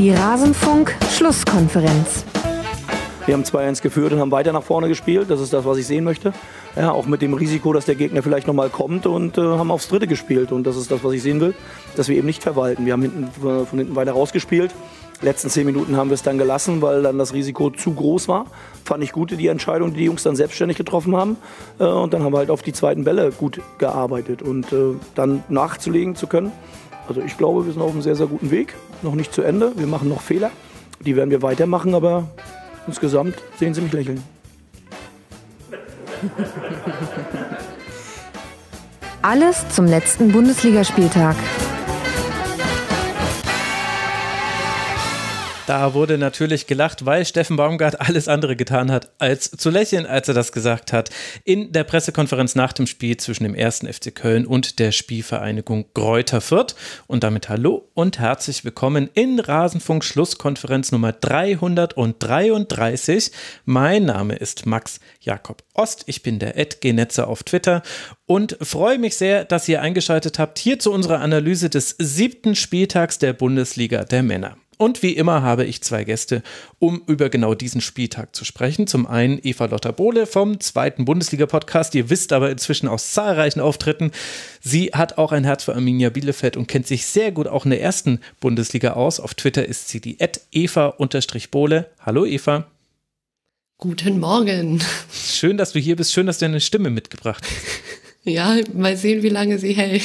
Die Rasenfunk-Schlusskonferenz. Wir haben 2-1 geführt und haben weiter nach vorne gespielt. Das ist das, was ich sehen möchte. Ja, auch mit dem Risiko, dass der Gegner vielleicht nochmal kommt und äh, haben aufs Dritte gespielt. Und das ist das, was ich sehen will, dass wir eben nicht verwalten. Wir haben hinten, äh, von hinten weiter rausgespielt. Letzten zehn Minuten haben wir es dann gelassen, weil dann das Risiko zu groß war. Fand ich gut die Entscheidung, die die Jungs dann selbstständig getroffen haben. Äh, und dann haben wir halt auf die zweiten Bälle gut gearbeitet. Und äh, dann nachzulegen zu können, also ich glaube, wir sind auf einem sehr, sehr guten Weg noch nicht zu Ende. Wir machen noch Fehler. Die werden wir weitermachen, aber insgesamt sehen Sie mich lächeln. Alles zum letzten Bundesligaspieltag. Da wurde natürlich gelacht, weil Steffen Baumgart alles andere getan hat, als zu lächeln, als er das gesagt hat. In der Pressekonferenz nach dem Spiel zwischen dem 1. FC Köln und der Spielvereinigung Gräuter Fürth. Und damit hallo und herzlich willkommen in Rasenfunk Schlusskonferenz Nummer 333. Mein Name ist Max Jakob Ost. Ich bin der Edgenetzer auf Twitter und freue mich sehr, dass ihr eingeschaltet habt hier zu unserer Analyse des siebten Spieltags der Bundesliga der Männer. Und wie immer habe ich zwei Gäste, um über genau diesen Spieltag zu sprechen. Zum einen Eva lotter Bohle vom zweiten Bundesliga-Podcast. Ihr wisst aber inzwischen aus zahlreichen Auftritten, sie hat auch ein Herz für Arminia Bielefeld und kennt sich sehr gut auch in der ersten Bundesliga aus. Auf Twitter ist sie die eva-bohle. Hallo Eva. Guten Morgen. Schön, dass du hier bist. Schön, dass du deine Stimme mitgebracht hast. Ja, mal sehen, wie lange sie hält.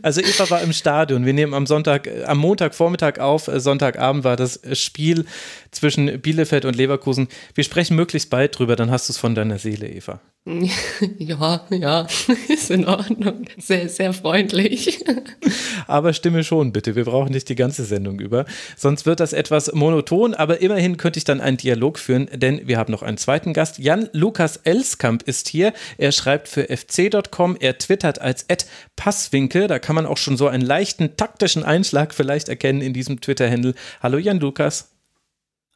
also Eva war im Stadion. Wir nehmen am Sonntag, äh, am Montagvormittag auf. Äh, Sonntagabend war das äh, Spiel zwischen Bielefeld und Leverkusen. Wir sprechen möglichst bald drüber, dann hast du es von deiner Seele, Eva. Ja, ja, ist in Ordnung. Sehr, sehr freundlich. Aber stimme schon, bitte. Wir brauchen nicht die ganze Sendung über. Sonst wird das etwas monoton, aber immerhin könnte ich dann einen Dialog führen, denn wir haben noch einen zweiten Gast. Jan Lukas Elskamp ist hier. Er schreibt für fc.com, er twittert als Passwinkel. Da kann man auch schon so einen leichten taktischen Einschlag vielleicht erkennen in diesem Twitter-Handle. Hallo Jan Lukas.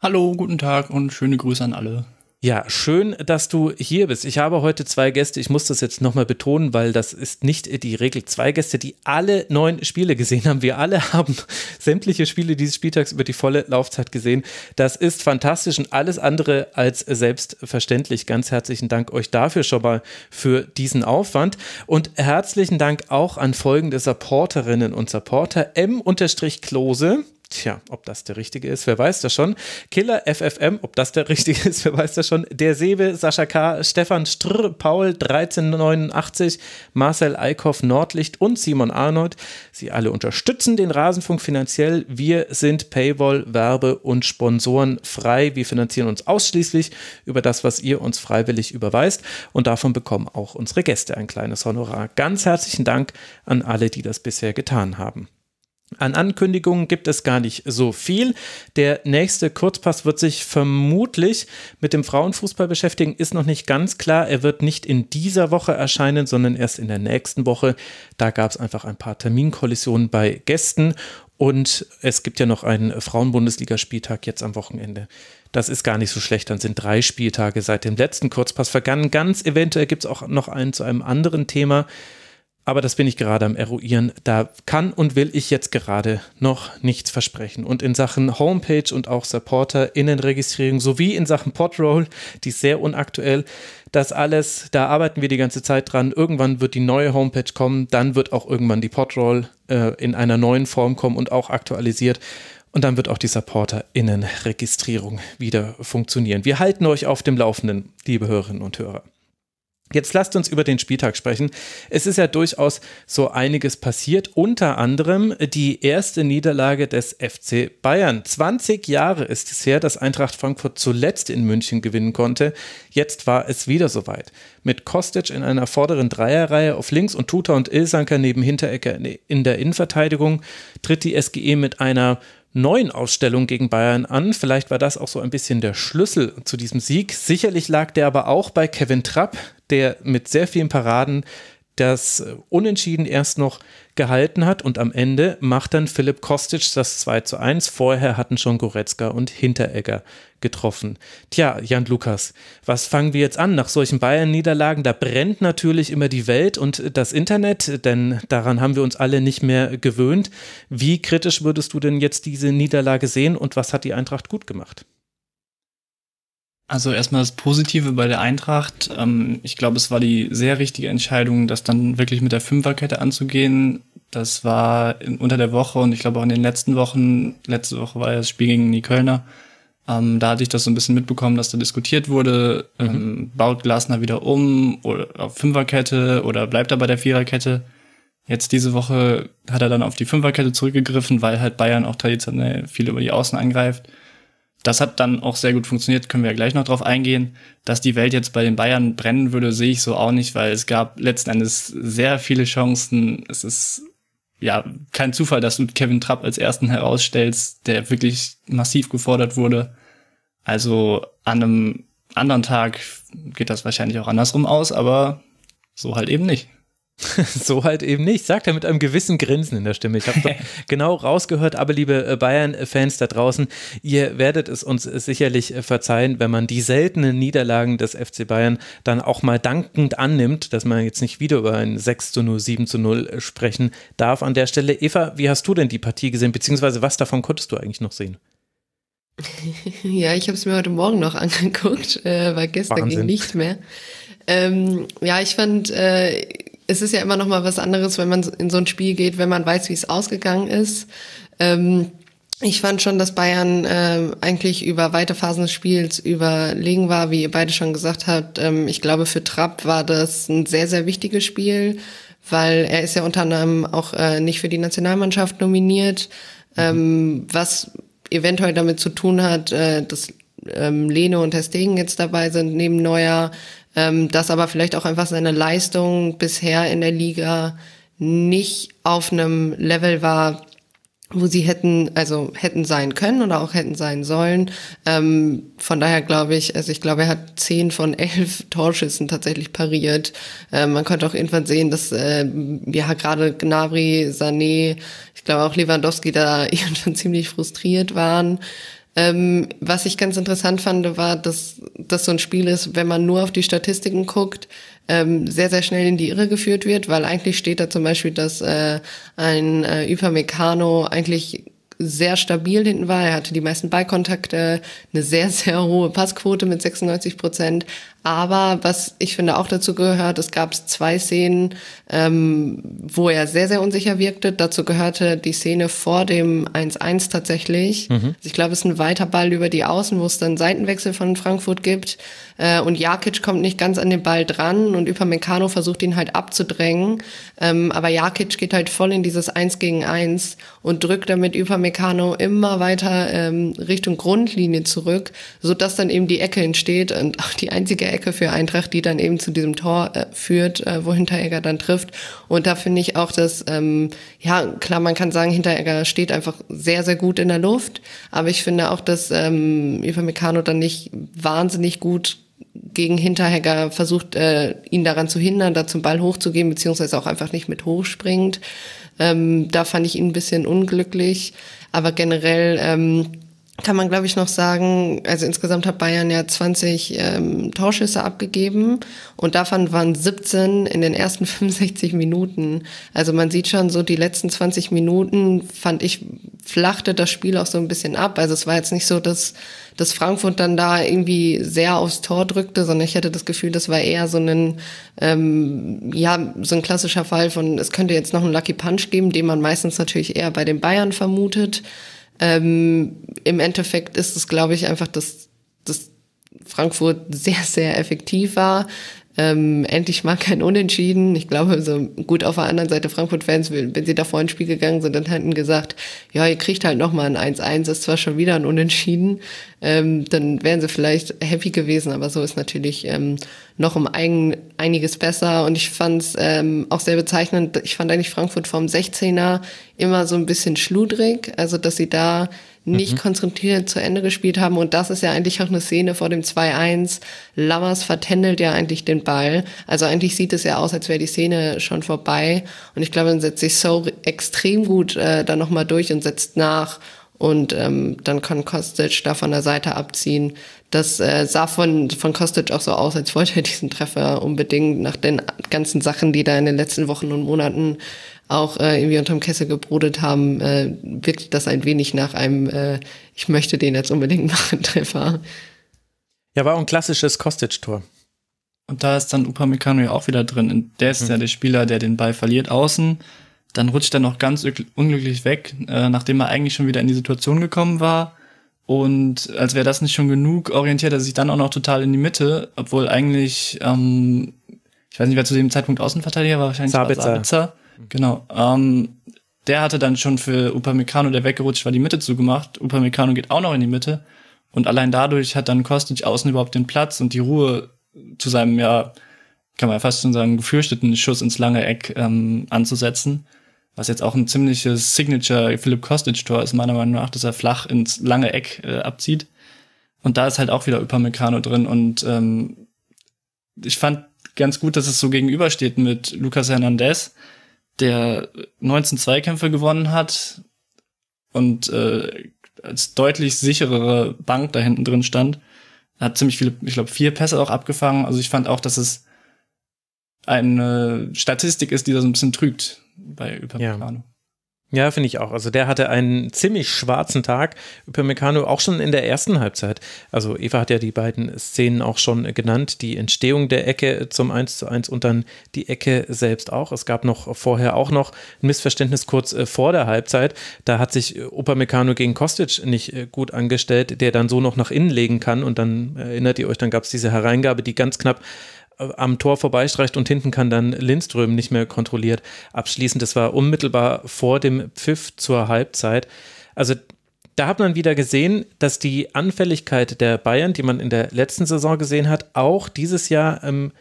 Hallo, guten Tag und schöne Grüße an alle. Ja, schön, dass du hier bist. Ich habe heute zwei Gäste. Ich muss das jetzt nochmal betonen, weil das ist nicht die Regel. Zwei Gäste, die alle neun Spiele gesehen haben. Wir alle haben sämtliche Spiele dieses Spieltags über die volle Laufzeit gesehen. Das ist fantastisch und alles andere als selbstverständlich. Ganz herzlichen Dank euch dafür schon mal für diesen Aufwand. Und herzlichen Dank auch an folgende Supporterinnen und Supporter. M-Klose Tja, ob das der richtige ist, wer weiß das schon. Killer FFM, ob das der richtige ist, wer weiß das schon. Der Sebe, Sascha K., Stefan Strr, Paul 1389, Marcel Eickhoff, Nordlicht und Simon Arnold. Sie alle unterstützen den Rasenfunk finanziell. Wir sind Paywall, Werbe und Sponsoren frei. Wir finanzieren uns ausschließlich über das, was ihr uns freiwillig überweist. Und davon bekommen auch unsere Gäste ein kleines Honorar. Ganz herzlichen Dank an alle, die das bisher getan haben. An Ankündigungen gibt es gar nicht so viel. Der nächste Kurzpass wird sich vermutlich mit dem Frauenfußball beschäftigen, ist noch nicht ganz klar. Er wird nicht in dieser Woche erscheinen, sondern erst in der nächsten Woche. Da gab es einfach ein paar Terminkollisionen bei Gästen und es gibt ja noch einen Frauenbundesligaspieltag jetzt am Wochenende. Das ist gar nicht so schlecht. Dann sind drei Spieltage seit dem letzten Kurzpass vergangen. Ganz eventuell gibt es auch noch einen zu einem anderen Thema aber das bin ich gerade am Eruieren. Da kann und will ich jetzt gerade noch nichts versprechen. Und in Sachen Homepage und auch Supporter-Innenregistrierung sowie in Sachen Podroll, die ist sehr unaktuell, das alles, da arbeiten wir die ganze Zeit dran. Irgendwann wird die neue Homepage kommen, dann wird auch irgendwann die Podroll äh, in einer neuen Form kommen und auch aktualisiert. Und dann wird auch die SupporterInnen-Registrierung wieder funktionieren. Wir halten euch auf dem Laufenden, liebe Hörerinnen und Hörer. Jetzt lasst uns über den Spieltag sprechen. Es ist ja durchaus so einiges passiert, unter anderem die erste Niederlage des FC Bayern. 20 Jahre ist es her, dass Eintracht Frankfurt zuletzt in München gewinnen konnte. Jetzt war es wieder soweit. Mit Kostic in einer vorderen Dreierreihe auf links und Tuta und Ilsanker neben Hinterecker in der Innenverteidigung tritt die SGE mit einer neuen Ausstellung gegen Bayern an. Vielleicht war das auch so ein bisschen der Schlüssel zu diesem Sieg. Sicherlich lag der aber auch bei Kevin Trapp, der mit sehr vielen Paraden das Unentschieden erst noch gehalten hat und am Ende macht dann Philipp Kostic das 2 zu 1. Vorher hatten schon Goretzka und Hinteregger getroffen. Tja, Jan Lukas, was fangen wir jetzt an nach solchen Bayern-Niederlagen? Da brennt natürlich immer die Welt und das Internet, denn daran haben wir uns alle nicht mehr gewöhnt. Wie kritisch würdest du denn jetzt diese Niederlage sehen und was hat die Eintracht gut gemacht? Also erstmal das Positive bei der Eintracht. Ähm, ich glaube, es war die sehr richtige Entscheidung, das dann wirklich mit der Fünferkette anzugehen. Das war in, unter der Woche und ich glaube auch in den letzten Wochen, letzte Woche war ja das Spiel gegen die Kölner, ähm, da hatte ich das so ein bisschen mitbekommen, dass da diskutiert wurde, mhm. Ähm, baut Glasner wieder um oder auf Fünferkette oder bleibt er bei der Viererkette. Jetzt diese Woche hat er dann auf die Fünferkette zurückgegriffen, weil halt Bayern auch traditionell viel über die Außen angreift das hat dann auch sehr gut funktioniert, können wir ja gleich noch drauf eingehen. Dass die Welt jetzt bei den Bayern brennen würde, sehe ich so auch nicht, weil es gab letzten Endes sehr viele Chancen. Es ist ja kein Zufall, dass du Kevin Trapp als ersten herausstellst, der wirklich massiv gefordert wurde. Also an einem anderen Tag geht das wahrscheinlich auch andersrum aus, aber so halt eben nicht. so halt eben nicht, sagt er mit einem gewissen Grinsen in der Stimme. Ich habe genau rausgehört, aber liebe äh, Bayern-Fans da draußen, ihr werdet es uns äh, sicherlich äh, verzeihen, wenn man die seltenen Niederlagen des FC Bayern dann auch mal dankend annimmt, dass man jetzt nicht wieder über ein 6 zu 0, 7 zu 0 sprechen darf an der Stelle. Eva, wie hast du denn die Partie gesehen, beziehungsweise was davon konntest du eigentlich noch sehen? Ja, ich habe es mir heute Morgen noch angeguckt, äh, weil gestern Wahnsinn. ging nicht mehr. Ähm, ja, ich fand... Äh, es ist ja immer noch mal was anderes, wenn man in so ein Spiel geht, wenn man weiß, wie es ausgegangen ist. Ähm, ich fand schon, dass Bayern äh, eigentlich über weite Phasen des Spiels überlegen war, wie ihr beide schon gesagt habt. Ähm, ich glaube, für Trapp war das ein sehr, sehr wichtiges Spiel, weil er ist ja unter anderem auch äh, nicht für die Nationalmannschaft nominiert, ähm, was eventuell damit zu tun hat, äh, dass ähm, Lene und Herr Stegen jetzt dabei sind, neben Neuer, ähm, das aber vielleicht auch einfach seine Leistung bisher in der Liga nicht auf einem Level war, wo sie hätten, also hätten sein können oder auch hätten sein sollen. Ähm, von daher glaube ich, also ich glaube, er hat zehn von elf Torschüssen tatsächlich pariert. Ähm, man konnte auch irgendwann sehen, dass äh, ja gerade Gnabry, Sané, ich glaube auch Lewandowski da irgendwann ziemlich frustriert waren. Ähm, was ich ganz interessant fand, war, dass das so ein Spiel ist, wenn man nur auf die Statistiken guckt, ähm, sehr, sehr schnell in die Irre geführt wird, weil eigentlich steht da zum Beispiel, dass äh, ein äh, Upamecano eigentlich sehr stabil hinten war. Er hatte die meisten Ballkontakte, eine sehr, sehr hohe Passquote mit 96 Prozent. Aber was ich finde auch dazu gehört, es gab zwei Szenen, ähm, wo er sehr, sehr unsicher wirkte. Dazu gehörte die Szene vor dem 1-1 tatsächlich. Mhm. Also ich glaube, es ist ein weiter Ball über die Außen, wo es dann Seitenwechsel von Frankfurt gibt. Äh, und Jakic kommt nicht ganz an den Ball dran und Upamecano versucht ihn halt abzudrängen. Ähm, aber Jakic geht halt voll in dieses Eins gegen Eins und drückt damit Upamecano immer weiter ähm, Richtung Grundlinie zurück, sodass dann eben die Ecke entsteht und auch die einzige Ecke für Eintracht, die dann eben zu diesem Tor äh, führt, äh, wo Hinteregger dann trifft. Und da finde ich auch, dass, ähm, ja, klar, man kann sagen, Hinteregger steht einfach sehr, sehr gut in der Luft. Aber ich finde auch, dass ähm, Upamecano dann nicht wahnsinnig gut gegen Hinterhegger versucht, äh, ihn daran zu hindern, da zum Ball hochzugehen, beziehungsweise auch einfach nicht mit hochspringt. Ähm, da fand ich ihn ein bisschen unglücklich. Aber generell ähm, kann man, glaube ich, noch sagen, also insgesamt hat Bayern ja 20 ähm, Torschüsse abgegeben und davon waren 17 in den ersten 65 Minuten. Also man sieht schon so, die letzten 20 Minuten, fand ich, flachte das Spiel auch so ein bisschen ab. Also es war jetzt nicht so, dass dass Frankfurt dann da irgendwie sehr aufs Tor drückte, sondern ich hatte das Gefühl, das war eher so ein, ähm, ja, so ein klassischer Fall von, es könnte jetzt noch einen Lucky Punch geben, den man meistens natürlich eher bei den Bayern vermutet. Ähm, Im Endeffekt ist es, glaube ich, einfach, dass, dass Frankfurt sehr, sehr effektiv war, ähm, endlich mal kein Unentschieden. Ich glaube, so gut auf der anderen Seite Frankfurt-Fans, wenn sie da vor ein Spiel gegangen sind, dann hätten gesagt, ja, ihr kriegt halt nochmal ein 1-1, ist zwar schon wieder ein Unentschieden, ähm, dann wären sie vielleicht happy gewesen, aber so ist natürlich ähm, noch um ein, einiges besser und ich fand es ähm, auch sehr bezeichnend, ich fand eigentlich Frankfurt vom 16er immer so ein bisschen schludrig, also dass sie da nicht mhm. konzentriert zu Ende gespielt haben. Und das ist ja eigentlich auch eine Szene vor dem 2-1. Lammers vertändelt ja eigentlich den Ball. Also eigentlich sieht es ja aus, als wäre die Szene schon vorbei. Und ich glaube, dann setzt sich So extrem gut äh, dann nochmal durch und setzt nach. Und ähm, dann kann Kostic da von der Seite abziehen. Das äh, sah von, von Kostic auch so aus, als wollte er diesen Treffer unbedingt nach den ganzen Sachen, die da in den letzten Wochen und Monaten auch äh, irgendwie unterm Kessel gebrodet haben, äh, wirkt das ein wenig nach einem, äh, ich möchte den jetzt unbedingt machen, Treffer. Ja, war auch ein klassisches Kostic-Tor. Und da ist dann Upamecano ja auch wieder drin. Und der ist mhm. ja der Spieler, der den Ball verliert außen. Dann rutscht er noch ganz unglücklich weg, äh, nachdem er eigentlich schon wieder in die Situation gekommen war. Und als wäre das nicht schon genug, orientiert er sich dann auch noch total in die Mitte, obwohl eigentlich, ähm, ich weiß nicht, wer zu dem Zeitpunkt Außenverteidiger war, wahrscheinlich Sabitzer. War Sabitzer. Genau. Ähm, der hatte dann schon für Upamecano, der weggerutscht war, die Mitte zugemacht. Upamecano geht auch noch in die Mitte. Und allein dadurch hat dann Kostic außen überhaupt den Platz und die Ruhe zu seinem, ja, kann man fast schon sagen, gefürchteten Schuss ins lange Eck ähm, anzusetzen. Was jetzt auch ein ziemliches Signature Philipp Kostic-Tor ist, meiner Meinung nach, dass er flach ins lange Eck äh, abzieht. Und da ist halt auch wieder Upamecano drin. Und ähm, ich fand ganz gut, dass es so gegenübersteht mit Lucas Hernandez, der 19 Zweikämpfe gewonnen hat und äh, als deutlich sicherere Bank da hinten drin stand. Hat ziemlich viele, ich glaube, vier Pässe auch abgefangen. Also ich fand auch, dass es eine Statistik ist, die da so ein bisschen trügt bei Überplanung. Ja. Ja, finde ich auch. Also der hatte einen ziemlich schwarzen Tag. über Meccano, auch schon in der ersten Halbzeit. Also Eva hat ja die beiden Szenen auch schon genannt. Die Entstehung der Ecke zum 1 zu 1 und dann die Ecke selbst auch. Es gab noch vorher auch noch ein Missverständnis kurz äh, vor der Halbzeit. Da hat sich Opa äh, Meccano gegen Kostic nicht äh, gut angestellt, der dann so noch nach innen legen kann. Und dann erinnert ihr euch, dann gab es diese Hereingabe, die ganz knapp am Tor vorbeistreicht und hinten kann dann Lindström nicht mehr kontrolliert abschließen. Das war unmittelbar vor dem Pfiff zur Halbzeit. Also da hat man wieder gesehen, dass die Anfälligkeit der Bayern, die man in der letzten Saison gesehen hat, auch dieses Jahr ähm,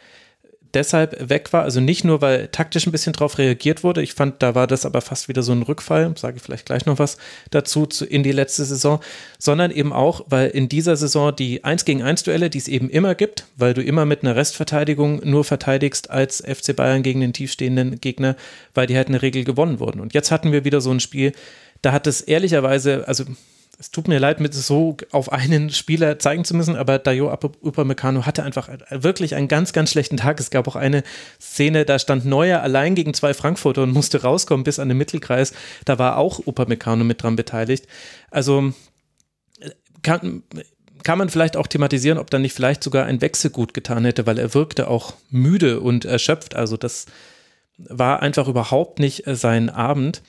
deshalb weg war. Also nicht nur, weil taktisch ein bisschen drauf reagiert wurde. Ich fand, da war das aber fast wieder so ein Rückfall. Sage ich vielleicht gleich noch was dazu zu, in die letzte Saison. Sondern eben auch, weil in dieser Saison die 1 gegen 1 Duelle, die es eben immer gibt, weil du immer mit einer Restverteidigung nur verteidigst als FC Bayern gegen den tiefstehenden Gegner, weil die halt in der Regel gewonnen wurden. Und jetzt hatten wir wieder so ein Spiel, da hat es ehrlicherweise, also es tut mir leid, mit so auf einen Spieler zeigen zu müssen, aber Dayo Upamecano hatte einfach wirklich einen ganz, ganz schlechten Tag. Es gab auch eine Szene, da stand Neuer allein gegen zwei Frankfurter und musste rauskommen bis an den Mittelkreis. Da war auch Upamecano mit dran beteiligt. Also äh, kann, kann man vielleicht auch thematisieren, ob da nicht vielleicht sogar ein Wechsel gut getan hätte, weil er wirkte auch müde und erschöpft. Also das war einfach überhaupt nicht äh, sein Abend.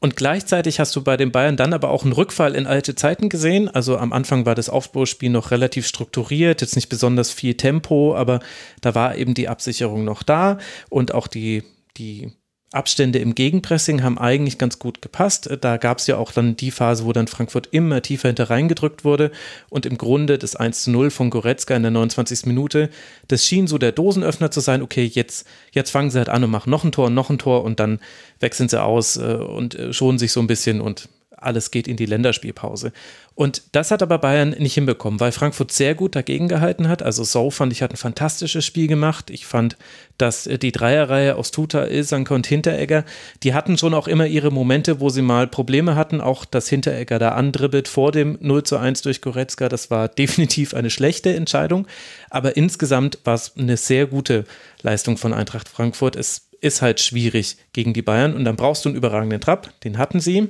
Und gleichzeitig hast du bei den Bayern dann aber auch einen Rückfall in alte Zeiten gesehen. Also am Anfang war das Aufbauspiel noch relativ strukturiert, jetzt nicht besonders viel Tempo, aber da war eben die Absicherung noch da und auch die, die Abstände im Gegenpressing haben eigentlich ganz gut gepasst. Da gab es ja auch dann die Phase, wo dann Frankfurt immer tiefer hinter reingedrückt wurde. Und im Grunde das 1 zu 0 von Goretzka in der 29. Minute, das schien so der Dosenöffner zu sein. Okay, jetzt, jetzt fangen sie halt an und machen noch ein Tor, noch ein Tor und dann wechseln sie aus äh, und äh, schonen sich so ein bisschen und alles geht in die Länderspielpause. Und das hat aber Bayern nicht hinbekommen, weil Frankfurt sehr gut dagegen gehalten hat. Also So fand ich hat ein fantastisches Spiel gemacht. Ich fand, dass äh, die Dreierreihe aus Tuta, Ilsanke und Hinteregger, die hatten schon auch immer ihre Momente, wo sie mal Probleme hatten. Auch dass Hinteregger da andribbelt vor dem 0 zu 1 durch Goretzka, das war definitiv eine schlechte Entscheidung. Aber insgesamt war es eine sehr gute Leistung von Eintracht Frankfurt. Es ist halt schwierig gegen die Bayern und dann brauchst du einen überragenden Trab, den hatten sie.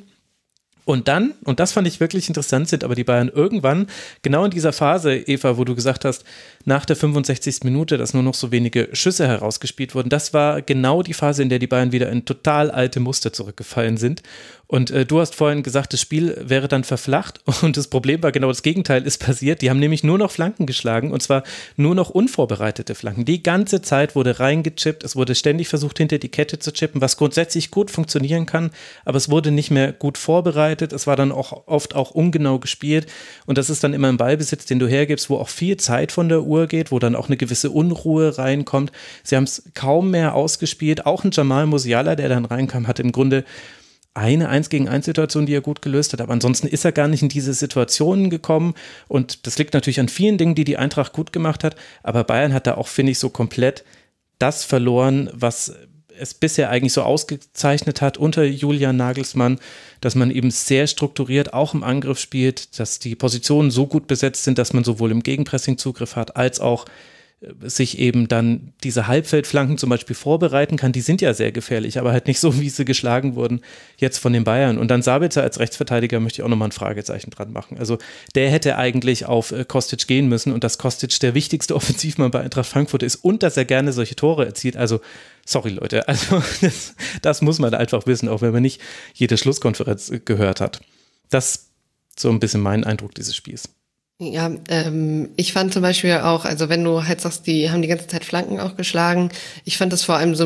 Und dann, und das fand ich wirklich interessant, sind aber die Bayern irgendwann, genau in dieser Phase, Eva, wo du gesagt hast, nach der 65. Minute, dass nur noch so wenige Schüsse herausgespielt wurden, das war genau die Phase, in der die Bayern wieder in total alte Muster zurückgefallen sind und äh, du hast vorhin gesagt, das Spiel wäre dann verflacht. Und das Problem war genau das Gegenteil ist passiert. Die haben nämlich nur noch Flanken geschlagen und zwar nur noch unvorbereitete Flanken. Die ganze Zeit wurde reingechippt. Es wurde ständig versucht, hinter die Kette zu chippen, was grundsätzlich gut funktionieren kann. Aber es wurde nicht mehr gut vorbereitet. Es war dann auch oft auch ungenau gespielt. Und das ist dann immer ein Ballbesitz, den du hergibst, wo auch viel Zeit von der Uhr geht, wo dann auch eine gewisse Unruhe reinkommt. Sie haben es kaum mehr ausgespielt. Auch ein Jamal Musiala, der dann reinkam, hat im Grunde eine 1 gegen 1 Situation, die er gut gelöst hat, aber ansonsten ist er gar nicht in diese Situationen gekommen und das liegt natürlich an vielen Dingen, die die Eintracht gut gemacht hat, aber Bayern hat da auch, finde ich, so komplett das verloren, was es bisher eigentlich so ausgezeichnet hat unter Julian Nagelsmann, dass man eben sehr strukturiert auch im Angriff spielt, dass die Positionen so gut besetzt sind, dass man sowohl im Gegenpressing Zugriff hat als auch äh, sich eben dann diese Halbfeldflanken zum Beispiel vorbereiten kann, die sind ja sehr gefährlich, aber halt nicht so, wie sie geschlagen wurden jetzt von den Bayern. Und dann Sabitzer als Rechtsverteidiger möchte ich auch nochmal ein Fragezeichen dran machen. Also der hätte eigentlich auf äh, Kostic gehen müssen und dass Kostic der wichtigste Offensivmann bei Eintracht Frankfurt ist und dass er gerne solche Tore erzielt. Also sorry Leute, also das, das muss man einfach wissen, auch wenn man nicht jede Schlusskonferenz äh, gehört hat. Das ist so ein bisschen mein Eindruck dieses Spiels. Ja, ähm, ich fand zum Beispiel auch, also wenn du halt sagst, die haben die ganze Zeit Flanken auch geschlagen, ich fand das vor allem so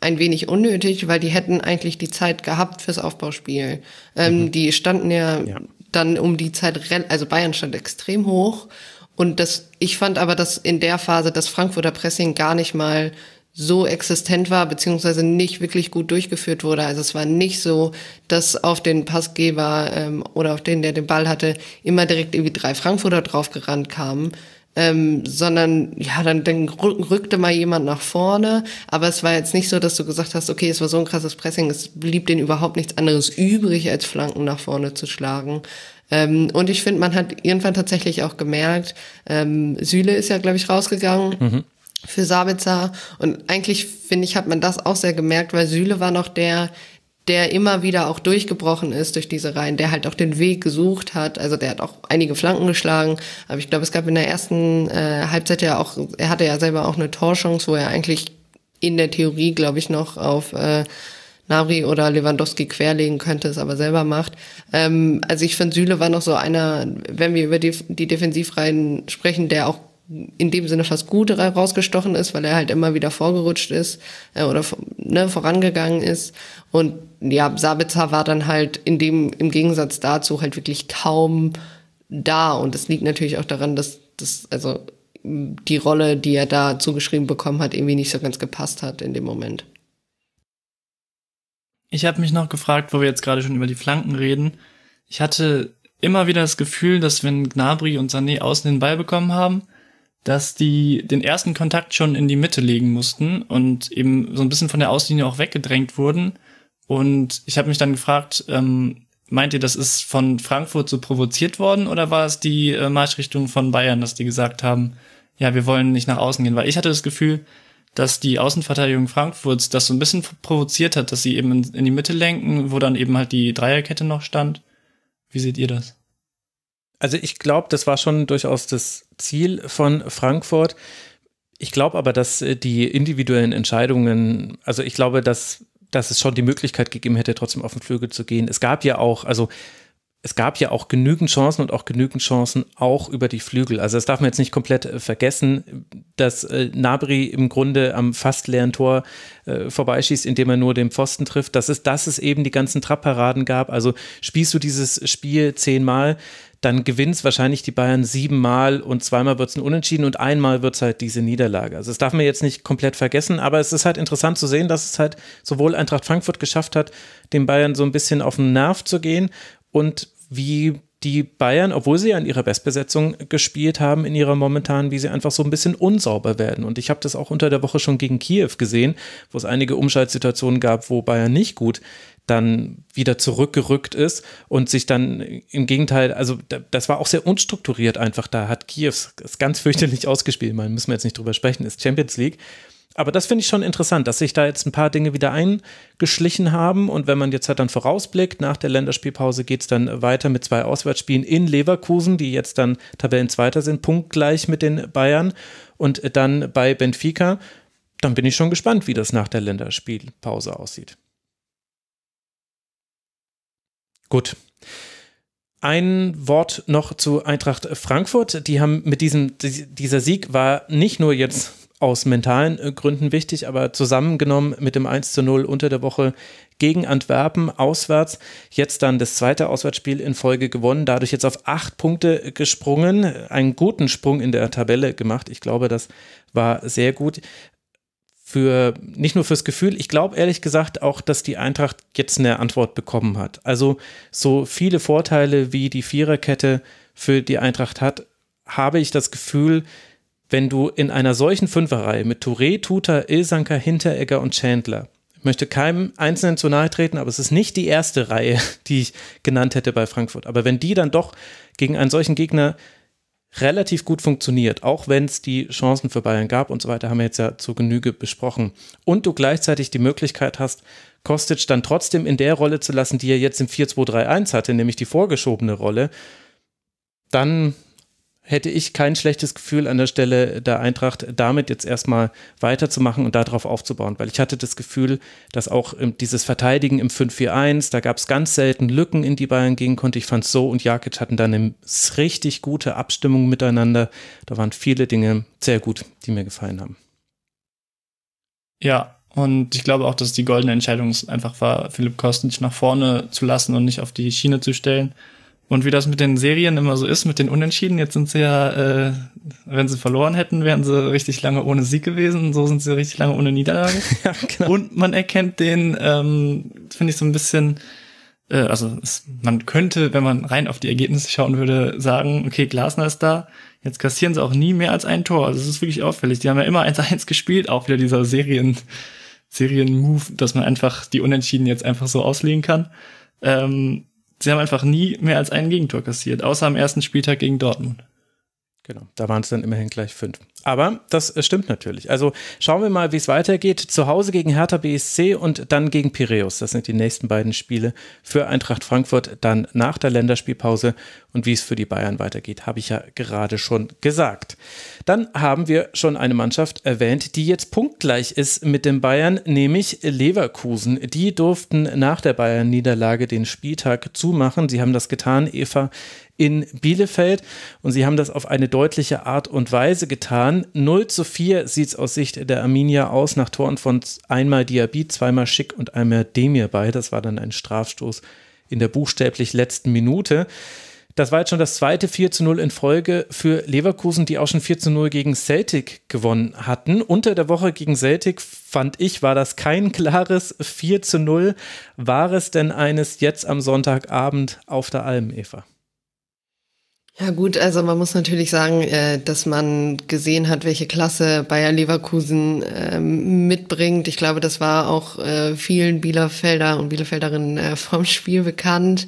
ein wenig unnötig, weil die hätten eigentlich die Zeit gehabt fürs Aufbauspiel. Ähm, mhm. Die standen ja, ja, dann um die Zeit, also Bayern stand extrem hoch und das, ich fand aber, dass in der Phase das Frankfurter Pressing gar nicht mal so existent war, beziehungsweise nicht wirklich gut durchgeführt wurde. Also es war nicht so, dass auf den Passgeber ähm, oder auf den, der den Ball hatte, immer direkt irgendwie drei Frankfurter draufgerannt kamen. Ähm, sondern ja, dann, dann rückte mal jemand nach vorne. Aber es war jetzt nicht so, dass du gesagt hast, okay, es war so ein krasses Pressing, es blieb denen überhaupt nichts anderes übrig, als Flanken nach vorne zu schlagen. Ähm, und ich finde, man hat irgendwann tatsächlich auch gemerkt, ähm, Süle ist ja, glaube ich, rausgegangen. Mhm für Sabitzer. Und eigentlich, finde ich, hat man das auch sehr gemerkt, weil Süle war noch der, der immer wieder auch durchgebrochen ist durch diese Reihen, der halt auch den Weg gesucht hat. Also der hat auch einige Flanken geschlagen. Aber ich glaube, es gab in der ersten äh, Halbzeit ja auch, er hatte ja selber auch eine Torchance, wo er eigentlich in der Theorie, glaube ich, noch auf äh, Navri oder Lewandowski querlegen könnte, es aber selber macht. Ähm, also ich finde, Süle war noch so einer, wenn wir über die, die Defensivreihen sprechen, der auch in dem Sinne fast gut rausgestochen ist, weil er halt immer wieder vorgerutscht ist äh, oder ne, vorangegangen ist. Und ja, Sabitzer war dann halt in dem, im Gegensatz dazu halt wirklich kaum da. Und das liegt natürlich auch daran, dass das, also die Rolle, die er da zugeschrieben bekommen hat, irgendwie nicht so ganz gepasst hat in dem Moment. Ich habe mich noch gefragt, wo wir jetzt gerade schon über die Flanken reden. Ich hatte immer wieder das Gefühl, dass wenn Gnabry und Sané außen den Ball bekommen haben, dass die den ersten Kontakt schon in die Mitte legen mussten und eben so ein bisschen von der Auslinie auch weggedrängt wurden. Und ich habe mich dann gefragt, ähm, meint ihr, das ist von Frankfurt so provoziert worden oder war es die äh, Marschrichtung von Bayern, dass die gesagt haben, ja, wir wollen nicht nach außen gehen? Weil ich hatte das Gefühl, dass die Außenverteidigung Frankfurts das so ein bisschen provoziert hat, dass sie eben in, in die Mitte lenken, wo dann eben halt die Dreierkette noch stand. Wie seht ihr das? Also ich glaube, das war schon durchaus das Ziel von Frankfurt. Ich glaube aber, dass äh, die individuellen Entscheidungen, also ich glaube, dass, dass es schon die Möglichkeit gegeben hätte, trotzdem auf den Flügel zu gehen. Es gab ja auch, also es gab ja auch genügend Chancen und auch genügend Chancen auch über die Flügel. Also das darf man jetzt nicht komplett äh, vergessen, dass äh, Nabri im Grunde am fast leeren Tor äh, vorbeischießt, indem er nur den Pfosten trifft. Das ist, dass es eben die ganzen Trappparaden gab. Also spielst du dieses Spiel zehnmal, dann gewinnt es wahrscheinlich die Bayern siebenmal und zweimal wird es ein Unentschieden und einmal wird es halt diese Niederlage. Also das darf man jetzt nicht komplett vergessen, aber es ist halt interessant zu sehen, dass es halt sowohl Eintracht Frankfurt geschafft hat, den Bayern so ein bisschen auf den Nerv zu gehen und wie die Bayern, obwohl sie ja in ihrer Bestbesetzung gespielt haben, in ihrer momentanen, wie sie einfach so ein bisschen unsauber werden. Und ich habe das auch unter der Woche schon gegen Kiew gesehen, wo es einige Umschaltsituationen gab, wo Bayern nicht gut dann wieder zurückgerückt ist und sich dann im Gegenteil, also das war auch sehr unstrukturiert einfach, da hat Kiew es ganz fürchterlich ausgespielt, man müssen wir jetzt nicht drüber sprechen, ist Champions League. Aber das finde ich schon interessant, dass sich da jetzt ein paar Dinge wieder eingeschlichen haben. Und wenn man jetzt halt dann vorausblickt, nach der Länderspielpause geht es dann weiter mit zwei Auswärtsspielen in Leverkusen, die jetzt dann Tabellenzweiter sind, punktgleich mit den Bayern. Und dann bei Benfica. Dann bin ich schon gespannt, wie das nach der Länderspielpause aussieht. Gut. Ein Wort noch zu Eintracht Frankfurt. Die haben mit diesem, dieser Sieg war nicht nur jetzt aus mentalen äh, Gründen wichtig, aber zusammengenommen mit dem 1 zu 0 unter der Woche gegen Antwerpen auswärts. Jetzt dann das zweite Auswärtsspiel in Folge gewonnen, dadurch jetzt auf acht Punkte gesprungen, einen guten Sprung in der Tabelle gemacht. Ich glaube, das war sehr gut für nicht nur fürs Gefühl, ich glaube ehrlich gesagt auch, dass die Eintracht jetzt eine Antwort bekommen hat. Also so viele Vorteile wie die Viererkette für die Eintracht hat, habe ich das Gefühl, wenn du in einer solchen Fünferreihe mit Touré, Tuta, Ilsanker, Hinteregger und Chandler, ich möchte keinem Einzelnen zu nahe treten, aber es ist nicht die erste Reihe, die ich genannt hätte bei Frankfurt. Aber wenn die dann doch gegen einen solchen Gegner relativ gut funktioniert, auch wenn es die Chancen für Bayern gab und so weiter, haben wir jetzt ja zur Genüge besprochen. Und du gleichzeitig die Möglichkeit hast, Kostic dann trotzdem in der Rolle zu lassen, die er jetzt im 4-2-3-1 hatte, nämlich die vorgeschobene Rolle, dann hätte ich kein schlechtes Gefühl an der Stelle der Eintracht, damit jetzt erstmal weiterzumachen und darauf aufzubauen, weil ich hatte das Gefühl, dass auch dieses Verteidigen im 5-4-1, da gab es ganz selten Lücken, in die Bayern gehen konnte. Ich fand So und Jakic hatten dann eine richtig gute Abstimmung miteinander. Da waren viele Dinge sehr gut, die mir gefallen haben. Ja, und ich glaube auch, dass die goldene Entscheidung einfach war, Philipp Kostic nach vorne zu lassen und nicht auf die Schiene zu stellen. Und wie das mit den Serien immer so ist, mit den Unentschieden, jetzt sind sie ja, äh, wenn sie verloren hätten, wären sie richtig lange ohne Sieg gewesen. So sind sie richtig lange ohne Niederlage. ja, genau. Und man erkennt den, ähm, finde ich so ein bisschen, äh, also es, man könnte, wenn man rein auf die Ergebnisse schauen würde, sagen, okay, Glasner ist da, Jetzt kassieren sie auch nie mehr als ein Tor. Also es ist wirklich auffällig. Die haben ja immer 1-1 gespielt, auch wieder dieser Serien, Serien-Move, dass man einfach die Unentschieden jetzt einfach so auslegen kann. Ähm, sie haben einfach nie mehr als ein Gegentor kassiert, außer am ersten Spieltag gegen Dortmund. Genau, da waren es dann immerhin gleich fünf. Aber das äh, stimmt natürlich. Also schauen wir mal, wie es weitergeht. Zu Hause gegen Hertha BSC und dann gegen Piräus. Das sind die nächsten beiden Spiele für Eintracht Frankfurt. Dann nach der Länderspielpause und wie es für die Bayern weitergeht, habe ich ja gerade schon gesagt. Dann haben wir schon eine Mannschaft erwähnt, die jetzt punktgleich ist mit den Bayern, nämlich Leverkusen. Die durften nach der Bayern-Niederlage den Spieltag zumachen. Sie haben das getan, Eva, in Bielefeld. Und sie haben das auf eine deutliche Art und Weise getan an. 0 zu 4 sieht es aus Sicht der Arminia aus, nach Toren von einmal Diabit, zweimal Schick und einmal Demir bei. Das war dann ein Strafstoß in der buchstäblich letzten Minute. Das war jetzt schon das zweite 4 zu 0 in Folge für Leverkusen, die auch schon 4 zu 0 gegen Celtic gewonnen hatten. Unter der Woche gegen Celtic fand ich, war das kein klares 4 zu 0. War es denn eines jetzt am Sonntagabend auf der Alm, Eva? Ja gut, also man muss natürlich sagen, äh, dass man gesehen hat, welche Klasse Bayer Leverkusen ähm, mitbringt. Ich glaube, das war auch äh, vielen Bielefelder und Bielefelderinnen äh, vom Spiel bekannt.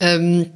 Ähm,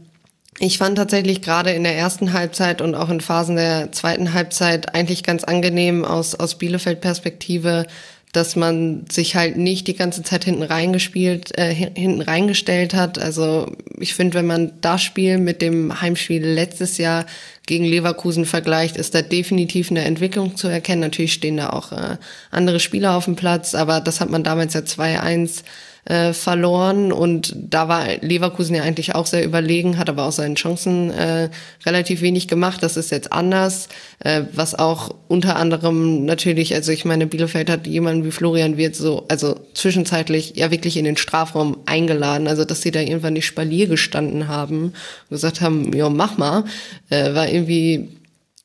ich fand tatsächlich gerade in der ersten Halbzeit und auch in Phasen der zweiten Halbzeit eigentlich ganz angenehm aus, aus Bielefeld-Perspektive dass man sich halt nicht die ganze Zeit hinten reingespielt, äh, hinten reingestellt hat. Also ich finde, wenn man das Spiel mit dem Heimspiel letztes Jahr gegen Leverkusen vergleicht, ist da definitiv eine Entwicklung zu erkennen. Natürlich stehen da auch äh, andere Spieler auf dem Platz, aber das hat man damals ja 2-1 äh, verloren. Und da war Leverkusen ja eigentlich auch sehr überlegen, hat aber auch seinen Chancen äh, relativ wenig gemacht. Das ist jetzt anders, äh, was auch unter anderem natürlich, also ich meine, Bielefeld hat jemanden wie Florian Wirt so, also zwischenzeitlich ja wirklich in den Strafraum eingeladen. Also dass sie da irgendwann die Spalier gestanden haben und gesagt haben, ja, mach mal, äh, war irgendwie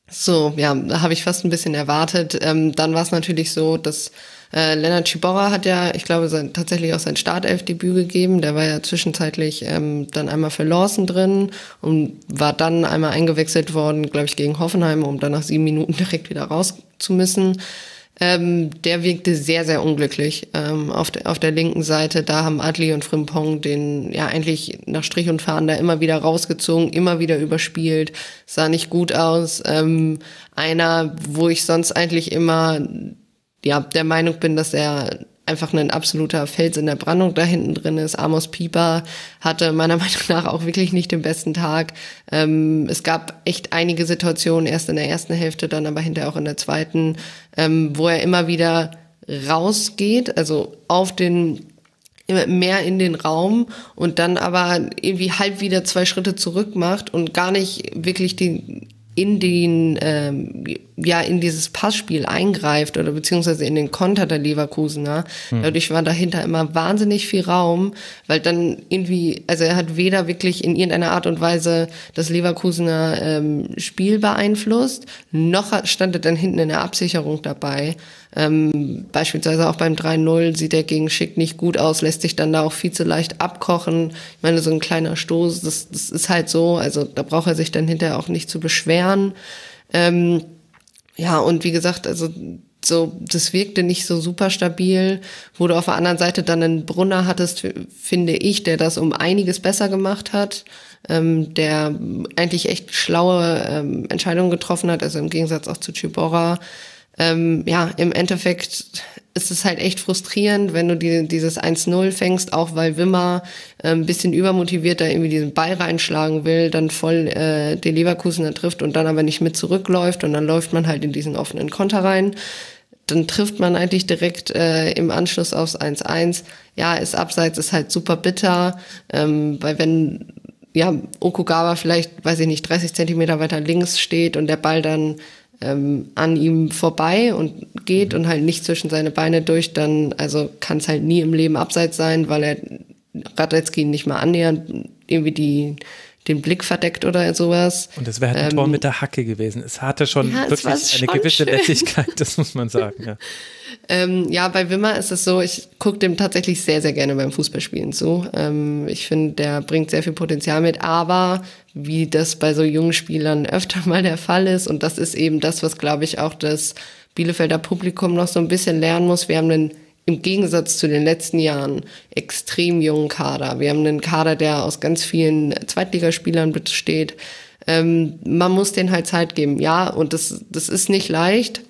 so, ja, da habe ich fast ein bisschen erwartet. Ähm, dann war es natürlich so, dass äh, Lennart Schiborra hat ja, ich glaube, sein, tatsächlich auch sein Startelfdebüt gegeben. Der war ja zwischenzeitlich ähm, dann einmal für Lawson drin und war dann einmal eingewechselt worden, glaube ich, gegen Hoffenheim, um dann nach sieben Minuten direkt wieder raus zu müssen. Ähm, der wirkte sehr, sehr unglücklich ähm, auf, de auf der linken Seite. Da haben Adli und Frimpong den ja eigentlich nach Strich und Fahren da immer wieder rausgezogen, immer wieder überspielt, sah nicht gut aus. Ähm, einer, wo ich sonst eigentlich immer ja, der Meinung bin, dass er einfach ein absoluter Fels in der Brandung da hinten drin ist. Amos Pieper hatte meiner Meinung nach auch wirklich nicht den besten Tag. Ähm, es gab echt einige Situationen, erst in der ersten Hälfte, dann aber hinterher auch in der zweiten, ähm, wo er immer wieder rausgeht, also auf den mehr in den Raum und dann aber irgendwie halb wieder zwei Schritte zurück macht und gar nicht wirklich den in den ähm, ja in dieses Passspiel eingreift oder beziehungsweise in den Konter der Leverkusener. Hm. Dadurch war dahinter immer wahnsinnig viel Raum, weil dann irgendwie, also er hat weder wirklich in irgendeiner Art und Weise das Leverkusener ähm, Spiel beeinflusst, noch stand er dann hinten in der Absicherung dabei. Ähm, beispielsweise auch beim 3-0 sieht er gegen Schick nicht gut aus, lässt sich dann da auch viel zu leicht abkochen. Ich meine, so ein kleiner Stoß, das, das ist halt so. Also da braucht er sich dann hinterher auch nicht zu beschweren. Ähm, ja, und wie gesagt, also so, das wirkte nicht so super stabil, wo du auf der anderen Seite dann einen Brunner hattest, finde ich, der das um einiges besser gemacht hat, ähm, der eigentlich echt schlaue ähm, Entscheidungen getroffen hat, also im Gegensatz auch zu Chibora, ähm, ja, im Endeffekt ist es halt echt frustrierend, wenn du die, dieses 1-0 fängst, auch weil Wimmer äh, ein bisschen übermotiviert da irgendwie diesen Ball reinschlagen will, dann voll äh, den Leverkusener trifft und dann aber nicht mit zurückläuft und dann läuft man halt in diesen offenen Konter rein. Dann trifft man eigentlich direkt äh, im Anschluss aufs 1-1. Ja, ist abseits, ist halt super bitter, ähm, weil wenn ja, Okugawa vielleicht, weiß ich nicht, 30 Zentimeter weiter links steht und der Ball dann ähm, an ihm vorbei und geht mhm. und halt nicht zwischen seine Beine durch, dann also kann es halt nie im Leben abseits sein, weil er Radetzky nicht mal annähernd irgendwie die den Blick verdeckt oder sowas. Und es wäre ein ähm, Tor mit der Hacke gewesen. Es hatte schon ja, wirklich eine schon gewisse schön. Nettigkeit, das muss man sagen. Ja. ähm, ja, bei Wimmer ist es so, ich gucke dem tatsächlich sehr, sehr gerne beim Fußballspielen zu. Ähm, ich finde, der bringt sehr viel Potenzial mit, aber wie das bei so jungen Spielern öfter mal der Fall ist, und das ist eben das, was, glaube ich, auch das Bielefelder Publikum noch so ein bisschen lernen muss. Wir haben einen im Gegensatz zu den letzten Jahren extrem jungen Kader. Wir haben einen Kader, der aus ganz vielen Zweitligaspielern besteht. Ähm, man muss denen halt Zeit geben, ja, und das, das ist nicht leicht.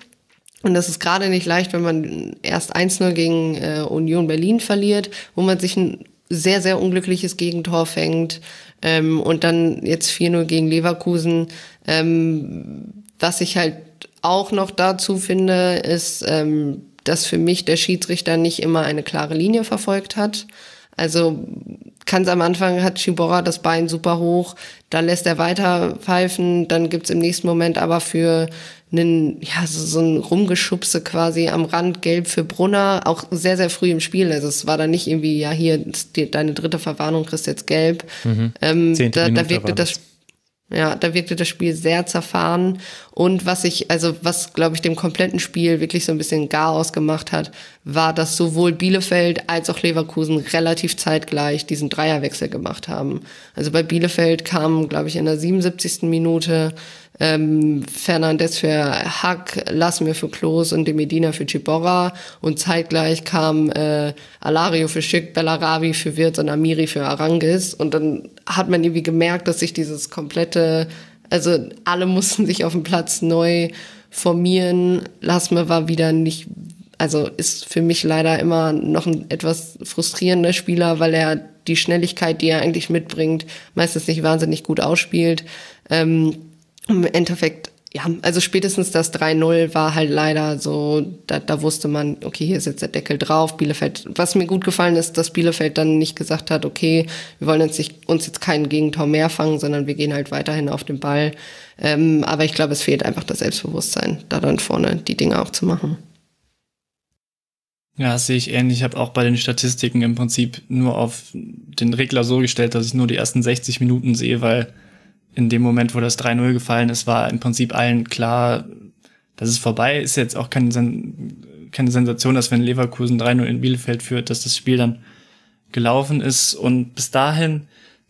Und das ist gerade nicht leicht, wenn man erst 1-0 gegen äh, Union Berlin verliert, wo man sich ein sehr, sehr unglückliches Gegentor fängt ähm, und dann jetzt 4-0 gegen Leverkusen. Ähm, was ich halt auch noch dazu finde, ist, ähm, dass für mich der Schiedsrichter nicht immer eine klare Linie verfolgt hat. Also ganz am Anfang hat Shibora das Bein super hoch, dann lässt er weiter pfeifen, dann gibt's im nächsten Moment aber für einen, ja, so, so ein Rumgeschubse quasi am Rand gelb für Brunner, auch sehr, sehr früh im Spiel. Also es war dann nicht irgendwie, ja, hier, die, deine dritte Verwarnung kriegst jetzt gelb. Mhm. Ähm, da, da wirkte das ja, da wirkte das Spiel sehr zerfahren. Und was ich, also was, glaube ich, dem kompletten Spiel wirklich so ein bisschen gar ausgemacht hat, war, dass sowohl Bielefeld als auch Leverkusen relativ zeitgleich diesen Dreierwechsel gemacht haben. Also bei Bielefeld kam, glaube ich, in der 77. Minute ähm, Fernandes für Hack, Lasmir für Klos und Demedina für Chiborra. Und zeitgleich kam äh, Alario für Schick, Bellarabi für Wirtz und Amiri für Arangis. Und dann hat man irgendwie gemerkt, dass sich dieses komplette, also alle mussten sich auf dem Platz neu formieren. Lasmir war wieder nicht also ist für mich leider immer noch ein etwas frustrierender Spieler, weil er die Schnelligkeit, die er eigentlich mitbringt, meistens nicht wahnsinnig gut ausspielt. Ähm, im Endeffekt, ja, also spätestens das 3-0 war halt leider so, da, da wusste man, okay, hier ist jetzt der Deckel drauf, Bielefeld. Was mir gut gefallen ist, dass Bielefeld dann nicht gesagt hat, okay, wir wollen uns, nicht, uns jetzt keinen Gegentor mehr fangen, sondern wir gehen halt weiterhin auf den Ball. Ähm, aber ich glaube, es fehlt einfach das Selbstbewusstsein, da dann vorne die Dinge auch zu machen. Ja, sehe ich ähnlich. Ich habe auch bei den Statistiken im Prinzip nur auf den Regler so gestellt, dass ich nur die ersten 60 Minuten sehe, weil in dem Moment, wo das 3-0 gefallen ist, war im Prinzip allen klar, dass es vorbei ist. Jetzt auch keine, Sen keine Sensation, dass wenn Leverkusen 3-0 in Bielefeld führt, dass das Spiel dann gelaufen ist. Und bis dahin,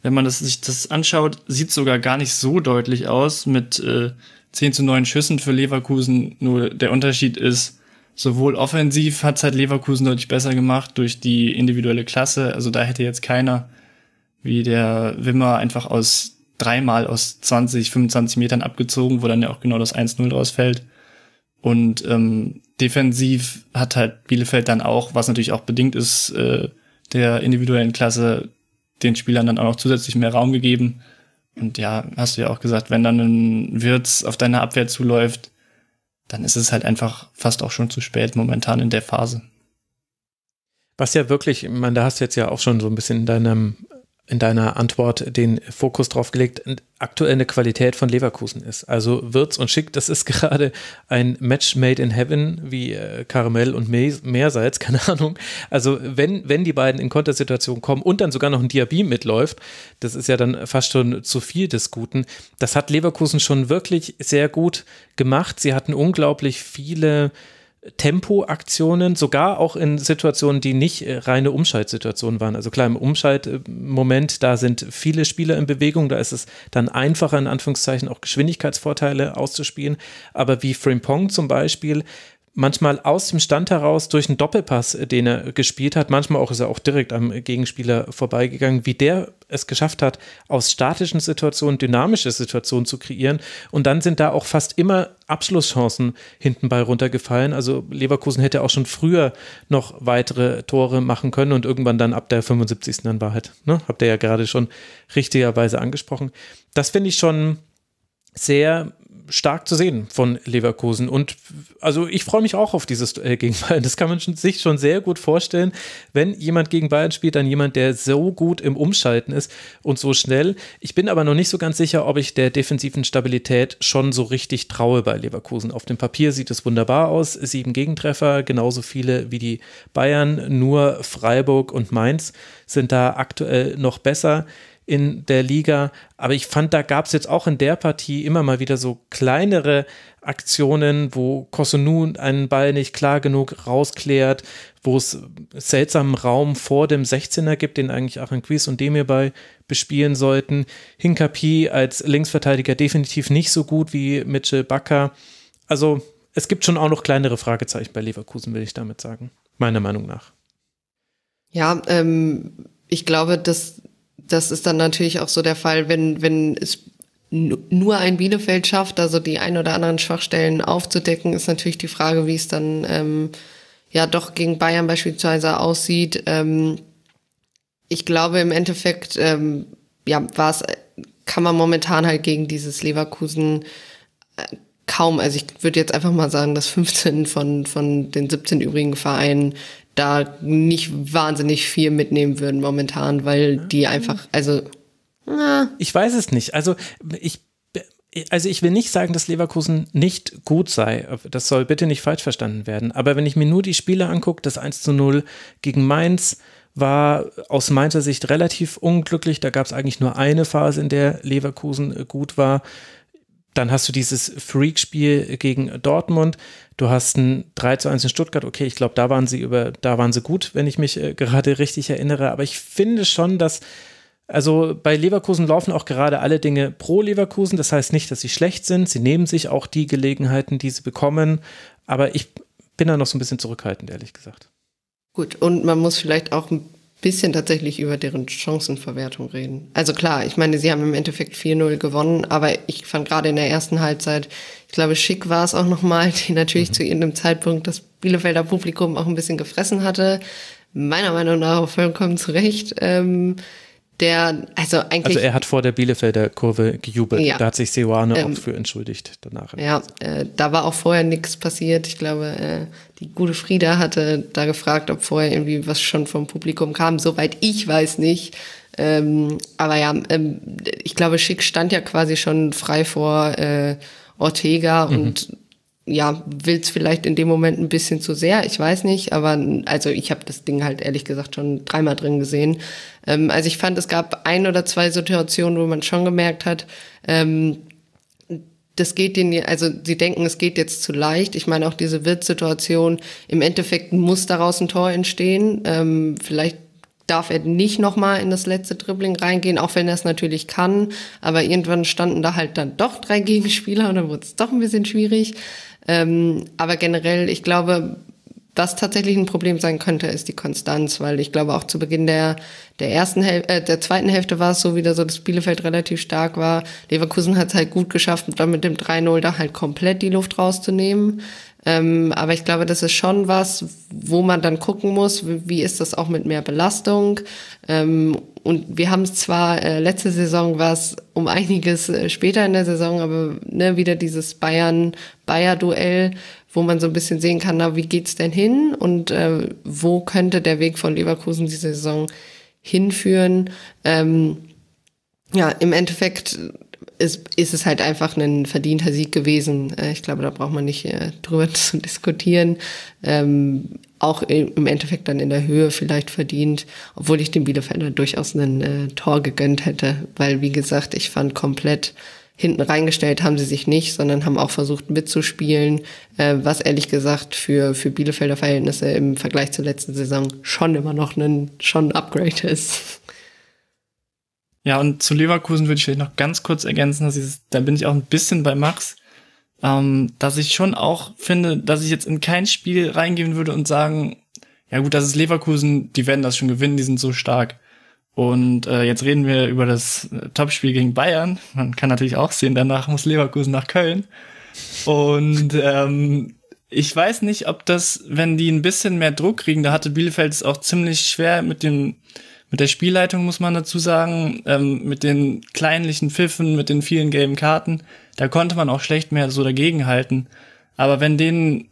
wenn man das, sich das anschaut, sieht sogar gar nicht so deutlich aus mit äh, 10 zu 9 Schüssen für Leverkusen. Nur der Unterschied ist, sowohl offensiv hat es halt Leverkusen deutlich besser gemacht durch die individuelle Klasse. Also da hätte jetzt keiner wie der Wimmer einfach aus dreimal aus 20, 25 Metern abgezogen, wo dann ja auch genau das 1-0 rausfällt. Und ähm, defensiv hat halt Bielefeld dann auch, was natürlich auch bedingt ist, äh, der individuellen Klasse, den Spielern dann auch noch zusätzlich mehr Raum gegeben. Und ja, hast du ja auch gesagt, wenn dann ein Wirtz auf deine Abwehr zuläuft, dann ist es halt einfach fast auch schon zu spät momentan in der Phase. Was ja wirklich, man, da hast du jetzt ja auch schon so ein bisschen in deinem in deiner Antwort den Fokus drauf gelegt, aktuell eine Qualität von Leverkusen ist. Also Wirtz und Schick, das ist gerade ein Match made in heaven, wie Karamell äh, und Meersalz, keine Ahnung. Also wenn, wenn die beiden in Kontersituationen kommen und dann sogar noch ein Diaby mitläuft, das ist ja dann fast schon zu viel des Guten. Das hat Leverkusen schon wirklich sehr gut gemacht. Sie hatten unglaublich viele Tempoaktionen, sogar auch in Situationen, die nicht äh, reine Umschaltsituationen waren. Also klar, im Umschaltmoment, äh, da sind viele Spieler in Bewegung, da ist es dann einfacher, in Anführungszeichen auch Geschwindigkeitsvorteile auszuspielen. Aber wie Frimpong zum Beispiel, manchmal aus dem Stand heraus durch einen Doppelpass, äh, den er gespielt hat, manchmal auch ist er auch direkt am Gegenspieler vorbeigegangen, wie der es geschafft hat, aus statischen Situationen dynamische Situationen zu kreieren. Und dann sind da auch fast immer Abschlusschancen hinten bei runtergefallen. Also Leverkusen hätte auch schon früher noch weitere Tore machen können und irgendwann dann ab der 75. dann war halt, Ne? Habt ihr ja gerade schon richtigerweise angesprochen. Das finde ich schon sehr stark zu sehen von Leverkusen. Und also ich freue mich auch auf dieses Duell gegen Bayern. Das kann man sich schon sehr gut vorstellen. Wenn jemand gegen Bayern spielt, dann jemand, der so gut im Umschalten ist und so schnell. Ich bin aber noch nicht so ganz sicher, ob ich der defensiven Stabilität schon so richtig traue bei Leverkusen. Auf dem Papier sieht es wunderbar aus. Sieben Gegentreffer, genauso viele wie die Bayern. Nur Freiburg und Mainz sind da aktuell noch besser in der Liga. Aber ich fand, da gab es jetzt auch in der Partie immer mal wieder so kleinere Aktionen, wo Kosunu einen Ball nicht klar genug rausklärt, wo es seltsamen Raum vor dem 16er gibt, den eigentlich Aranquiz und Demir bei bespielen sollten. Hinkapi als Linksverteidiger definitiv nicht so gut wie Mitchell Bakker. Also es gibt schon auch noch kleinere Fragezeichen bei Leverkusen, will ich damit sagen. Meiner Meinung nach. Ja, ähm, ich glaube, dass das ist dann natürlich auch so der Fall, wenn, wenn es nur ein Bielefeld schafft, also die ein oder anderen Schwachstellen aufzudecken, ist natürlich die Frage, wie es dann ähm, ja doch gegen Bayern beispielsweise aussieht. Ähm, ich glaube im Endeffekt, ähm, ja, war es, kann man momentan halt gegen dieses Leverkusen äh, kaum, also ich würde jetzt einfach mal sagen, dass 15 von, von den 17 übrigen Vereinen da nicht wahnsinnig viel mitnehmen würden momentan, weil die einfach, also. Na. Ich weiß es nicht. Also ich also ich will nicht sagen, dass Leverkusen nicht gut sei. Das soll bitte nicht falsch verstanden werden. Aber wenn ich mir nur die Spiele angucke, das 1 zu 0 gegen Mainz war aus meiner Sicht relativ unglücklich. Da gab es eigentlich nur eine Phase, in der Leverkusen gut war dann hast du dieses Freak-Spiel gegen Dortmund. Du hast ein 3 zu 1 in Stuttgart. Okay, ich glaube, da waren sie über, da waren sie gut, wenn ich mich äh, gerade richtig erinnere. Aber ich finde schon, dass, also bei Leverkusen laufen auch gerade alle Dinge pro Leverkusen. Das heißt nicht, dass sie schlecht sind. Sie nehmen sich auch die Gelegenheiten, die sie bekommen. Aber ich bin da noch so ein bisschen zurückhaltend, ehrlich gesagt. Gut, und man muss vielleicht auch ein bisschen tatsächlich über deren Chancenverwertung reden. Also klar, ich meine, sie haben im Endeffekt 4-0 gewonnen, aber ich fand gerade in der ersten Halbzeit, ich glaube, schick war es auch nochmal, die natürlich mhm. zu irgendeinem Zeitpunkt das Bielefelder Publikum auch ein bisschen gefressen hatte. Meiner Meinung nach vollkommen zurecht. Ähm, der, also eigentlich. Also er hat vor der Bielefelder Kurve gejubelt. Ja. Da hat sich Seoane ähm, auch für entschuldigt danach. Ja, äh, da war auch vorher nichts passiert. Ich glaube, äh, die gute Frieda hatte da gefragt, ob vorher irgendwie was schon vom Publikum kam. Soweit ich weiß nicht. Ähm, aber ja, ähm, ich glaube, Schick stand ja quasi schon frei vor äh, Ortega mhm. und ja, will's vielleicht in dem Moment ein bisschen zu sehr, ich weiß nicht, aber also ich habe das Ding halt ehrlich gesagt schon dreimal drin gesehen. Ähm, also ich fand, es gab ein oder zwei Situationen, wo man schon gemerkt hat, ähm, das geht denen, also sie denken, es geht jetzt zu leicht. Ich meine auch diese Wirtssituation, im Endeffekt muss daraus ein Tor entstehen. Ähm, vielleicht darf er nicht nochmal in das letzte Dribbling reingehen, auch wenn er es natürlich kann. Aber irgendwann standen da halt dann doch drei Gegenspieler und dann wurde es doch ein bisschen schwierig. Ähm, aber generell, ich glaube, was tatsächlich ein Problem sein könnte, ist die Konstanz, weil ich glaube auch zu Beginn der der ersten Häl äh, der zweiten Hälfte war es so wieder so, dass Bielefeld relativ stark war. Leverkusen hat es halt gut geschafft, dann mit dem 3-0 da halt komplett die Luft rauszunehmen. Ähm, aber ich glaube, das ist schon was, wo man dann gucken muss, wie, wie ist das auch mit mehr Belastung ähm, und wir haben es zwar, äh, letzte Saison war es um einiges äh, später in der Saison, aber ne, wieder dieses Bayern-Bayer-Duell, wo man so ein bisschen sehen kann, na, wie geht's denn hin und äh, wo könnte der Weg von Leverkusen diese Saison hinführen. Ähm, ja, im Endeffekt ist, ist es halt einfach ein verdienter Sieg gewesen. Äh, ich glaube, da braucht man nicht äh, drüber zu diskutieren. Ähm, auch im Endeffekt dann in der Höhe vielleicht verdient, obwohl ich den Bielefelder durchaus ein äh, Tor gegönnt hätte, weil wie gesagt, ich fand komplett hinten reingestellt haben sie sich nicht, sondern haben auch versucht mitzuspielen, äh, was ehrlich gesagt für, für Bielefelder Verhältnisse im Vergleich zur letzten Saison schon immer noch ein, schon ein Upgrade ist. Ja, und zu Leverkusen würde ich vielleicht noch ganz kurz ergänzen, dass ich, da bin ich auch ein bisschen bei Max ähm, dass ich schon auch finde, dass ich jetzt in kein Spiel reingehen würde und sagen, ja gut, das ist Leverkusen, die werden das schon gewinnen, die sind so stark. Und äh, jetzt reden wir über das äh, Topspiel gegen Bayern. Man kann natürlich auch sehen, danach muss Leverkusen nach Köln. Und ähm, ich weiß nicht, ob das, wenn die ein bisschen mehr Druck kriegen, da hatte Bielefeld es auch ziemlich schwer mit dem mit der Spielleitung muss man dazu sagen, ähm, mit den kleinlichen Pfiffen, mit den vielen gelben Karten, da konnte man auch schlecht mehr so dagegen halten. Aber wenn denen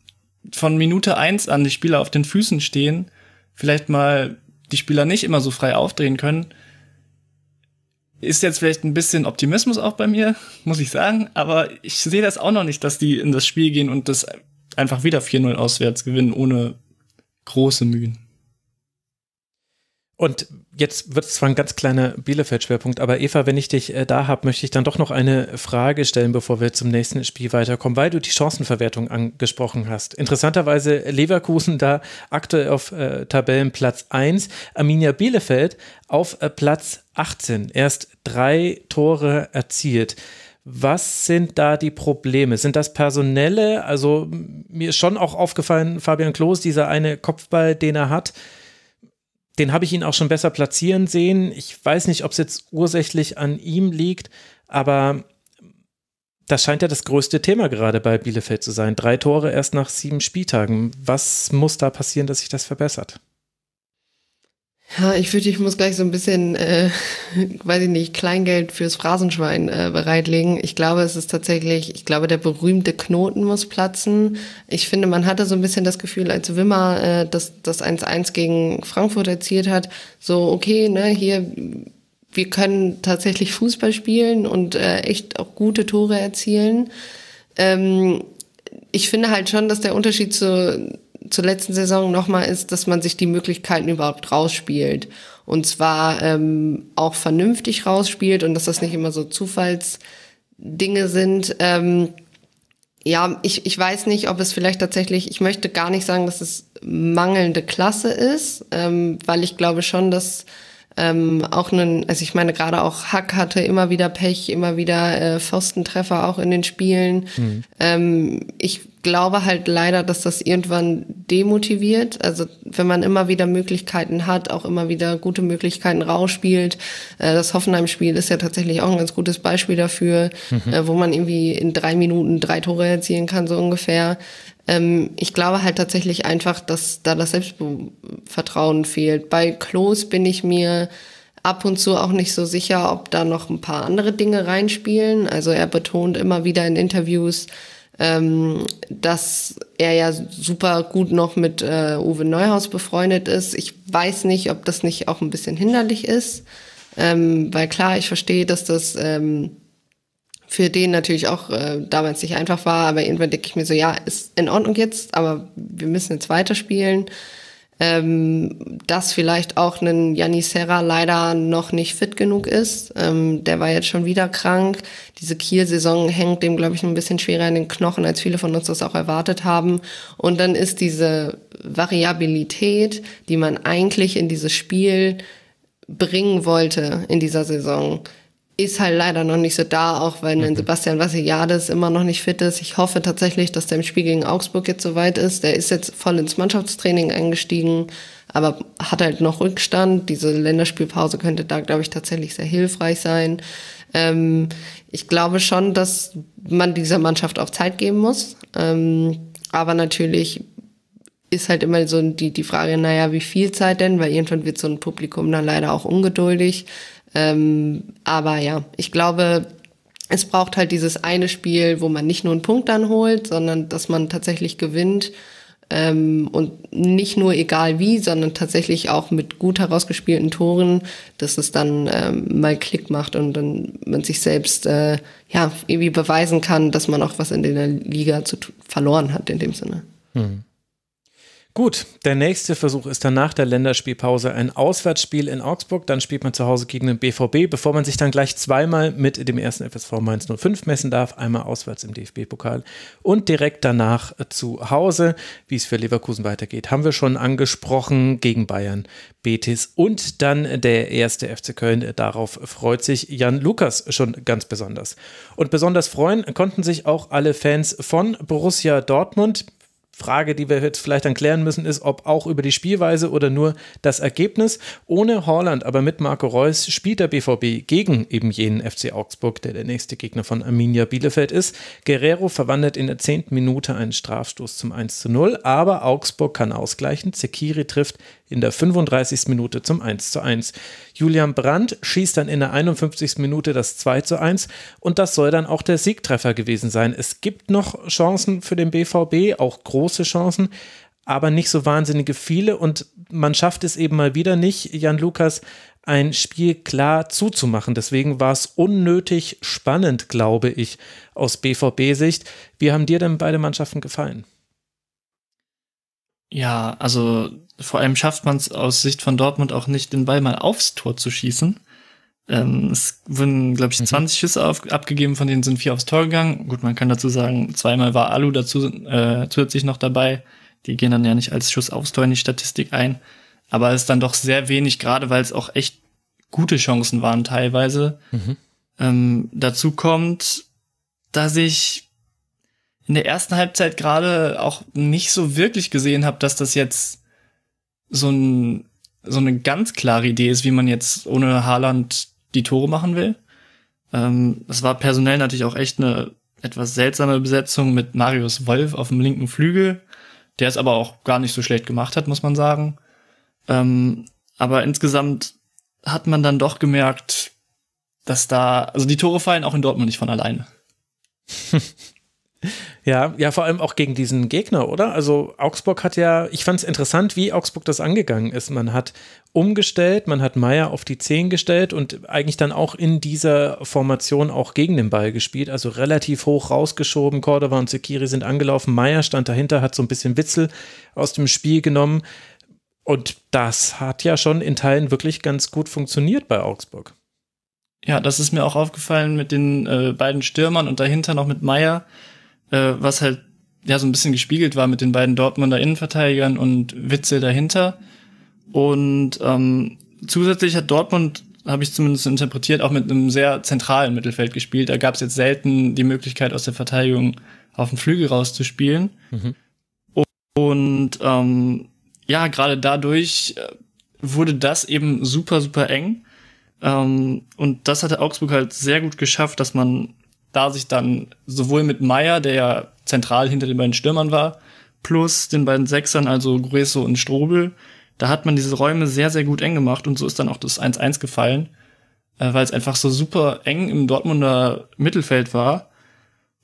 von Minute eins an die Spieler auf den Füßen stehen, vielleicht mal die Spieler nicht immer so frei aufdrehen können, ist jetzt vielleicht ein bisschen Optimismus auch bei mir, muss ich sagen, aber ich sehe das auch noch nicht, dass die in das Spiel gehen und das einfach wieder 4-0 auswärts gewinnen, ohne große Mühen. Und jetzt wird es zwar ein ganz kleiner Bielefeld-Schwerpunkt, aber Eva, wenn ich dich äh, da habe, möchte ich dann doch noch eine Frage stellen, bevor wir zum nächsten Spiel weiterkommen, weil du die Chancenverwertung angesprochen hast. Interessanterweise Leverkusen da aktuell auf äh, Tabellenplatz 1, Arminia Bielefeld auf äh, Platz 18, erst drei Tore erzielt. Was sind da die Probleme? Sind das personelle? Also mir ist schon auch aufgefallen, Fabian Klos, dieser eine Kopfball, den er hat, den habe ich ihn auch schon besser platzieren sehen. Ich weiß nicht, ob es jetzt ursächlich an ihm liegt, aber das scheint ja das größte Thema gerade bei Bielefeld zu sein. Drei Tore erst nach sieben Spieltagen. Was muss da passieren, dass sich das verbessert? Ja, ich fürchte, ich muss gleich so ein bisschen, äh, weiß ich nicht, Kleingeld fürs Phrasenschwein äh, bereitlegen. Ich glaube, es ist tatsächlich, ich glaube, der berühmte Knoten muss platzen. Ich finde, man hatte so ein bisschen das Gefühl, als Wimmer äh, das, das 1-1 gegen Frankfurt erzielt hat, so, okay, ne, hier, wir können tatsächlich Fußball spielen und äh, echt auch gute Tore erzielen. Ähm, ich finde halt schon, dass der Unterschied zu zur letzten Saison nochmal ist, dass man sich die Möglichkeiten überhaupt rausspielt. Und zwar ähm, auch vernünftig rausspielt und dass das nicht immer so Zufallsdinge sind. Ähm, ja, ich, ich weiß nicht, ob es vielleicht tatsächlich, ich möchte gar nicht sagen, dass es mangelnde Klasse ist, ähm, weil ich glaube schon, dass ähm, auch einen, also ich meine, gerade auch Hack hatte immer wieder Pech, immer wieder äh, Pfostentreffer auch in den Spielen. Mhm. Ähm, ich glaube halt leider, dass das irgendwann demotiviert. Also wenn man immer wieder Möglichkeiten hat, auch immer wieder gute Möglichkeiten rausspielt. Äh, das Hoffenheim-Spiel ist ja tatsächlich auch ein ganz gutes Beispiel dafür, mhm. äh, wo man irgendwie in drei Minuten drei Tore erzielen kann, so ungefähr. Ähm, ich glaube halt tatsächlich einfach, dass da das Selbstvertrauen fehlt. Bei Klos bin ich mir ab und zu auch nicht so sicher, ob da noch ein paar andere Dinge reinspielen. Also er betont immer wieder in Interviews, ähm, dass er ja super gut noch mit äh, Uwe Neuhaus befreundet ist. Ich weiß nicht, ob das nicht auch ein bisschen hinderlich ist. Ähm, weil klar, ich verstehe, dass das für den natürlich auch äh, damals nicht einfach war, aber irgendwann denke ich mir so, ja, ist in Ordnung jetzt, aber wir müssen jetzt weiterspielen. Ähm, dass vielleicht auch ein Janis Serra leider noch nicht fit genug ist. Ähm, der war jetzt schon wieder krank. Diese Kiel-Saison hängt dem, glaube ich, ein bisschen schwerer in den Knochen, als viele von uns das auch erwartet haben. Und dann ist diese Variabilität, die man eigentlich in dieses Spiel bringen wollte in dieser Saison, ist halt leider noch nicht so da, auch wenn mhm. Sebastian Vassiliades immer noch nicht fit ist. Ich hoffe tatsächlich, dass der im Spiel gegen Augsburg jetzt soweit ist. Der ist jetzt voll ins Mannschaftstraining eingestiegen, aber hat halt noch Rückstand. Diese Länderspielpause könnte da, glaube ich, tatsächlich sehr hilfreich sein. Ähm, ich glaube schon, dass man dieser Mannschaft auch Zeit geben muss. Ähm, aber natürlich ist halt immer so die, die Frage, naja, wie viel Zeit denn? Weil irgendwann wird so ein Publikum dann leider auch ungeduldig. Ähm, aber ja, ich glaube, es braucht halt dieses eine Spiel, wo man nicht nur einen Punkt dann holt, sondern dass man tatsächlich gewinnt. Ähm, und nicht nur egal wie, sondern tatsächlich auch mit gut herausgespielten Toren, dass es dann ähm, mal Klick macht und dann man sich selbst äh, ja irgendwie beweisen kann, dass man auch was in der Liga zu verloren hat in dem Sinne. Hm. Gut, der nächste Versuch ist dann nach der Länderspielpause ein Auswärtsspiel in Augsburg. Dann spielt man zu Hause gegen den BVB, bevor man sich dann gleich zweimal mit dem ersten FSV Mainz 05 messen darf. Einmal auswärts im DFB-Pokal und direkt danach zu Hause. Wie es für Leverkusen weitergeht, haben wir schon angesprochen gegen Bayern, Betis und dann der erste FC Köln. Darauf freut sich Jan Lukas schon ganz besonders. Und besonders freuen konnten sich auch alle Fans von Borussia Dortmund. Frage, die wir jetzt vielleicht dann klären müssen, ist, ob auch über die Spielweise oder nur das Ergebnis. Ohne Haaland, aber mit Marco Reus spielt der BVB gegen eben jenen FC Augsburg, der der nächste Gegner von Arminia Bielefeld ist. Guerrero verwandelt in der zehnten Minute einen Strafstoß zum 1 zu 0, aber Augsburg kann ausgleichen. Zekiri trifft in der 35. Minute zum 1 zu 1. Julian Brandt schießt dann in der 51. Minute das 2 zu 1 und das soll dann auch der Siegtreffer gewesen sein. Es gibt noch Chancen für den BVB, auch große Chancen, aber nicht so wahnsinnige viele und man schafft es eben mal wieder nicht, Jan Lukas ein Spiel klar zuzumachen. Deswegen war es unnötig spannend, glaube ich, aus BVB-Sicht. Wie haben dir denn beide Mannschaften gefallen? Ja, also vor allem schafft man es aus Sicht von Dortmund auch nicht, den Ball mal aufs Tor zu schießen. Ähm, es wurden, glaube ich, 20 mhm. Schüsse auf, abgegeben, von denen sind vier aufs Tor gegangen. Gut, man kann dazu sagen, zweimal war Alu dazu äh, zusätzlich noch dabei. Die gehen dann ja nicht als Schuss aufs Tor in die Statistik ein. Aber es ist dann doch sehr wenig, gerade weil es auch echt gute Chancen waren teilweise. Mhm. Ähm, dazu kommt, dass ich in der ersten Halbzeit gerade auch nicht so wirklich gesehen habe, dass das jetzt so, ein, so eine ganz klare Idee ist, wie man jetzt ohne Haaland die Tore machen will. Ähm, das war personell natürlich auch echt eine etwas seltsame Besetzung mit Marius Wolf auf dem linken Flügel, der es aber auch gar nicht so schlecht gemacht hat, muss man sagen. Ähm, aber insgesamt hat man dann doch gemerkt, dass da, also die Tore fallen auch in Dortmund nicht von alleine. Ja, ja, vor allem auch gegen diesen Gegner, oder? Also Augsburg hat ja, ich fand es interessant, wie Augsburg das angegangen ist. Man hat umgestellt, man hat Meier auf die Zehen gestellt und eigentlich dann auch in dieser Formation auch gegen den Ball gespielt. Also relativ hoch rausgeschoben, Cordova und Sekiri sind angelaufen, Meier stand dahinter, hat so ein bisschen Witzel aus dem Spiel genommen. Und das hat ja schon in Teilen wirklich ganz gut funktioniert bei Augsburg. Ja, das ist mir auch aufgefallen mit den äh, beiden Stürmern und dahinter noch mit Meier äh, was halt ja so ein bisschen gespiegelt war mit den beiden Dortmunder Innenverteidigern und Witzel dahinter. Und ähm, zusätzlich hat Dortmund, habe ich zumindest interpretiert, auch mit einem sehr zentralen Mittelfeld gespielt. Da gab es jetzt selten die Möglichkeit, aus der Verteidigung auf den Flügel rauszuspielen. Mhm. Und ähm, ja, gerade dadurch äh, wurde das eben super, super eng. Ähm, und das hatte Augsburg halt sehr gut geschafft, dass man da sich dann sowohl mit Meyer, der ja zentral hinter den beiden Stürmern war, plus den beiden Sechsern, also Grueso und Strobel, da hat man diese Räume sehr, sehr gut eng gemacht und so ist dann auch das 1-1 gefallen, äh, weil es einfach so super eng im Dortmunder Mittelfeld war.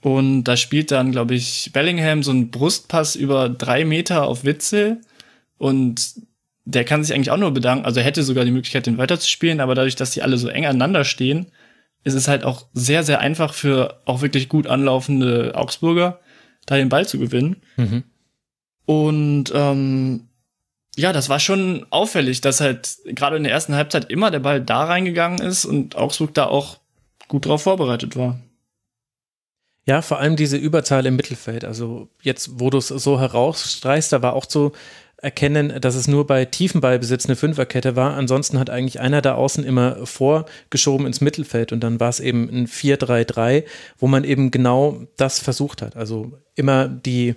Und da spielt dann, glaube ich, Bellingham so einen Brustpass über drei Meter auf Witzel und der kann sich eigentlich auch nur bedanken, also er hätte sogar die Möglichkeit, den weiterzuspielen, aber dadurch, dass die alle so eng aneinander stehen, es ist halt auch sehr, sehr einfach für auch wirklich gut anlaufende Augsburger, da den Ball zu gewinnen. Mhm. Und ähm, ja, das war schon auffällig, dass halt gerade in der ersten Halbzeit immer der Ball da reingegangen ist und Augsburg da auch gut drauf vorbereitet war. Ja, vor allem diese Überzahl im Mittelfeld. Also jetzt, wo du es so herausstreichst, da war auch so erkennen, dass es nur bei tiefen Ballbesitz eine Fünferkette war. Ansonsten hat eigentlich einer da außen immer vorgeschoben ins Mittelfeld und dann war es eben ein 4-3-3, wo man eben genau das versucht hat. Also immer die,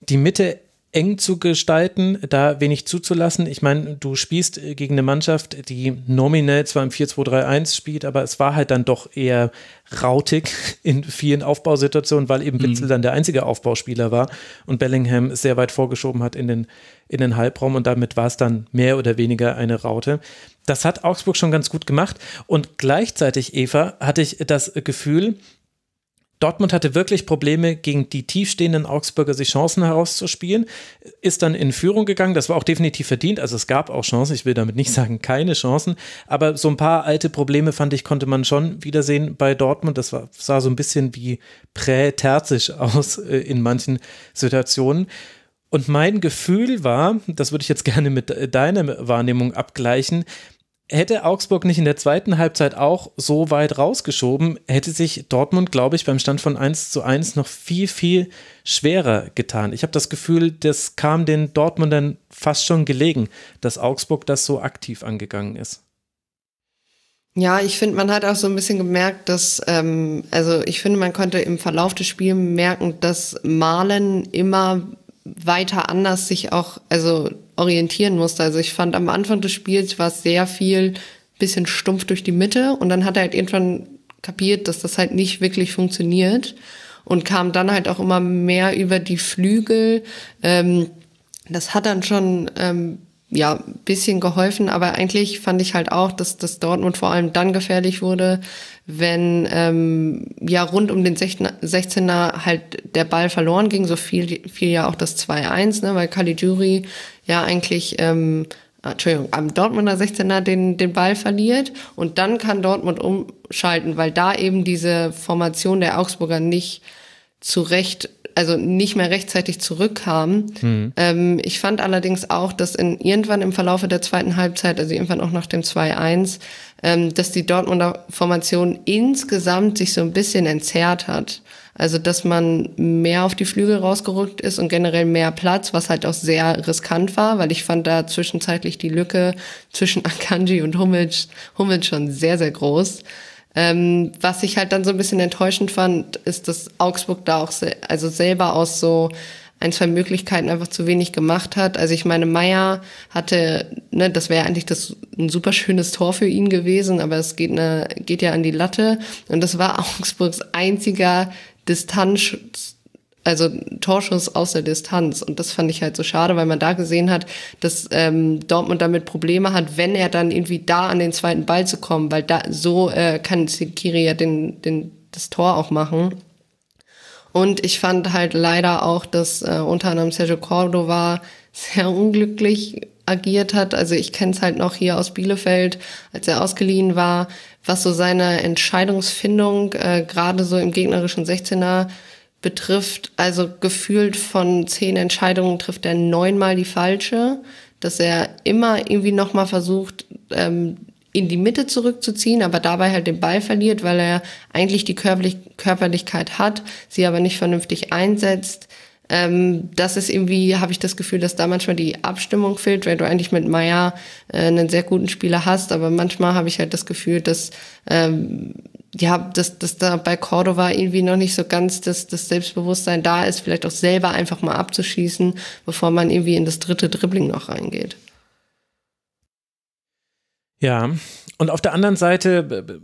die Mitte eng zu gestalten, da wenig zuzulassen. Ich meine, du spielst äh, gegen eine Mannschaft, die nominell zwar im 4-2-3-1 spielt, aber es war halt dann doch eher rautig in vielen Aufbausituationen, weil eben mhm. Witzel mhm. dann der einzige Aufbauspieler war und Bellingham sehr weit vorgeschoben hat in den, in den Halbraum und damit war es dann mehr oder weniger eine Raute. Das hat Augsburg schon ganz gut gemacht und gleichzeitig, Eva, hatte ich das Gefühl, Dortmund hatte wirklich Probleme, gegen die tiefstehenden Augsburger sich Chancen herauszuspielen, ist dann in Führung gegangen. Das war auch definitiv verdient. Also es gab auch Chancen. Ich will damit nicht sagen, keine Chancen. Aber so ein paar alte Probleme, fand ich, konnte man schon wiedersehen bei Dortmund. Das war, sah so ein bisschen wie präterzisch aus äh, in manchen Situationen. Und mein Gefühl war, das würde ich jetzt gerne mit äh, deiner Wahrnehmung abgleichen, Hätte Augsburg nicht in der zweiten Halbzeit auch so weit rausgeschoben, hätte sich Dortmund, glaube ich, beim Stand von 1 zu 1 noch viel, viel schwerer getan. Ich habe das Gefühl, das kam den Dortmundern fast schon gelegen, dass Augsburg das so aktiv angegangen ist. Ja, ich finde, man hat auch so ein bisschen gemerkt, dass, ähm, also ich finde, man konnte im Verlauf des Spiels merken, dass Malen immer weiter anders sich auch also orientieren musste. Also ich fand am Anfang des Spiels war es sehr viel bisschen stumpf durch die Mitte und dann hat er halt irgendwann kapiert, dass das halt nicht wirklich funktioniert und kam dann halt auch immer mehr über die Flügel. Ähm, das hat dann schon ähm, ja bisschen geholfen, aber eigentlich fand ich halt auch, dass das Dortmund vor allem dann gefährlich wurde, wenn ähm, ja rund um den 16er halt der Ball verloren ging, so fiel, fiel ja auch das 2-1, ne, weil Caligiuri ja eigentlich ähm, ah, Entschuldigung, am Dortmunder 16er den, den Ball verliert und dann kann Dortmund umschalten, weil da eben diese Formation der Augsburger nicht zurecht, also nicht mehr rechtzeitig zurückkam. Mhm. Ähm, ich fand allerdings auch, dass in, irgendwann im Verlaufe der zweiten Halbzeit, also irgendwann auch nach dem 2-1, ähm, dass die Dortmunder Formation insgesamt sich so ein bisschen entzerrt hat. Also, dass man mehr auf die Flügel rausgerückt ist und generell mehr Platz, was halt auch sehr riskant war, weil ich fand da zwischenzeitlich die Lücke zwischen Akanji und Hummels, Hummels schon sehr, sehr groß. Ähm, was ich halt dann so ein bisschen enttäuschend fand, ist, dass Augsburg da auch, se also selber aus so ein, zwei Möglichkeiten einfach zu wenig gemacht hat. Also ich meine, Meier hatte, ne, das wäre eigentlich das ein super schönes Tor für ihn gewesen, aber es geht, ne, geht ja an die Latte. Und das war Augsburgs einziger Distanz also Torschuss aus der Distanz. Und das fand ich halt so schade, weil man da gesehen hat, dass ähm, Dortmund damit Probleme hat, wenn er dann irgendwie da an den zweiten Ball zu kommen, weil da so äh, kann Sekiri ja den, den, das Tor auch machen. Und ich fand halt leider auch, dass äh, unter anderem Sergio Cordova sehr unglücklich agiert hat. Also ich kenne es halt noch hier aus Bielefeld, als er ausgeliehen war, was so seine Entscheidungsfindung äh, gerade so im gegnerischen 16er betrifft. Also gefühlt von zehn Entscheidungen trifft er neunmal die falsche, dass er immer irgendwie nochmal versucht, ähm, in die Mitte zurückzuziehen, aber dabei halt den Ball verliert, weil er eigentlich die Körperlich Körperlichkeit hat, sie aber nicht vernünftig einsetzt. Ähm, das ist irgendwie, habe ich das Gefühl, dass da manchmal die Abstimmung fehlt, weil du eigentlich mit Maya äh, einen sehr guten Spieler hast, aber manchmal habe ich halt das Gefühl, dass ähm, ja, dass, dass da bei Cordova irgendwie noch nicht so ganz das, das Selbstbewusstsein da ist, vielleicht auch selber einfach mal abzuschießen, bevor man irgendwie in das dritte Dribbling noch reingeht. Ja, und auf der anderen Seite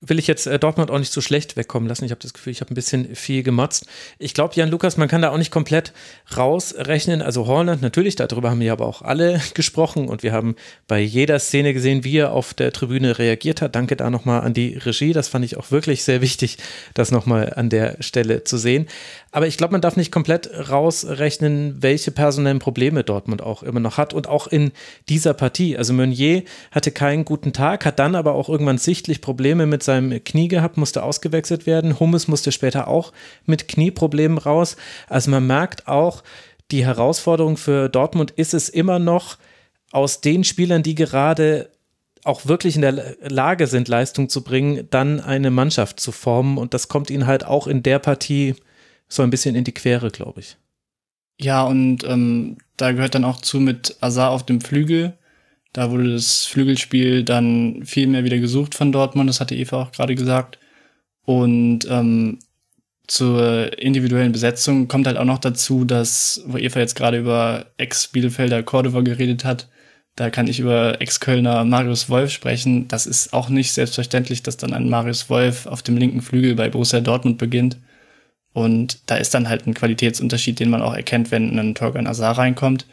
will ich jetzt äh, Dortmund auch nicht so schlecht wegkommen lassen. Ich habe das Gefühl, ich habe ein bisschen viel gemotzt. Ich glaube, Jan Lukas, man kann da auch nicht komplett rausrechnen. Also Horland, natürlich, darüber haben wir aber auch alle gesprochen und wir haben bei jeder Szene gesehen, wie er auf der Tribüne reagiert hat. Danke da nochmal an die Regie. Das fand ich auch wirklich sehr wichtig, das nochmal an der Stelle zu sehen. Aber ich glaube, man darf nicht komplett rausrechnen, welche personellen Probleme Dortmund auch immer noch hat und auch in dieser Partie. Also Meunier hatte keinen guten Tag, hat dann aber auch irgendwann sichtlich Probleme mit seinem Knie gehabt, musste ausgewechselt werden. Hummes musste später auch mit Knieproblemen raus. Also man merkt auch, die Herausforderung für Dortmund ist es immer noch, aus den Spielern, die gerade auch wirklich in der Lage sind, Leistung zu bringen, dann eine Mannschaft zu formen. Und das kommt ihnen halt auch in der Partie so ein bisschen in die Quere, glaube ich. Ja, und ähm, da gehört dann auch zu mit Azar auf dem Flügel, da wurde das Flügelspiel dann viel mehr wieder gesucht von Dortmund, das hatte Eva auch gerade gesagt. Und ähm, zur individuellen Besetzung kommt halt auch noch dazu, dass, wo Eva jetzt gerade über Ex-Bielefelder Cordova geredet hat, da kann ich über Ex-Kölner Marius Wolf sprechen. Das ist auch nicht selbstverständlich, dass dann ein Marius Wolf auf dem linken Flügel bei Borussia Dortmund beginnt. Und da ist dann halt ein Qualitätsunterschied, den man auch erkennt, wenn ein Torgan Azar reinkommt.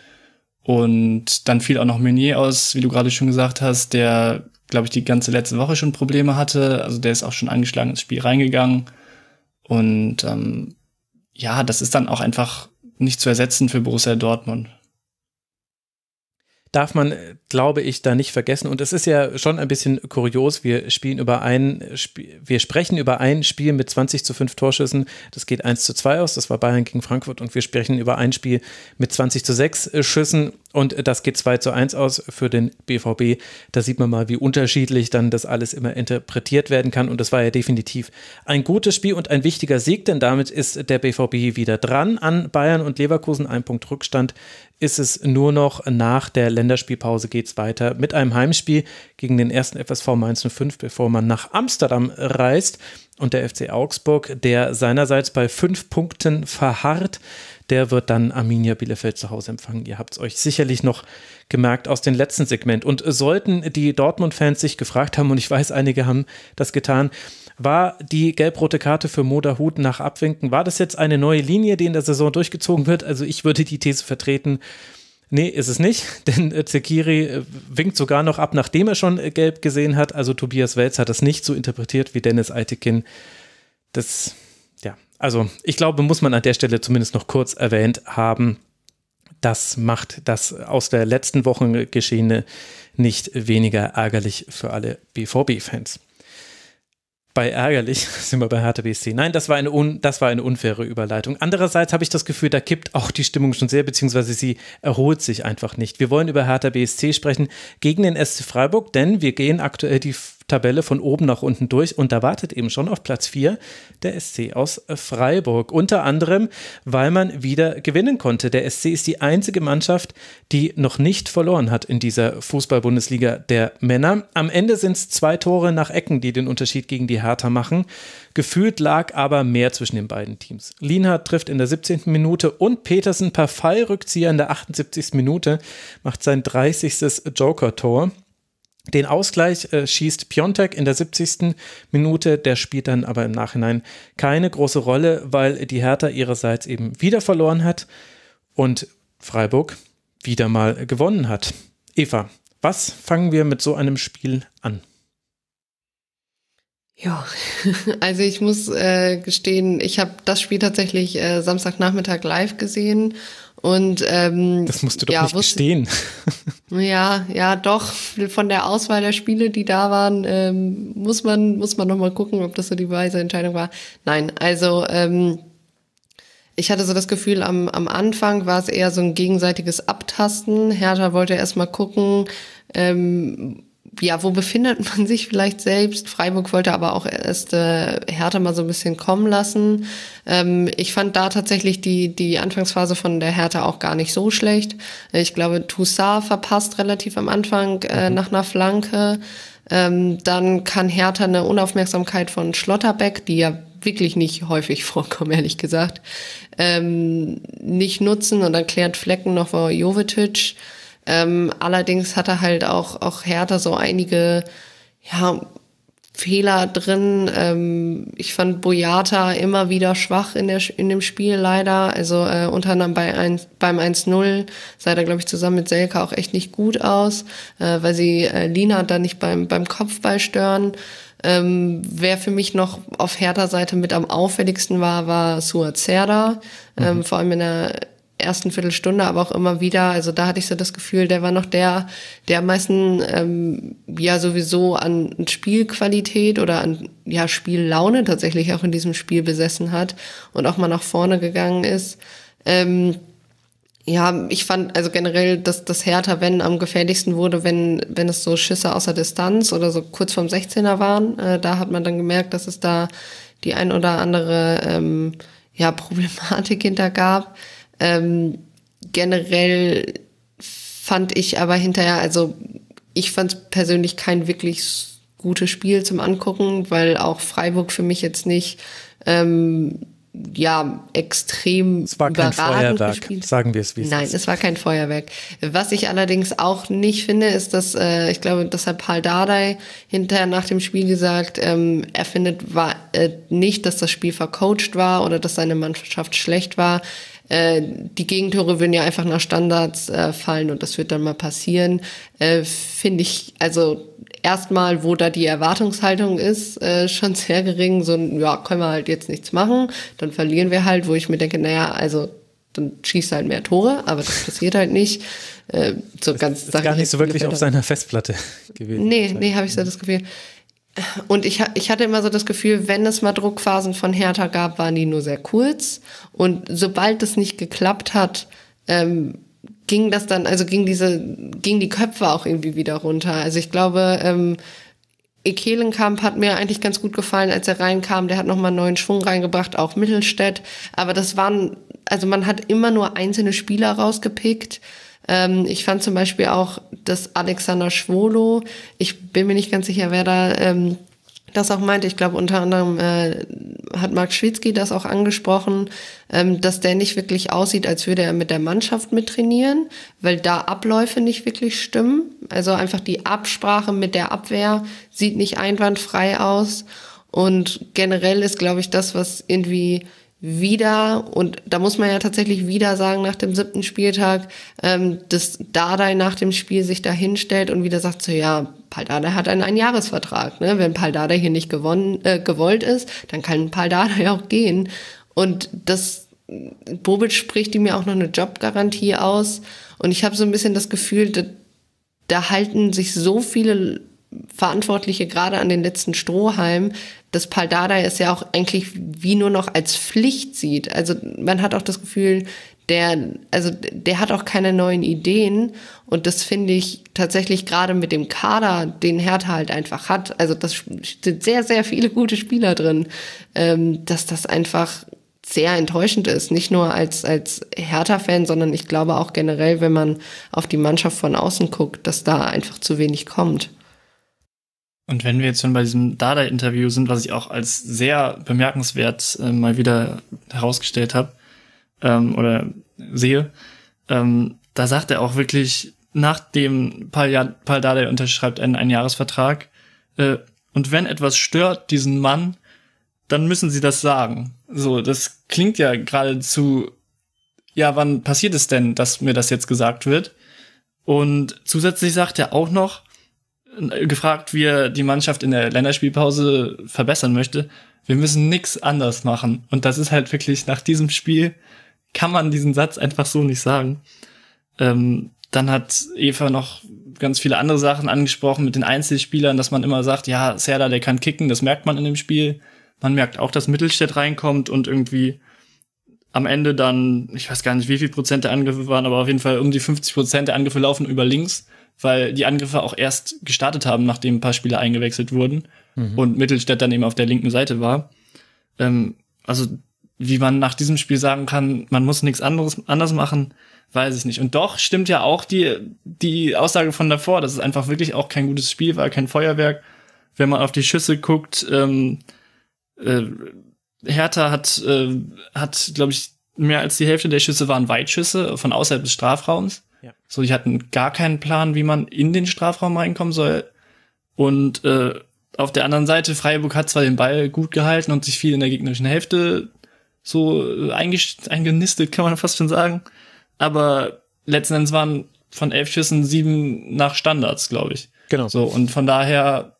Und dann fiel auch noch Meunier aus, wie du gerade schon gesagt hast, der, glaube ich, die ganze letzte Woche schon Probleme hatte. Also der ist auch schon angeschlagen ins Spiel reingegangen. Und ähm, ja, das ist dann auch einfach nicht zu ersetzen für Borussia Dortmund darf man, äh, glaube ich, da nicht vergessen. Und es ist ja schon ein bisschen kurios. Wir spielen über ein Spiel, wir sprechen über ein Spiel mit 20 zu 5 Torschüssen. Das geht 1 zu 2 aus. Das war Bayern gegen Frankfurt. Und wir sprechen über ein Spiel mit 20 zu 6 äh, Schüssen. Und äh, das geht 2 zu 1 aus für den BVB. Da sieht man mal, wie unterschiedlich dann das alles immer interpretiert werden kann. Und das war ja definitiv ein gutes Spiel und ein wichtiger Sieg, denn damit ist der BVB wieder dran an Bayern und Leverkusen. Ein Punkt Rückstand ist es nur noch nach der Länderspielpause geht es weiter mit einem Heimspiel gegen den ersten FSV Mainz 05, bevor man nach Amsterdam reist. Und der FC Augsburg, der seinerseits bei fünf Punkten verharrt, der wird dann Arminia Bielefeld zu Hause empfangen. Ihr habt es euch sicherlich noch gemerkt aus dem letzten Segment. Und sollten die Dortmund-Fans sich gefragt haben, und ich weiß, einige haben das getan, war die gelb-rote Karte für Moderhut nach Abwinken. War das jetzt eine neue Linie, die in der Saison durchgezogen wird? Also ich würde die These vertreten, Nee, ist es nicht, denn äh, Zekiri äh, winkt sogar noch ab, nachdem er schon äh, gelb gesehen hat. Also Tobias Welz hat das nicht so interpretiert wie Dennis Eitekin. Das, ja, also ich glaube, muss man an der Stelle zumindest noch kurz erwähnt haben. Das macht das aus der letzten Woche geschehene nicht weniger ärgerlich für alle BVB-Fans bei ärgerlich sind wir bei Hertha BSC. Nein, das war eine, un, das war eine unfaire Überleitung. Andererseits habe ich das Gefühl, da kippt auch die Stimmung schon sehr, beziehungsweise sie erholt sich einfach nicht. Wir wollen über Hertha BSC sprechen gegen den SC Freiburg, denn wir gehen aktuell die Tabelle von oben nach unten durch und da wartet eben schon auf Platz 4 der SC aus Freiburg. Unter anderem, weil man wieder gewinnen konnte. Der SC ist die einzige Mannschaft, die noch nicht verloren hat in dieser Fußball-Bundesliga der Männer. Am Ende sind es zwei Tore nach Ecken, die den Unterschied gegen die Hertha machen. Gefühlt lag aber mehr zwischen den beiden Teams. Lienhardt trifft in der 17. Minute und Petersen per Fallrückzieher in der 78. Minute macht sein 30. Joker-Tor. Den Ausgleich äh, schießt Piontek in der 70. Minute, der spielt dann aber im Nachhinein keine große Rolle, weil die Hertha ihrerseits eben wieder verloren hat und Freiburg wieder mal gewonnen hat. Eva, was fangen wir mit so einem Spiel an? Ja, also ich muss äh, gestehen, ich habe das Spiel tatsächlich äh, Samstagnachmittag live gesehen und ähm, das musst du doch ja, nicht wusste, gestehen. Ja, ja, doch. Von der Auswahl der Spiele, die da waren, ähm, muss man muss man noch mal gucken, ob das so die weise Entscheidung war. Nein, also ähm, ich hatte so das Gefühl, am, am Anfang war es eher so ein gegenseitiges Abtasten. Hertha wollte erst mal gucken, ähm, ja, wo befindet man sich vielleicht selbst? Freiburg wollte aber auch erst äh, Hertha mal so ein bisschen kommen lassen. Ähm, ich fand da tatsächlich die, die Anfangsphase von der Hertha auch gar nicht so schlecht. Äh, ich glaube, Toussaint verpasst relativ am Anfang äh, mhm. nach einer Flanke. Ähm, dann kann Hertha eine Unaufmerksamkeit von Schlotterbeck, die ja wirklich nicht häufig vorkommen, ehrlich gesagt, ähm, nicht nutzen. Und dann klärt Flecken noch vor Jovetic. Ähm, allerdings hatte halt auch, auch Hertha so einige ja, Fehler drin. Ähm, ich fand Boyata immer wieder schwach in, der, in dem Spiel leider. Also äh, unter anderem bei 1, beim 1-0 sah er, glaube ich, zusammen mit Selka auch echt nicht gut aus, äh, weil sie äh, Lina da nicht beim, beim Kopfball stören. Ähm, wer für mich noch auf Hertha-Seite mit am auffälligsten war, war Suazerda. Ähm, mhm. Vor allem in der ersten Viertelstunde, aber auch immer wieder. Also da hatte ich so das Gefühl, der war noch der, der am meisten ähm, ja sowieso an Spielqualität oder an ja Spiellaune tatsächlich auch in diesem Spiel besessen hat und auch mal nach vorne gegangen ist. Ähm, ja, ich fand also generell, dass das härter, wenn am gefährlichsten wurde, wenn, wenn es so Schüsse außer Distanz oder so kurz vorm 16er waren, äh, da hat man dann gemerkt, dass es da die ein oder andere ähm, ja, Problematik hintergab. Ähm, generell fand ich aber hinterher, also ich fand persönlich kein wirklich gutes Spiel zum Angucken, weil auch Freiburg für mich jetzt nicht ähm, ja extrem es war kein Feuerwerk, sagen wir es wie es Nein, ist. es war kein Feuerwerk. Was ich allerdings auch nicht finde, ist, dass äh, ich glaube, das hat Paul Dardai hinterher nach dem Spiel gesagt, ähm, er findet war, äh, nicht, dass das Spiel vercoacht war oder dass seine Mannschaft schlecht war. Äh, die Gegentore würden ja einfach nach Standards äh, fallen und das wird dann mal passieren. Äh, Finde ich, also erstmal, wo da die Erwartungshaltung ist, äh, schon sehr gering. So, ein, ja, können wir halt jetzt nichts machen, dann verlieren wir halt, wo ich mir denke, naja, also dann schießt halt mehr Tore, aber das passiert halt nicht. Äh, so das ganz ist gar nicht so wirklich auf seiner Festplatte gewesen. Nee, nee, habe ich so das Gefühl. Und ich, ich hatte immer so das Gefühl, wenn es mal Druckphasen von Hertha gab, waren die nur sehr kurz. Und sobald es nicht geklappt hat, ähm, ging das dann, also ging diese, ging die Köpfe auch irgendwie wieder runter. Also ich glaube, ähm, Ekelenkamp hat mir eigentlich ganz gut gefallen, als er reinkam. Der hat nochmal einen neuen Schwung reingebracht, auch Mittelstädt. Aber das waren, also man hat immer nur einzelne Spieler rausgepickt. Ähm, ich fand zum Beispiel auch, dass Alexander Schwolo, ich bin mir nicht ganz sicher, wer da ähm, das auch meinte, ich glaube unter anderem äh, hat Marc Schwitzky das auch angesprochen, ähm, dass der nicht wirklich aussieht, als würde er mit der Mannschaft mittrainieren, weil da Abläufe nicht wirklich stimmen. Also einfach die Absprache mit der Abwehr sieht nicht einwandfrei aus. Und generell ist, glaube ich, das, was irgendwie wieder, und da muss man ja tatsächlich wieder sagen, nach dem siebten Spieltag, ähm, dass Dardai nach dem Spiel sich da hinstellt und wieder sagt so, ja, Pal Dardai hat einen Einjahresvertrag. Ne? Wenn Pal Dardai hier nicht gewonnen, äh, gewollt ist, dann kann Pal Dardai auch gehen. Und das, Bobic spricht ihm ja auch noch eine Jobgarantie aus. Und ich habe so ein bisschen das Gefühl, da, da halten sich so viele Verantwortliche gerade an den letzten Strohhalm, das Paldada ist ja auch eigentlich wie nur noch als Pflicht sieht. Also man hat auch das Gefühl, der, also der hat auch keine neuen Ideen und das finde ich tatsächlich gerade mit dem Kader, den Hertha halt einfach hat. Also das sind sehr, sehr viele gute Spieler drin, ähm, dass das einfach sehr enttäuschend ist. Nicht nur als, als Hertha-Fan, sondern ich glaube auch generell, wenn man auf die Mannschaft von außen guckt, dass da einfach zu wenig kommt. Und wenn wir jetzt schon bei diesem Dada-Interview sind, was ich auch als sehr bemerkenswert äh, mal wieder herausgestellt habe ähm, oder sehe, ähm, da sagt er auch wirklich, nachdem Paul, ja Paul Dada unterschreibt einen einen Jahresvertrag, äh, und wenn etwas stört diesen Mann, dann müssen sie das sagen. So, das klingt ja geradezu, ja, wann passiert es denn, dass mir das jetzt gesagt wird? Und zusätzlich sagt er auch noch, gefragt, wie er die Mannschaft in der Länderspielpause verbessern möchte. Wir müssen nichts anders machen. Und das ist halt wirklich nach diesem Spiel kann man diesen Satz einfach so nicht sagen. Ähm, dann hat Eva noch ganz viele andere Sachen angesprochen mit den Einzelspielern, dass man immer sagt, ja, Serda, der kann kicken, das merkt man in dem Spiel. Man merkt auch, dass Mittelstädt reinkommt und irgendwie am Ende dann, ich weiß gar nicht, wie viel Prozent der Angriffe waren, aber auf jeden Fall um die 50 Prozent der Angriffe laufen über links weil die Angriffe auch erst gestartet haben, nachdem ein paar Spieler eingewechselt wurden mhm. und Mittelstädt dann eben auf der linken Seite war. Ähm, also wie man nach diesem Spiel sagen kann, man muss nichts anderes anders machen, weiß ich nicht. Und doch stimmt ja auch die die Aussage von davor, dass es einfach wirklich auch kein gutes Spiel war, kein Feuerwerk. Wenn man auf die Schüsse guckt, ähm, äh, Hertha hat äh, hat glaube ich mehr als die Hälfte der Schüsse waren Weitschüsse von außerhalb des Strafraums. Ja. So, die hatten gar keinen Plan, wie man in den Strafraum reinkommen soll. Und äh, auf der anderen Seite, Freiburg hat zwar den Ball gut gehalten und sich viel in der gegnerischen Hälfte so äh, eingenistet, kann man fast schon sagen. Aber letzten Endes waren von elf Schüssen sieben nach Standards, glaube ich. Genau. So, und von daher,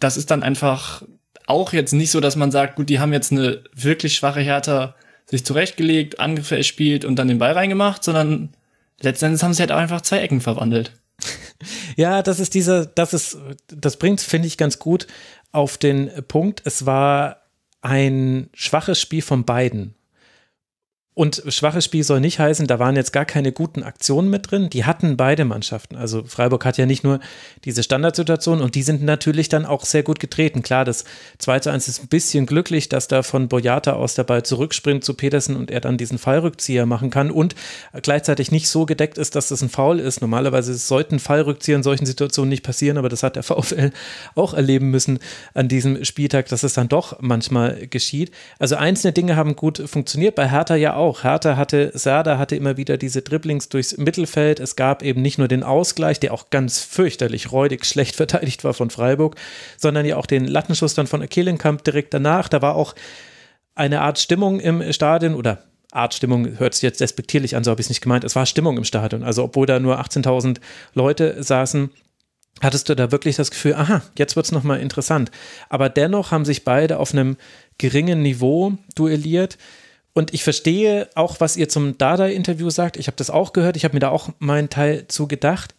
das ist dann einfach auch jetzt nicht so, dass man sagt, gut, die haben jetzt eine wirklich schwache Hertha sich zurechtgelegt, Angriffe erspielt und dann den Ball reingemacht, sondern letztendlich haben sie halt auch einfach zwei Ecken verwandelt. Ja, das ist dieser, das ist, das bringt, finde ich, ganz gut auf den Punkt. Es war ein schwaches Spiel von beiden. Und schwaches Spiel soll nicht heißen, da waren jetzt gar keine guten Aktionen mit drin. Die hatten beide Mannschaften. Also Freiburg hat ja nicht nur diese Standardsituation und die sind natürlich dann auch sehr gut getreten. Klar, das 2 zu 1 ist ein bisschen glücklich, dass da von Boyata aus der Ball zurückspringt zu Petersen und er dann diesen Fallrückzieher machen kann und gleichzeitig nicht so gedeckt ist, dass das ein Foul ist. Normalerweise sollten Fallrückzieher in solchen Situationen nicht passieren, aber das hat der VfL auch erleben müssen an diesem Spieltag, dass es dann doch manchmal geschieht. Also einzelne Dinge haben gut funktioniert. Bei Hertha ja auch auch. Hertha hatte, Serda hatte immer wieder diese Dribblings durchs Mittelfeld. Es gab eben nicht nur den Ausgleich, der auch ganz fürchterlich räudig schlecht verteidigt war von Freiburg, sondern ja auch den Lattenschuss dann von Akelenkamp direkt danach. Da war auch eine Art Stimmung im Stadion oder Art Stimmung hört sich jetzt despektierlich an, so habe ich es nicht gemeint. Es war Stimmung im Stadion. Also, obwohl da nur 18.000 Leute saßen, hattest du da wirklich das Gefühl, aha, jetzt wird es nochmal interessant. Aber dennoch haben sich beide auf einem geringen Niveau duelliert. Und ich verstehe auch, was ihr zum Dada-Interview sagt. Ich habe das auch gehört. Ich habe mir da auch meinen Teil zu gedacht.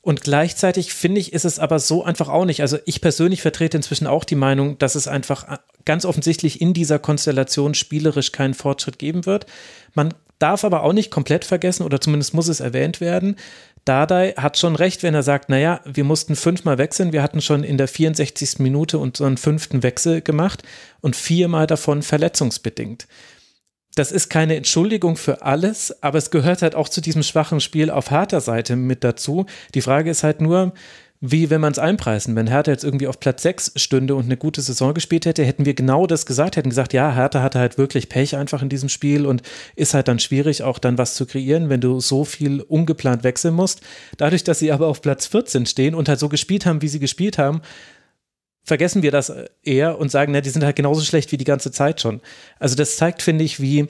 Und gleichzeitig finde ich, ist es aber so einfach auch nicht. Also ich persönlich vertrete inzwischen auch die Meinung, dass es einfach äh, ganz offensichtlich in dieser Konstellation spielerisch keinen Fortschritt geben wird. Man darf aber auch nicht komplett vergessen, oder zumindest muss es erwähnt werden, Dardai hat schon recht, wenn er sagt, naja, wir mussten fünfmal wechseln, wir hatten schon in der 64. Minute unseren fünften Wechsel gemacht und viermal davon verletzungsbedingt das ist keine Entschuldigung für alles, aber es gehört halt auch zu diesem schwachen Spiel auf harter Seite mit dazu. Die Frage ist halt nur, wie wenn man es einpreisen. Wenn Hertha jetzt irgendwie auf Platz 6 stünde und eine gute Saison gespielt hätte, hätten wir genau das gesagt, hätten gesagt, ja, Hertha hatte halt wirklich Pech einfach in diesem Spiel und ist halt dann schwierig, auch dann was zu kreieren, wenn du so viel ungeplant wechseln musst. Dadurch, dass sie aber auf Platz 14 stehen und halt so gespielt haben, wie sie gespielt haben, vergessen wir das äh, eher und sagen, na, ne, die sind halt genauso schlecht wie die ganze Zeit schon. Also das zeigt, finde ich, wie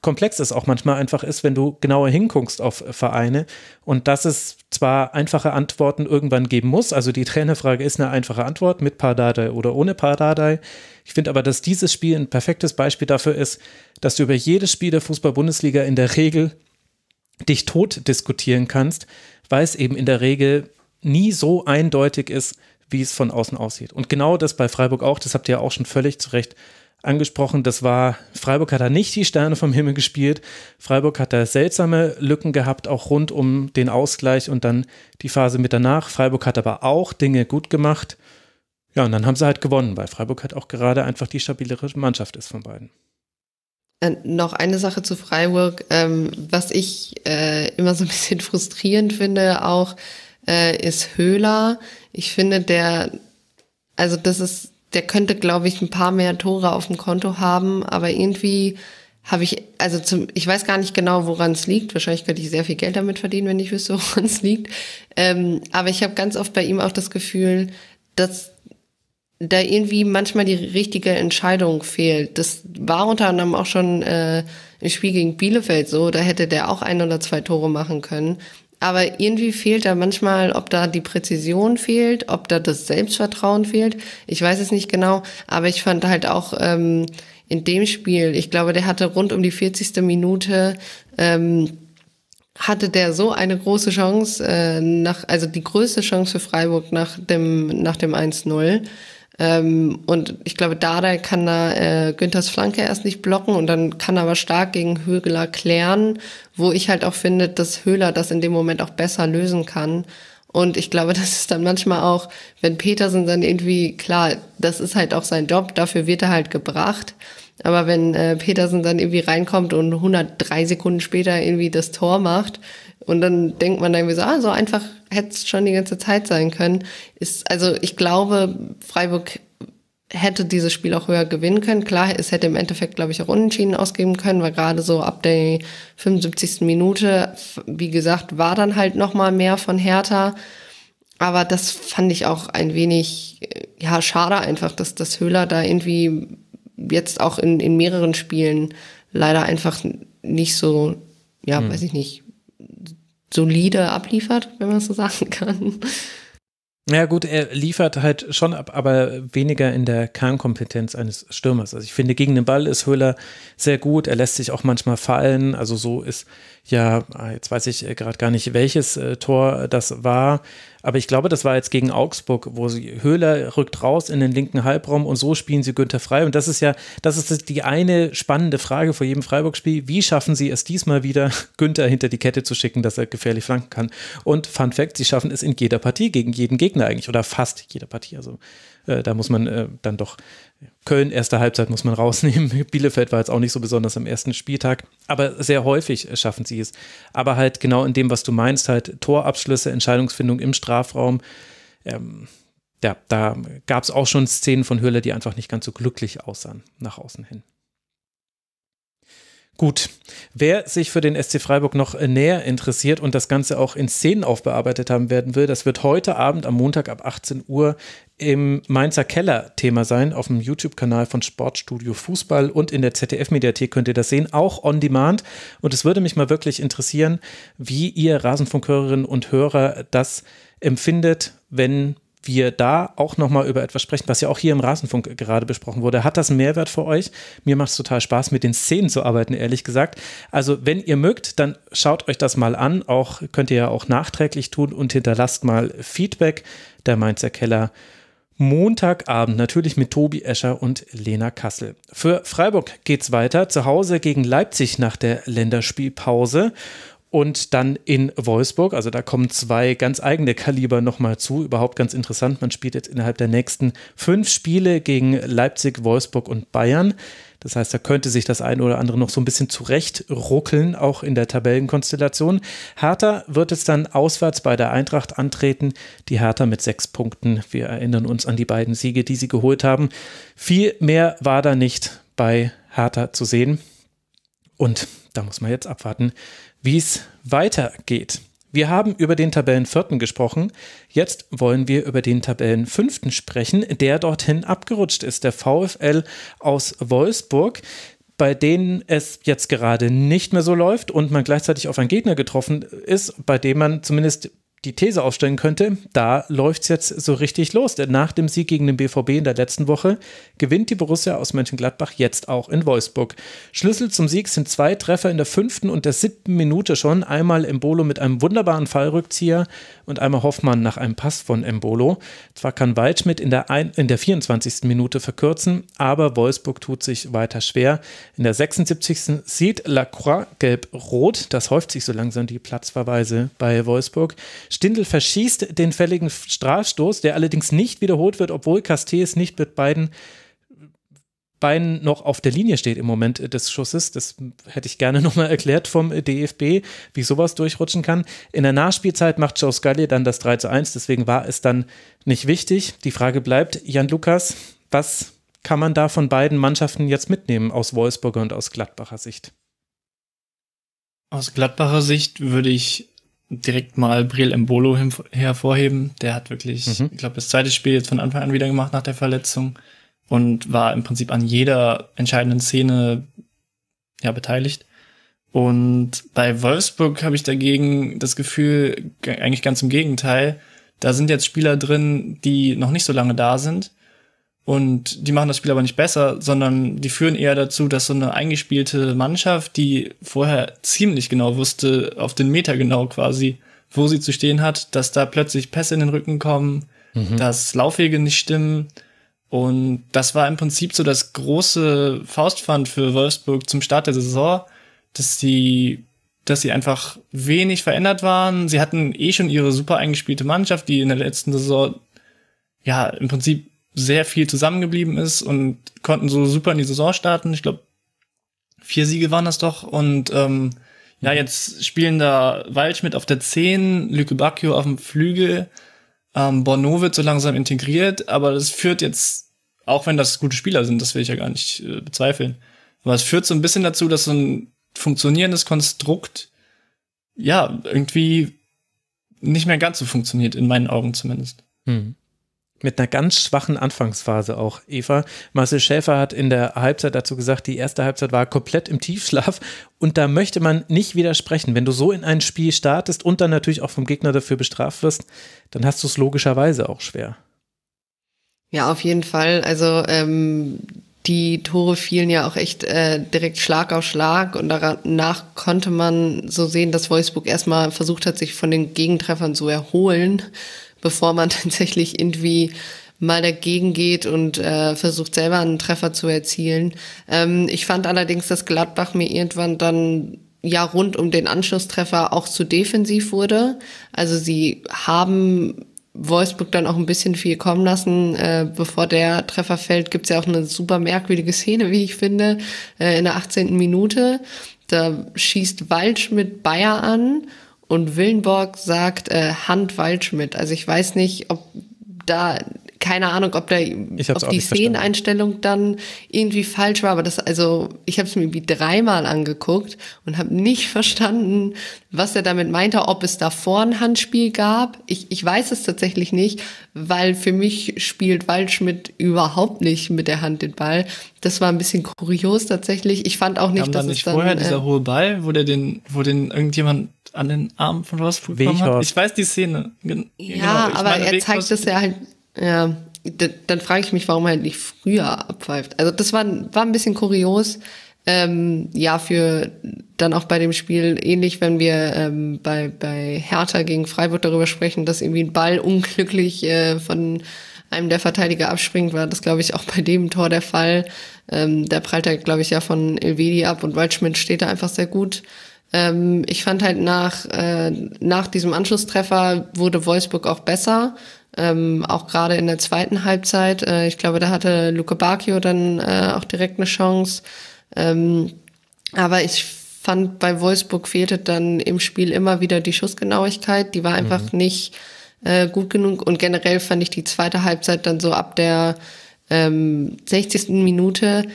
komplex es auch manchmal einfach ist, wenn du genauer hinguckst auf äh, Vereine und dass es zwar einfache Antworten irgendwann geben muss, also die Trainerfrage ist eine einfache Antwort mit Pardadei oder ohne Pardadei. Ich finde aber, dass dieses Spiel ein perfektes Beispiel dafür ist, dass du über jedes Spiel der Fußball-Bundesliga in der Regel dich tot diskutieren kannst, weil es eben in der Regel nie so eindeutig ist, wie es von außen aussieht. Und genau das bei Freiburg auch, das habt ihr ja auch schon völlig zu Recht angesprochen. Das war, Freiburg hat da nicht die Sterne vom Himmel gespielt. Freiburg hat da seltsame Lücken gehabt, auch rund um den Ausgleich und dann die Phase mit danach. Freiburg hat aber auch Dinge gut gemacht. Ja, und dann haben sie halt gewonnen, weil Freiburg halt auch gerade einfach die stabilere Mannschaft ist von beiden. Äh, noch eine Sache zu Freiburg, ähm, was ich äh, immer so ein bisschen frustrierend finde auch, äh, ist Höhler ich finde, der, also das ist, der könnte, glaube ich, ein paar mehr Tore auf dem Konto haben, aber irgendwie habe ich, also zum, ich weiß gar nicht genau, woran es liegt. Wahrscheinlich könnte ich sehr viel Geld damit verdienen, wenn ich wüsste, woran es liegt. Ähm, aber ich habe ganz oft bei ihm auch das Gefühl, dass da irgendwie manchmal die richtige Entscheidung fehlt. Das war unter anderem auch schon äh, im Spiel gegen Bielefeld so. Da hätte der auch ein oder zwei Tore machen können aber irgendwie fehlt da manchmal, ob da die Präzision fehlt, ob da das Selbstvertrauen fehlt. Ich weiß es nicht genau, aber ich fand halt auch ähm, in dem Spiel, ich glaube, der hatte rund um die 40. Minute ähm, hatte der so eine große Chance, äh, nach, also die größte Chance für Freiburg nach dem, nach dem 1-0. Ähm, und ich glaube, Dardai kann da äh, Günthers Flanke erst nicht blocken und dann kann aber stark gegen Högler klären, wo ich halt auch finde, dass Höhler das in dem Moment auch besser lösen kann. Und ich glaube, das ist dann manchmal auch, wenn Petersen dann irgendwie, klar, das ist halt auch sein Job, dafür wird er halt gebracht. Aber wenn äh, Petersen dann irgendwie reinkommt und 103 Sekunden später irgendwie das Tor macht, und dann denkt man dann irgendwie so, ah, so einfach hätte es schon die ganze Zeit sein können. Ist, also ich glaube, Freiburg hätte dieses Spiel auch höher gewinnen können. Klar, es hätte im Endeffekt, glaube ich, auch unentschieden ausgeben können, weil gerade so ab der 75. Minute, wie gesagt, war dann halt noch mal mehr von Hertha. Aber das fand ich auch ein wenig, ja, schade einfach, dass das Höhler da irgendwie jetzt auch in, in mehreren Spielen leider einfach nicht so, ja, hm. weiß ich nicht, solide abliefert, wenn man so sagen kann. Ja gut, er liefert halt schon ab, aber weniger in der Kernkompetenz eines Stürmers. Also ich finde, gegen den Ball ist Höhler sehr gut. Er lässt sich auch manchmal fallen. Also so ist ja, ah, jetzt weiß ich äh, gerade gar nicht, welches äh, Tor das war, aber ich glaube, das war jetzt gegen Augsburg, wo sie Höhler rückt raus in den linken Halbraum und so spielen sie Günther frei. Und das ist ja, das ist die eine spannende Frage vor jedem Freiburg-Spiel. Wie schaffen sie es diesmal wieder, Günther hinter die Kette zu schicken, dass er gefährlich flanken kann? Und Fun Fact, sie schaffen es in jeder Partie, gegen jeden Gegner eigentlich oder fast jeder Partie. Also äh, da muss man äh, dann doch Köln, erste Halbzeit muss man rausnehmen. Bielefeld war jetzt auch nicht so besonders am ersten Spieltag, aber sehr häufig schaffen sie es. Aber halt genau in dem, was du meinst, halt Torabschlüsse, Entscheidungsfindung im Strafraum. Ähm, ja, da gab es auch schon Szenen von Höhle, die einfach nicht ganz so glücklich aussahen nach außen hin. Gut, wer sich für den SC Freiburg noch näher interessiert und das Ganze auch in Szenen aufbearbeitet haben werden will, das wird heute Abend am Montag ab 18 Uhr im Mainzer Keller-Thema sein, auf dem YouTube-Kanal von Sportstudio Fußball und in der ZDF-Mediathek könnt ihr das sehen, auch on demand. Und es würde mich mal wirklich interessieren, wie ihr Rasenfunkhörerinnen und Hörer das empfindet, wenn wir da auch nochmal über etwas sprechen, was ja auch hier im Rasenfunk gerade besprochen wurde. Hat das einen Mehrwert für euch? Mir macht es total Spaß, mit den Szenen zu arbeiten, ehrlich gesagt. Also, wenn ihr mögt, dann schaut euch das mal an. Auch könnt ihr ja auch nachträglich tun und hinterlasst mal Feedback. Der Mainzer Keller Montagabend natürlich mit Tobi Escher und Lena Kassel. Für Freiburg geht's weiter zu Hause gegen Leipzig nach der Länderspielpause und dann in Wolfsburg. Also da kommen zwei ganz eigene Kaliber nochmal zu. Überhaupt ganz interessant. Man spielt jetzt innerhalb der nächsten fünf Spiele gegen Leipzig, Wolfsburg und Bayern. Das heißt, da könnte sich das ein oder andere noch so ein bisschen zurecht ruckeln, auch in der Tabellenkonstellation. Hertha wird es dann auswärts bei der Eintracht antreten. Die Hertha mit sechs Punkten. Wir erinnern uns an die beiden Siege, die sie geholt haben. Viel mehr war da nicht bei Hertha zu sehen. Und da muss man jetzt abwarten, wie es weitergeht. Wir haben über den Tabellenvierten gesprochen. Jetzt wollen wir über den Tabellenfünften sprechen, der dorthin abgerutscht ist, der VfL aus Wolfsburg bei denen es jetzt gerade nicht mehr so läuft und man gleichzeitig auf einen Gegner getroffen ist, bei dem man zumindest die These aufstellen könnte, da läuft es jetzt so richtig los. Denn nach dem Sieg gegen den BVB in der letzten Woche gewinnt die Borussia aus Mönchengladbach jetzt auch in Wolfsburg. Schlüssel zum Sieg sind zwei Treffer in der fünften und der siebten Minute schon. Einmal Embolo mit einem wunderbaren Fallrückzieher und einmal Hoffmann nach einem Pass von Embolo. Zwar kann Waldschmidt in der, ein, in der 24. Minute verkürzen, aber Wolfsburg tut sich weiter schwer. In der 76. sieht Lacroix gelb-rot. Das häuft sich so langsam die Platzverweise bei Wolfsburg. Stindl verschießt den fälligen Strafstoß, der allerdings nicht wiederholt wird, obwohl Castells nicht mit beiden Beinen noch auf der Linie steht im Moment des Schusses. Das hätte ich gerne nochmal erklärt vom DFB, wie sowas durchrutschen kann. In der Nachspielzeit macht Joe Scully dann das 3 zu 1, deswegen war es dann nicht wichtig. Die Frage bleibt, Jan Lukas, was kann man da von beiden Mannschaften jetzt mitnehmen aus Wolfsburger und aus Gladbacher Sicht? Aus Gladbacher Sicht würde ich direkt mal Breel Embolo hervorheben. Der hat wirklich, mhm. ich glaube, das zweite Spiel jetzt von Anfang an wieder gemacht nach der Verletzung und war im Prinzip an jeder entscheidenden Szene ja beteiligt. Und bei Wolfsburg habe ich dagegen das Gefühl, eigentlich ganz im Gegenteil, da sind jetzt Spieler drin, die noch nicht so lange da sind, und die machen das Spiel aber nicht besser, sondern die führen eher dazu, dass so eine eingespielte Mannschaft, die vorher ziemlich genau wusste, auf den Meter genau quasi, wo sie zu stehen hat, dass da plötzlich Pässe in den Rücken kommen, mhm. dass Laufwege nicht stimmen. Und das war im Prinzip so das große Faustpfand für Wolfsburg zum Start der Saison, dass sie, dass sie einfach wenig verändert waren. Sie hatten eh schon ihre super eingespielte Mannschaft, die in der letzten Saison ja im Prinzip sehr viel zusammengeblieben ist und konnten so super in die Saison starten. Ich glaube, vier Siege waren das doch. Und ähm, ja, jetzt spielen da Waldschmidt auf der 10, Lücke Bacchio auf dem Flügel. Ähm, Borno wird so langsam integriert, aber das führt jetzt, auch wenn das gute Spieler sind, das will ich ja gar nicht äh, bezweifeln, aber es führt so ein bisschen dazu, dass so ein funktionierendes Konstrukt ja irgendwie nicht mehr ganz so funktioniert, in meinen Augen zumindest. Hm mit einer ganz schwachen Anfangsphase auch, Eva. Marcel Schäfer hat in der Halbzeit dazu gesagt, die erste Halbzeit war komplett im Tiefschlaf und da möchte man nicht widersprechen. Wenn du so in ein Spiel startest und dann natürlich auch vom Gegner dafür bestraft wirst, dann hast du es logischerweise auch schwer. Ja, auf jeden Fall. Also ähm, die Tore fielen ja auch echt äh, direkt Schlag auf Schlag und danach konnte man so sehen, dass Wolfsburg erstmal versucht hat, sich von den Gegentreffern zu erholen bevor man tatsächlich irgendwie mal dagegen geht und äh, versucht selber einen Treffer zu erzielen. Ähm, ich fand allerdings, dass Gladbach mir irgendwann dann ja rund um den Anschlusstreffer auch zu defensiv wurde. Also sie haben Wolfsburg dann auch ein bisschen viel kommen lassen. Äh, bevor der Treffer fällt, gibt's ja auch eine super merkwürdige Szene, wie ich finde, äh, in der 18. Minute. Da schießt Walsch mit Bayer an und Willenborg sagt äh, Hand Waldschmidt. Also ich weiß nicht, ob da keine Ahnung, ob, der, ob die Szeneneinstellung dann irgendwie falsch war, aber das, also ich habe es mir wie dreimal angeguckt und habe nicht verstanden, was er damit meinte, ob es davor ein Handspiel gab. Ich, ich weiß es tatsächlich nicht, weil für mich spielt Waldschmidt überhaupt nicht mit der Hand den Ball. Das war ein bisschen kurios tatsächlich. Ich fand auch nicht, dass dann nicht es dann, vorher äh, dieser hohe Ball, wo der den, wo den irgendjemand an den Arm von Rosspool bekommen hat? Ich weiß die Szene. Gen ja, genau. aber er Weg zeigt das ja halt, ja, dann frage ich mich, warum er nicht früher abpfeift. Also das war, war ein bisschen kurios. Ähm, ja, für dann auch bei dem Spiel ähnlich, wenn wir ähm, bei, bei Hertha gegen Freiburg darüber sprechen, dass irgendwie ein Ball unglücklich äh, von einem der Verteidiger abspringt, war das, glaube ich, auch bei dem Tor der Fall. Ähm, da prallt er, glaube ich, ja von Elvedi ab und Waldschmidt steht da einfach sehr gut. Ähm, ich fand halt nach, äh, nach diesem Anschlusstreffer wurde Wolfsburg auch besser. Ähm, auch gerade in der zweiten Halbzeit. Äh, ich glaube, da hatte Luca Bacchio dann äh, auch direkt eine Chance. Ähm, aber ich fand, bei Wolfsburg fehlte dann im Spiel immer wieder die Schussgenauigkeit. Die war einfach mhm. nicht äh, gut genug. Und generell fand ich die zweite Halbzeit dann so ab der ähm, 60. Minute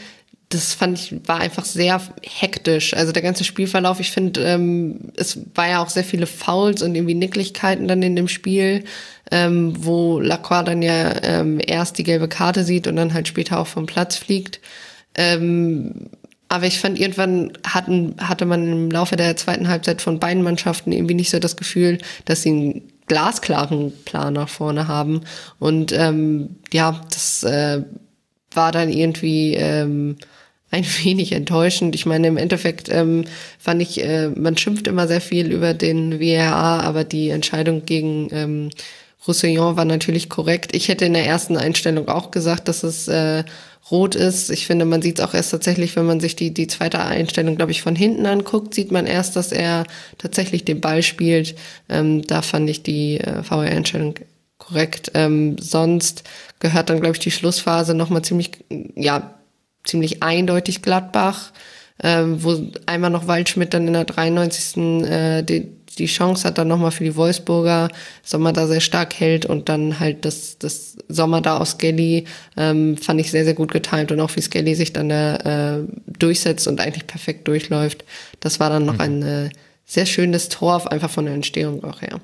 das fand ich, war einfach sehr hektisch. Also der ganze Spielverlauf, ich finde, ähm, es war ja auch sehr viele Fouls und irgendwie Nicklichkeiten dann in dem Spiel, ähm, wo Lacroix dann ja ähm, erst die gelbe Karte sieht und dann halt später auch vom Platz fliegt. Ähm, aber ich fand, irgendwann hatten, hatte man im Laufe der zweiten Halbzeit von beiden Mannschaften irgendwie nicht so das Gefühl, dass sie einen glasklaren Plan nach vorne haben. Und ähm, ja, das äh, war dann irgendwie ähm, ein wenig enttäuschend. Ich meine, im Endeffekt ähm, fand ich, äh, man schimpft immer sehr viel über den WRA, aber die Entscheidung gegen ähm, Roussillon war natürlich korrekt. Ich hätte in der ersten Einstellung auch gesagt, dass es äh, rot ist. Ich finde, man sieht es auch erst tatsächlich, wenn man sich die, die zweite Einstellung, glaube ich, von hinten anguckt, sieht man erst, dass er tatsächlich den Ball spielt. Ähm, da fand ich die äh, VR-Einstellung korrekt. Ähm, sonst gehört dann, glaube ich, die Schlussphase nochmal ziemlich, ja, ziemlich eindeutig Gladbach, ähm, wo einmal noch Waldschmidt dann in der 93. Äh, die, die Chance hat dann nochmal für die Wolfsburger, Sommer da sehr stark hält und dann halt das, das Sommer da aus Skelly ähm, fand ich sehr, sehr gut getimt und auch wie Skelly sich dann da äh, durchsetzt und eigentlich perfekt durchläuft. Das war dann noch mhm. ein äh, sehr schönes Tor, einfach von der Entstehung auch her. Ja.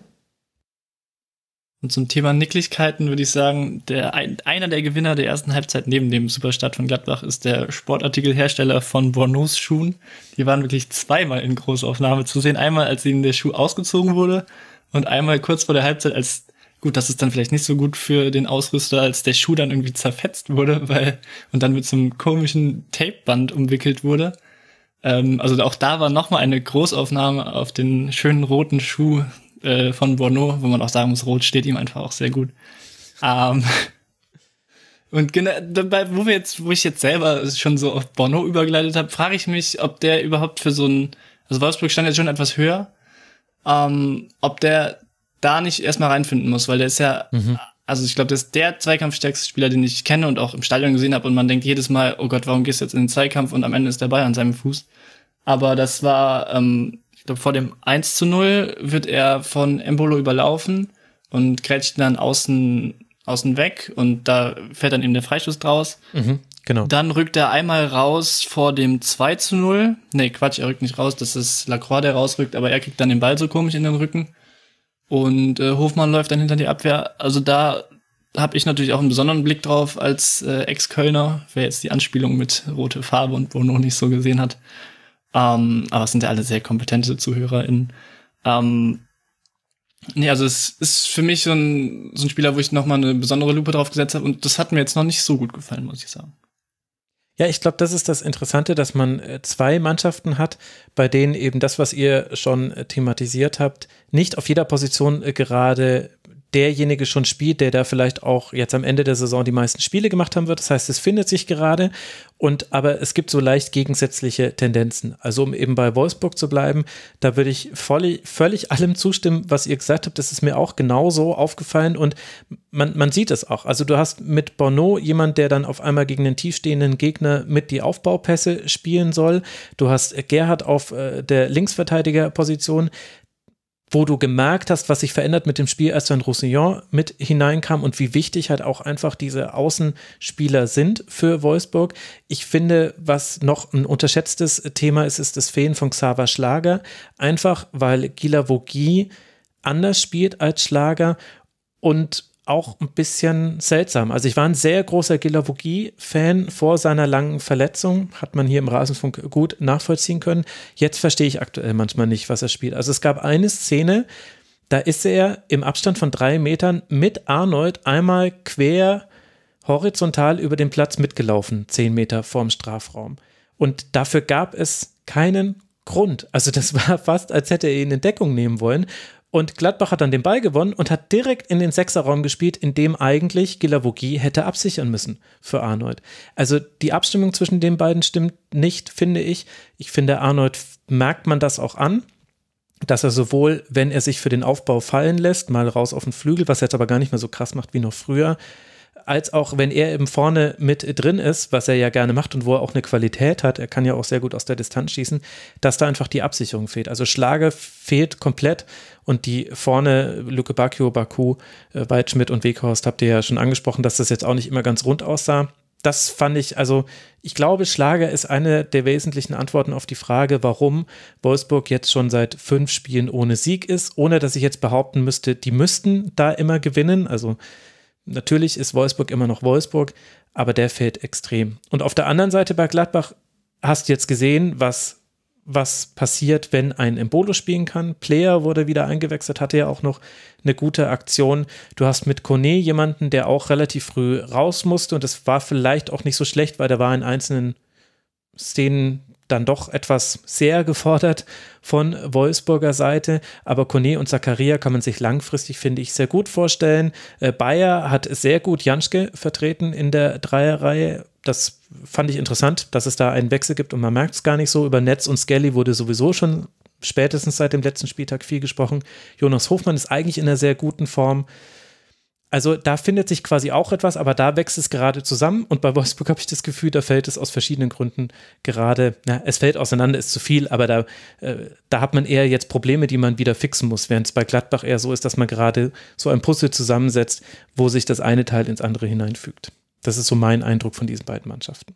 Und zum Thema Nicklichkeiten würde ich sagen, der, einer der Gewinner der ersten Halbzeit neben dem Superstart von Gladbach ist der Sportartikelhersteller von Bornos Schuhen. Die waren wirklich zweimal in Großaufnahme zu sehen. Einmal, als ihnen der Schuh ausgezogen wurde und einmal kurz vor der Halbzeit, als, gut, das ist dann vielleicht nicht so gut für den Ausrüster, als der Schuh dann irgendwie zerfetzt wurde, weil, und dann mit so einem komischen Tapeband umwickelt wurde ähm, also auch da war nochmal eine Großaufnahme auf den schönen roten Schuh äh, von Bono, wo man auch sagen muss, Rot steht ihm einfach auch sehr gut. Ähm, und genau, dabei, wo wir jetzt, wo ich jetzt selber schon so auf Bono übergeleitet habe, frage ich mich, ob der überhaupt für so ein, also Wolfsburg stand jetzt schon etwas höher, ähm, ob der da nicht erstmal reinfinden muss, weil der ist ja, mhm. also ich glaube, das ist der zweikampfstärkste Spieler, den ich kenne und auch im Stadion gesehen habe und man denkt jedes Mal, oh Gott, warum gehst du jetzt in den Zweikampf und am Ende ist der Ball an seinem Fuß. Aber das war ähm, ich glaube, vor dem 1 zu 0 wird er von Embolo überlaufen und grätscht dann außen, außen weg und da fällt dann eben der Freistoß draus. Mhm, genau. Dann rückt er einmal raus vor dem 2 zu 0. Nee, Quatsch, er rückt nicht raus, das ist Lacroix, der rausrückt, aber er kriegt dann den Ball so komisch in den Rücken. Und äh, Hofmann läuft dann hinter die Abwehr. Also da habe ich natürlich auch einen besonderen Blick drauf als äh, Ex-Kölner, wer jetzt die Anspielung mit rote Farbe und wo noch nicht so gesehen hat. Ähm, aber es sind ja alle sehr kompetente ZuhörerInnen. Ähm, nee, also es ist für mich so ein, so ein Spieler, wo ich nochmal eine besondere Lupe drauf gesetzt habe und das hat mir jetzt noch nicht so gut gefallen, muss ich sagen. Ja, ich glaube, das ist das Interessante, dass man äh, zwei Mannschaften hat, bei denen eben das, was ihr schon äh, thematisiert habt, nicht auf jeder Position äh, gerade derjenige schon spielt, der da vielleicht auch jetzt am Ende der Saison die meisten Spiele gemacht haben wird. Das heißt, es findet sich gerade und aber es gibt so leicht gegensätzliche Tendenzen. Also um eben bei Wolfsburg zu bleiben, da würde ich voll, völlig allem zustimmen, was ihr gesagt habt. Das ist mir auch genauso aufgefallen und man, man sieht es auch. Also du hast mit Bono jemand, der dann auf einmal gegen den tiefstehenden Gegner mit die Aufbaupässe spielen soll. Du hast Gerhard auf äh, der Linksverteidigerposition, wo du gemerkt hast, was sich verändert mit dem Spiel, als wenn Roussillon mit hineinkam und wie wichtig halt auch einfach diese Außenspieler sind für Wolfsburg. Ich finde, was noch ein unterschätztes Thema ist, ist das Fehlen von Xaver Schlager. Einfach, weil Gila Vogie anders spielt als Schlager und auch ein bisschen seltsam. Also ich war ein sehr großer Gilavogie-Fan vor seiner langen Verletzung, hat man hier im Rasenfunk gut nachvollziehen können. Jetzt verstehe ich aktuell manchmal nicht, was er spielt. Also es gab eine Szene, da ist er im Abstand von drei Metern mit Arnold einmal quer horizontal über den Platz mitgelaufen, zehn Meter vorm Strafraum. Und dafür gab es keinen Grund. Also das war fast, als hätte er ihn in Deckung nehmen wollen. Und Gladbach hat dann den Ball gewonnen und hat direkt in den Sechserraum gespielt, in dem eigentlich Gilavogi hätte absichern müssen für Arnold. Also die Abstimmung zwischen den beiden stimmt nicht, finde ich. Ich finde, Arnold merkt man das auch an dass er sowohl, wenn er sich für den Aufbau fallen lässt, mal raus auf den Flügel, was er jetzt aber gar nicht mehr so krass macht wie noch früher, als auch wenn er eben vorne mit drin ist, was er ja gerne macht und wo er auch eine Qualität hat, er kann ja auch sehr gut aus der Distanz schießen, dass da einfach die Absicherung fehlt. Also Schlage fehlt komplett und die vorne, Luke Bacchio, Baku, äh, Weitschmidt und Weghorst, habt ihr ja schon angesprochen, dass das jetzt auch nicht immer ganz rund aussah. Das fand ich, also ich glaube, Schlager ist eine der wesentlichen Antworten auf die Frage, warum Wolfsburg jetzt schon seit fünf Spielen ohne Sieg ist, ohne dass ich jetzt behaupten müsste, die müssten da immer gewinnen. Also natürlich ist Wolfsburg immer noch Wolfsburg, aber der fällt extrem. Und auf der anderen Seite bei Gladbach hast du jetzt gesehen, was was passiert, wenn ein Embolo spielen kann. Player wurde wieder eingewechselt, hatte ja auch noch eine gute Aktion. Du hast mit Kone jemanden, der auch relativ früh raus musste und das war vielleicht auch nicht so schlecht, weil der war in einzelnen Szenen dann doch etwas sehr gefordert von Wolfsburger Seite. Aber Kone und Zakaria kann man sich langfristig, finde ich, sehr gut vorstellen. Äh, Bayer hat sehr gut Janschke vertreten in der Dreierreihe. Das fand ich interessant, dass es da einen Wechsel gibt und man merkt es gar nicht so. Über Netz und Skelly wurde sowieso schon spätestens seit dem letzten Spieltag viel gesprochen. Jonas Hofmann ist eigentlich in einer sehr guten Form. Also da findet sich quasi auch etwas, aber da wächst es gerade zusammen. Und bei Wolfsburg habe ich das Gefühl, da fällt es aus verschiedenen Gründen gerade, na, es fällt auseinander, ist zu viel, aber da, äh, da hat man eher jetzt Probleme, die man wieder fixen muss, während es bei Gladbach eher so ist, dass man gerade so ein Puzzle zusammensetzt, wo sich das eine Teil ins andere hineinfügt. Das ist so mein Eindruck von diesen beiden Mannschaften.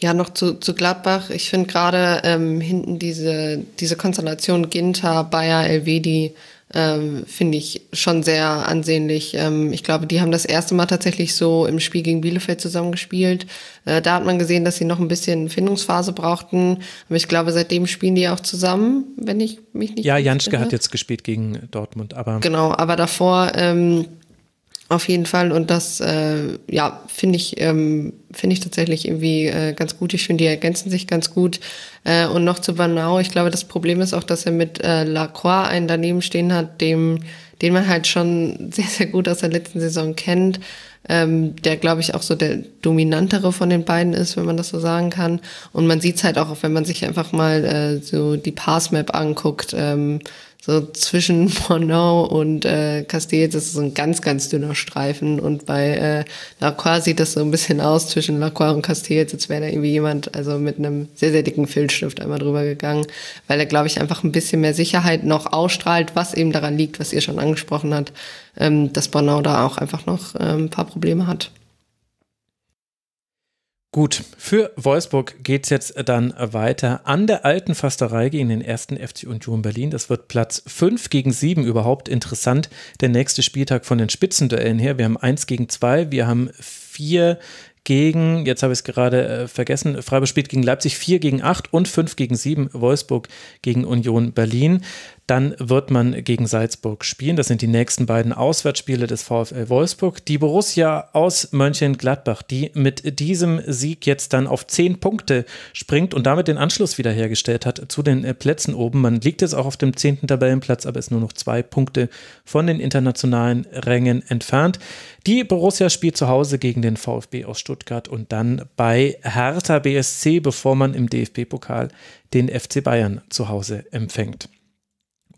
Ja, noch zu, zu Gladbach. Ich finde gerade ähm, hinten diese, diese Konstellation Ginter, Bayer, Elvedi, ähm, finde ich schon sehr ansehnlich. Ähm, ich glaube, die haben das erste Mal tatsächlich so im Spiel gegen Bielefeld zusammengespielt. Äh, da hat man gesehen, dass sie noch ein bisschen Findungsphase brauchten. Aber ich glaube, seitdem spielen die auch zusammen, wenn ich mich nicht. Ja, Janschke hat jetzt gespielt gegen Dortmund, aber. Genau, aber davor. Ähm, auf jeden Fall. Und das, äh, ja, finde ich, ähm, finde ich tatsächlich irgendwie äh, ganz gut. Ich finde, die ergänzen sich ganz gut. Äh, und noch zu Banau, ich glaube, das Problem ist auch, dass er mit äh, Lacroix einen daneben stehen hat, dem, den man halt schon sehr, sehr gut aus der letzten Saison kennt. Ähm, der, glaube ich, auch so der dominantere von den beiden ist, wenn man das so sagen kann. Und man sieht's halt auch, wenn man sich einfach mal äh, so die Passmap anguckt. Ähm, so zwischen Bornau und äh, Castells ist so ein ganz, ganz dünner Streifen. Und bei äh, Lacroix sieht das so ein bisschen aus zwischen Lacroix und Castells, als wäre da irgendwie jemand also mit einem sehr, sehr dicken Filzstift einmal drüber gegangen, weil er, glaube ich, einfach ein bisschen mehr Sicherheit noch ausstrahlt, was eben daran liegt, was ihr schon angesprochen habt, ähm, dass Bornau da auch einfach noch äh, ein paar Probleme hat. Gut, für Wolfsburg geht es jetzt dann weiter an der alten Fasterei gegen den ersten FC Union Berlin. Das wird Platz 5 gegen 7 überhaupt interessant. Der nächste Spieltag von den Spitzenduellen her. Wir haben 1 gegen 2, wir haben 4 gegen, jetzt habe ich es gerade äh, vergessen, Freiburg spielt gegen Leipzig 4 gegen 8 und 5 gegen 7, Wolfsburg gegen Union Berlin. Dann wird man gegen Salzburg spielen. Das sind die nächsten beiden Auswärtsspiele des VfL Wolfsburg. Die Borussia aus Mönchengladbach, die mit diesem Sieg jetzt dann auf zehn Punkte springt und damit den Anschluss wiederhergestellt hat zu den äh, Plätzen oben. Man liegt jetzt auch auf dem zehnten Tabellenplatz, aber ist nur noch zwei Punkte von den internationalen Rängen entfernt. Die Borussia spielt zu Hause gegen den VfB aus Stuttgart und dann bei Hertha BSC, bevor man im DFB-Pokal den FC Bayern zu Hause empfängt.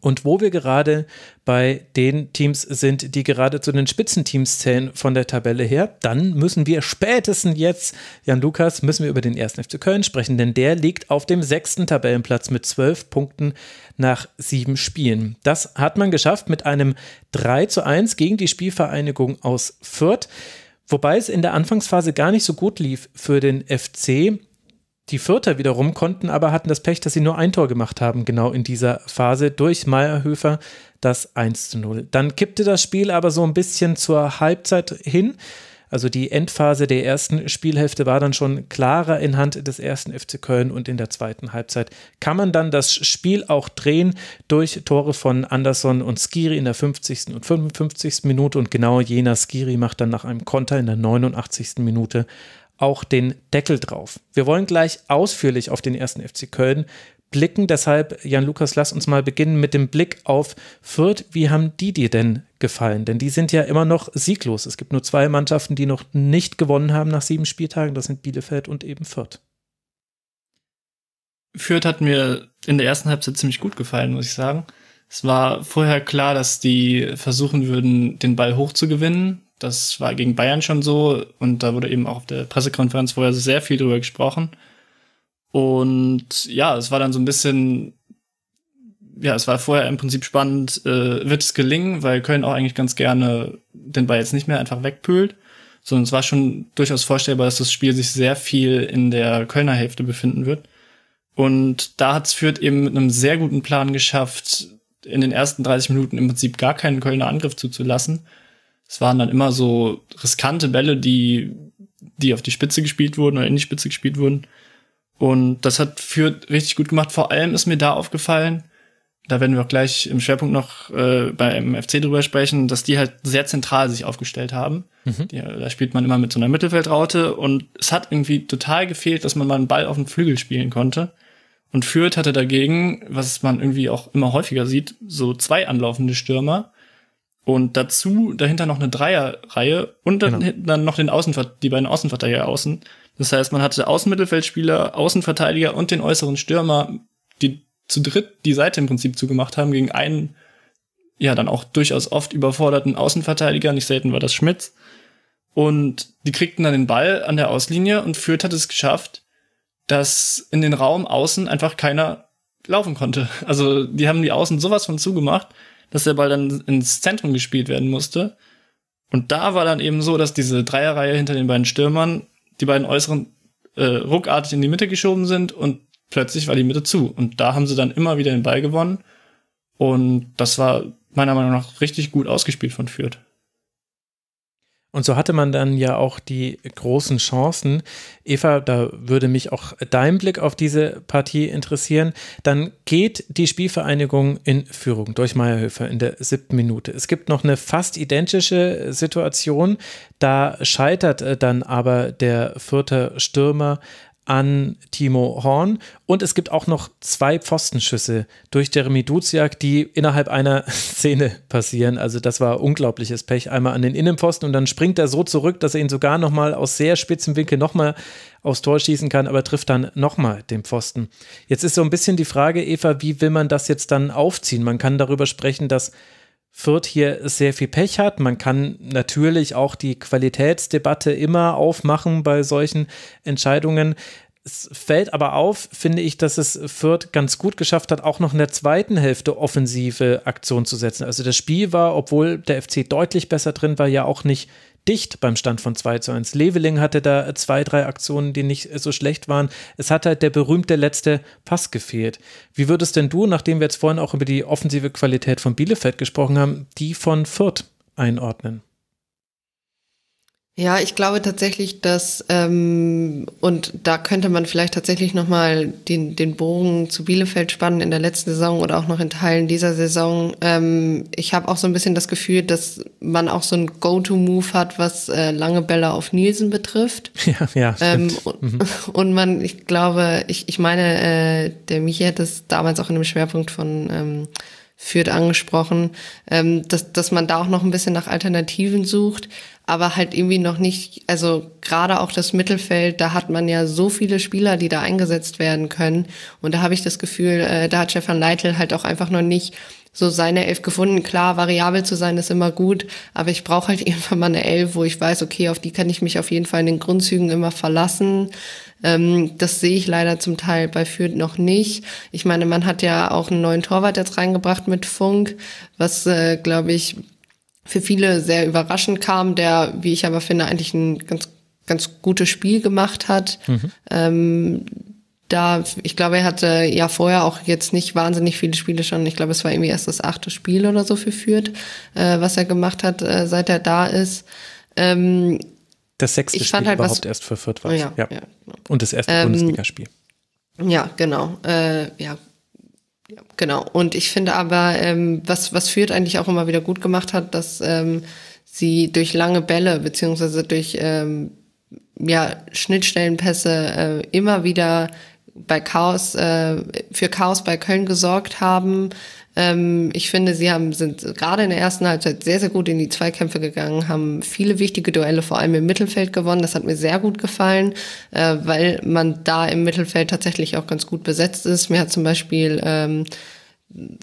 Und wo wir gerade bei den Teams sind, die gerade zu den Spitzenteams zählen von der Tabelle her, dann müssen wir spätestens jetzt, Jan Lukas, müssen wir über den ersten FC Köln sprechen, denn der liegt auf dem sechsten Tabellenplatz mit zwölf Punkten nach sieben Spielen. Das hat man geschafft mit einem 3 zu 1 gegen die Spielvereinigung aus Fürth. Wobei es in der Anfangsphase gar nicht so gut lief für den FC. Die Vierter wiederum konnten aber hatten das Pech, dass sie nur ein Tor gemacht haben, genau in dieser Phase durch Meierhöfer das 1 zu 0. Dann kippte das Spiel aber so ein bisschen zur Halbzeit hin. Also die Endphase der ersten Spielhälfte war dann schon klarer in Hand des ersten FC Köln und in der zweiten Halbzeit kann man dann das Spiel auch drehen durch Tore von Anderson und Skiri in der 50. und 55. Minute und genau jener Skiri macht dann nach einem Konter in der 89. Minute auch den Deckel drauf. Wir wollen gleich ausführlich auf den ersten FC Köln blicken. Deshalb, Jan-Lukas, lass uns mal beginnen mit dem Blick auf Fürth. Wie haben die dir denn gefallen? Denn die sind ja immer noch sieglos. Es gibt nur zwei Mannschaften, die noch nicht gewonnen haben nach sieben Spieltagen. Das sind Bielefeld und eben Fürth. Fürth hat mir in der ersten Halbzeit ziemlich gut gefallen, muss ich sagen. Es war vorher klar, dass die versuchen würden, den Ball hochzugewinnen, das war gegen Bayern schon so und da wurde eben auch auf der Pressekonferenz vorher sehr viel drüber gesprochen. Und ja, es war dann so ein bisschen, ja, es war vorher im Prinzip spannend, äh, wird es gelingen, weil Köln auch eigentlich ganz gerne den Ball jetzt nicht mehr einfach wegpült, sondern es war schon durchaus vorstellbar, dass das Spiel sich sehr viel in der Kölner Hälfte befinden wird. Und da hat's Fürth eben mit einem sehr guten Plan geschafft, in den ersten 30 Minuten im Prinzip gar keinen Kölner Angriff zuzulassen es waren dann immer so riskante Bälle, die, die auf die Spitze gespielt wurden oder in die Spitze gespielt wurden. Und das hat Fürth richtig gut gemacht. Vor allem ist mir da aufgefallen, da werden wir auch gleich im Schwerpunkt noch äh, beim FC drüber sprechen, dass die halt sehr zentral sich aufgestellt haben. Mhm. Die, äh, da spielt man immer mit so einer Mittelfeldraute und es hat irgendwie total gefehlt, dass man mal einen Ball auf den Flügel spielen konnte. Und Fürth hatte dagegen, was man irgendwie auch immer häufiger sieht, so zwei anlaufende Stürmer, und dazu dahinter noch eine Dreierreihe und dann, genau. dann noch den Außenverteidiger, die beiden Außenverteidiger außen. Das heißt, man hatte Außenmittelfeldspieler, Außenverteidiger und den äußeren Stürmer, die zu dritt die Seite im Prinzip zugemacht haben gegen einen ja dann auch durchaus oft überforderten Außenverteidiger, nicht selten war das Schmitz. Und die kriegten dann den Ball an der Auslinie und Fürth hat es geschafft, dass in den Raum außen einfach keiner laufen konnte. Also die haben die Außen sowas von zugemacht, dass der Ball dann ins Zentrum gespielt werden musste. Und da war dann eben so, dass diese Dreierreihe hinter den beiden Stürmern, die beiden äußeren äh, ruckartig in die Mitte geschoben sind und plötzlich war die Mitte zu. Und da haben sie dann immer wieder den Ball gewonnen. Und das war meiner Meinung nach richtig gut ausgespielt von Fürth. Und so hatte man dann ja auch die großen Chancen. Eva, da würde mich auch dein Blick auf diese Partie interessieren. Dann geht die Spielvereinigung in Führung durch Meierhöfer in der siebten Minute. Es gibt noch eine fast identische Situation. Da scheitert äh, dann aber der vierte Stürmer an Timo Horn. Und es gibt auch noch zwei Pfostenschüsse durch Jeremy Duziak, die innerhalb einer Szene passieren. Also das war unglaubliches Pech. Einmal an den Innenpfosten und dann springt er so zurück, dass er ihn sogar nochmal aus sehr spitzem Winkel nochmal aufs Tor schießen kann, aber trifft dann nochmal den Pfosten. Jetzt ist so ein bisschen die Frage, Eva, wie will man das jetzt dann aufziehen? Man kann darüber sprechen, dass Fürth hier sehr viel Pech hat. Man kann natürlich auch die Qualitätsdebatte immer aufmachen bei solchen Entscheidungen. Es fällt aber auf, finde ich, dass es Fürth ganz gut geschafft hat, auch noch in der zweiten Hälfte offensive Aktionen zu setzen. Also das Spiel war, obwohl der FC deutlich besser drin war, ja auch nicht dicht beim Stand von 2 zu 1. Leveling hatte da zwei, drei Aktionen, die nicht so schlecht waren. Es hat halt der berühmte letzte Pass gefehlt. Wie würdest denn du, nachdem wir jetzt vorhin auch über die offensive Qualität von Bielefeld gesprochen haben, die von Fürth einordnen? Ja, ich glaube tatsächlich, dass ähm, und da könnte man vielleicht tatsächlich noch mal den den Bogen zu Bielefeld spannen in der letzten Saison oder auch noch in Teilen dieser Saison. Ähm, ich habe auch so ein bisschen das Gefühl, dass man auch so ein Go-to-Move hat, was äh, lange Bälle auf Nielsen betrifft. Ja, ja. Ähm, und, mhm. und, man, ich glaube, ich ich meine, äh, der Michi hat das damals auch in einem Schwerpunkt von ähm, führt angesprochen, ähm, dass, dass man da auch noch ein bisschen nach Alternativen sucht aber halt irgendwie noch nicht, also gerade auch das Mittelfeld, da hat man ja so viele Spieler, die da eingesetzt werden können. Und da habe ich das Gefühl, äh, da hat Stefan Leitl halt auch einfach noch nicht so seine Elf gefunden. Klar, variabel zu sein ist immer gut, aber ich brauche halt irgendwann mal eine Elf, wo ich weiß, okay, auf die kann ich mich auf jeden Fall in den Grundzügen immer verlassen. Ähm, das sehe ich leider zum Teil bei Fürth noch nicht. Ich meine, man hat ja auch einen neuen Torwart jetzt reingebracht mit Funk, was, äh, glaube ich, für viele sehr überraschend kam, der, wie ich aber finde, eigentlich ein ganz, ganz gutes Spiel gemacht hat. Mhm. Ähm, da, ich glaube, er hatte ja vorher auch jetzt nicht wahnsinnig viele Spiele schon. Ich glaube, es war irgendwie erst das achte Spiel oder so für Fürth, äh, was er gemacht hat, äh, seit er da ist. Ähm, das sechste Spiel halt überhaupt was, erst für Fürth war. Oh ja, ja. ja genau. Und das erste ähm, Bundesligaspiel. Ja, genau. Äh, ja, ja, genau. Und ich finde aber, ähm, was, was Fürth eigentlich auch immer wieder gut gemacht hat, dass ähm, sie durch lange Bälle beziehungsweise durch ähm, ja, Schnittstellenpässe äh, immer wieder bei Chaos, äh, für Chaos bei Köln gesorgt haben. Ähm, ich finde, sie haben, sind gerade in der ersten Halbzeit sehr, sehr gut in die Zweikämpfe gegangen, haben viele wichtige Duelle, vor allem im Mittelfeld gewonnen. Das hat mir sehr gut gefallen, äh, weil man da im Mittelfeld tatsächlich auch ganz gut besetzt ist. Mir hat zum Beispiel, ähm,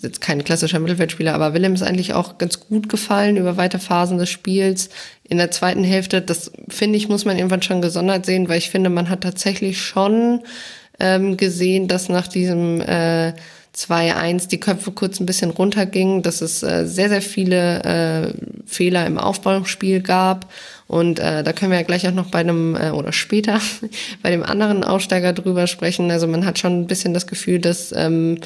jetzt kein klassischer Mittelfeldspieler, aber Willem ist eigentlich auch ganz gut gefallen über weite Phasen des Spiels. In der zweiten Hälfte, das finde ich, muss man irgendwann schon gesondert sehen, weil ich finde, man hat tatsächlich schon ähm, gesehen, dass nach diesem äh, 2-1 die Köpfe kurz ein bisschen runtergingen, dass es äh, sehr, sehr viele äh, Fehler im Aufbauspiel gab. Und äh, da können wir ja gleich auch noch bei einem äh, oder später bei dem anderen Aussteiger drüber sprechen. Also man hat schon ein bisschen das Gefühl, dass ähm,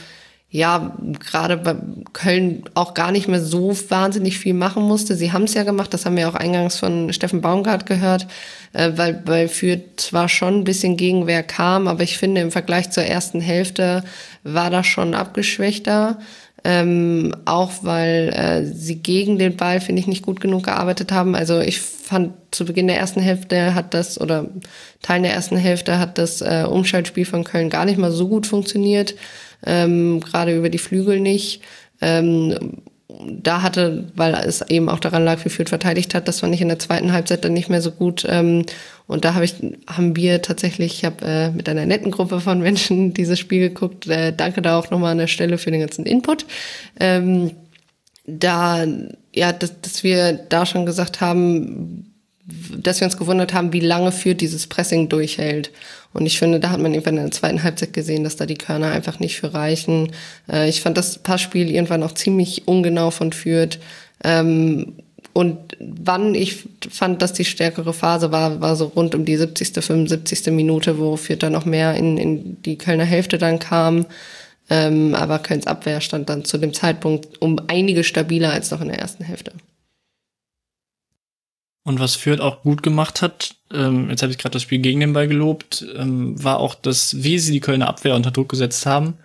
ja, gerade bei Köln auch gar nicht mehr so wahnsinnig viel machen musste. Sie haben es ja gemacht, das haben wir auch eingangs von Steffen Baumgart gehört, äh, weil bei Fürth zwar schon ein bisschen Gegenwehr kam, aber ich finde im Vergleich zur ersten Hälfte war das schon abgeschwächter. Ähm, auch weil äh, sie gegen den Ball, finde ich, nicht gut genug gearbeitet haben. Also ich fand zu Beginn der ersten Hälfte hat das, oder Teil der ersten Hälfte hat das äh, Umschaltspiel von Köln gar nicht mal so gut funktioniert ähm, gerade über die Flügel nicht. Ähm, da hatte, weil es eben auch daran lag, wie Fürth verteidigt hat, das war nicht in der zweiten Halbzeit dann nicht mehr so gut. Ähm, und da habe ich, haben wir tatsächlich, ich habe äh, mit einer netten Gruppe von Menschen dieses Spiel geguckt. Äh, danke da auch nochmal an der Stelle für den ganzen Input. Ähm, da, ja, dass, dass wir da schon gesagt haben, dass wir uns gewundert haben, wie lange führt dieses Pressing durchhält. Und ich finde, da hat man irgendwann in der zweiten Halbzeit gesehen, dass da die Körner einfach nicht für reichen. Äh, ich fand das Passspiel irgendwann auch ziemlich ungenau von führt. Ähm, und wann ich fand, dass die stärkere Phase war, war so rund um die 70., 75. Minute, wo Fürth dann noch mehr in, in die Kölner Hälfte dann kam. Ähm, aber Kölns Abwehr stand dann zu dem Zeitpunkt um einige stabiler als noch in der ersten Hälfte. Und was Fürth auch gut gemacht hat, ähm, jetzt habe ich gerade das Spiel gegen den Ball gelobt, ähm, war auch das, wie sie die Kölner Abwehr unter Druck gesetzt haben.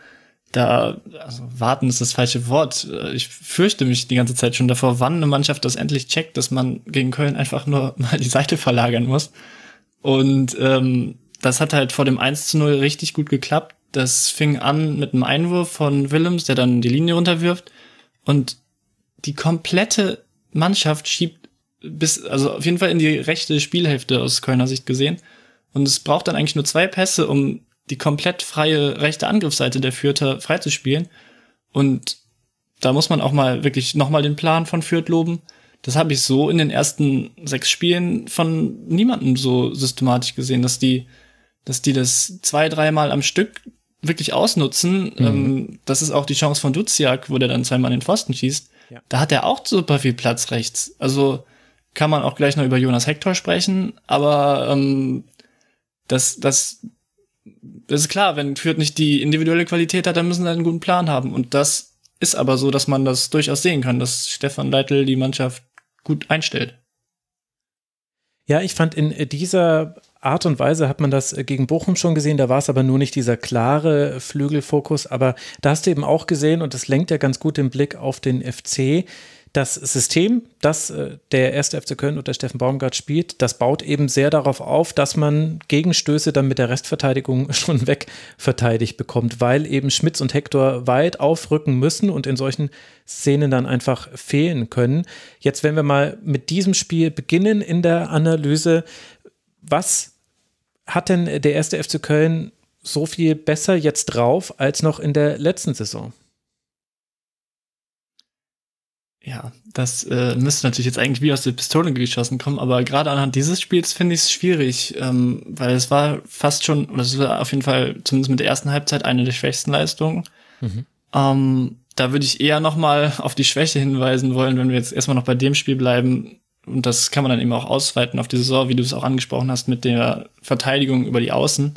Da, also warten ist das falsche Wort. Äh, ich fürchte mich die ganze Zeit schon davor, wann eine Mannschaft das endlich checkt, dass man gegen Köln einfach nur mal die Seite verlagern muss. Und ähm, das hat halt vor dem 1 zu 0 richtig gut geklappt. Das fing an mit einem Einwurf von Willems, der dann die Linie runterwirft. Und die komplette Mannschaft schiebt bis, also auf jeden Fall in die rechte Spielhälfte aus Kölner Sicht gesehen. Und es braucht dann eigentlich nur zwei Pässe, um die komplett freie rechte Angriffsseite der Fürther freizuspielen. Und da muss man auch mal wirklich nochmal den Plan von Fürth loben. Das habe ich so in den ersten sechs Spielen von niemandem so systematisch gesehen, dass die, dass die das zwei, dreimal am Stück wirklich ausnutzen. Mhm. Ähm, das ist auch die Chance von Duziak, wo der dann zweimal in den Pfosten schießt. Ja. Da hat er auch super viel Platz rechts. Also kann man auch gleich noch über Jonas Hector sprechen, aber ähm, das, das, das ist klar, wenn Fürth nicht die individuelle Qualität hat, dann müssen sie halt einen guten Plan haben. Und das ist aber so, dass man das durchaus sehen kann, dass Stefan Leitl die Mannschaft gut einstellt. Ja, ich fand in dieser Art und Weise hat man das gegen Bochum schon gesehen, da war es aber nur nicht dieser klare Flügelfokus, aber da hast du eben auch gesehen und das lenkt ja ganz gut den Blick auf den FC das System, das äh, der erste FC Köln unter Steffen Baumgart spielt, das baut eben sehr darauf auf, dass man Gegenstöße dann mit der Restverteidigung schon wegverteidigt bekommt, weil eben Schmitz und Hector weit aufrücken müssen und in solchen Szenen dann einfach fehlen können. Jetzt, wenn wir mal mit diesem Spiel beginnen in der Analyse, was hat denn der erste FC Köln so viel besser jetzt drauf als noch in der letzten Saison? Ja, das äh, müsste natürlich jetzt eigentlich wie aus der Pistole geschossen kommen, aber gerade anhand dieses Spiels finde ich es schwierig, ähm, weil es war fast schon, oder es war auf jeden Fall zumindest mit der ersten Halbzeit eine der schwächsten Leistungen. Mhm. Ähm, da würde ich eher nochmal auf die Schwäche hinweisen wollen, wenn wir jetzt erstmal noch bei dem Spiel bleiben. Und das kann man dann eben auch ausweiten auf die Saison, wie du es auch angesprochen hast, mit der Verteidigung über die Außen.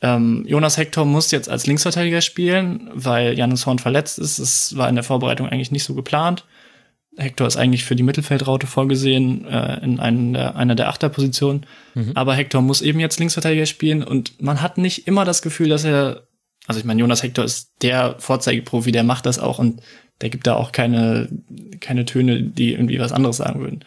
Ähm, Jonas Hector muss jetzt als Linksverteidiger spielen, weil Janis Horn verletzt ist. Es war in der Vorbereitung eigentlich nicht so geplant. Hector ist eigentlich für die Mittelfeldraute vorgesehen, äh, in einen der, einer der Achterpositionen. Mhm. Aber Hector muss eben jetzt Linksverteidiger spielen und man hat nicht immer das Gefühl, dass er, also ich meine, Jonas Hector ist der Vorzeigeprofi, der macht das auch und der gibt da auch keine, keine Töne, die irgendwie was anderes sagen würden.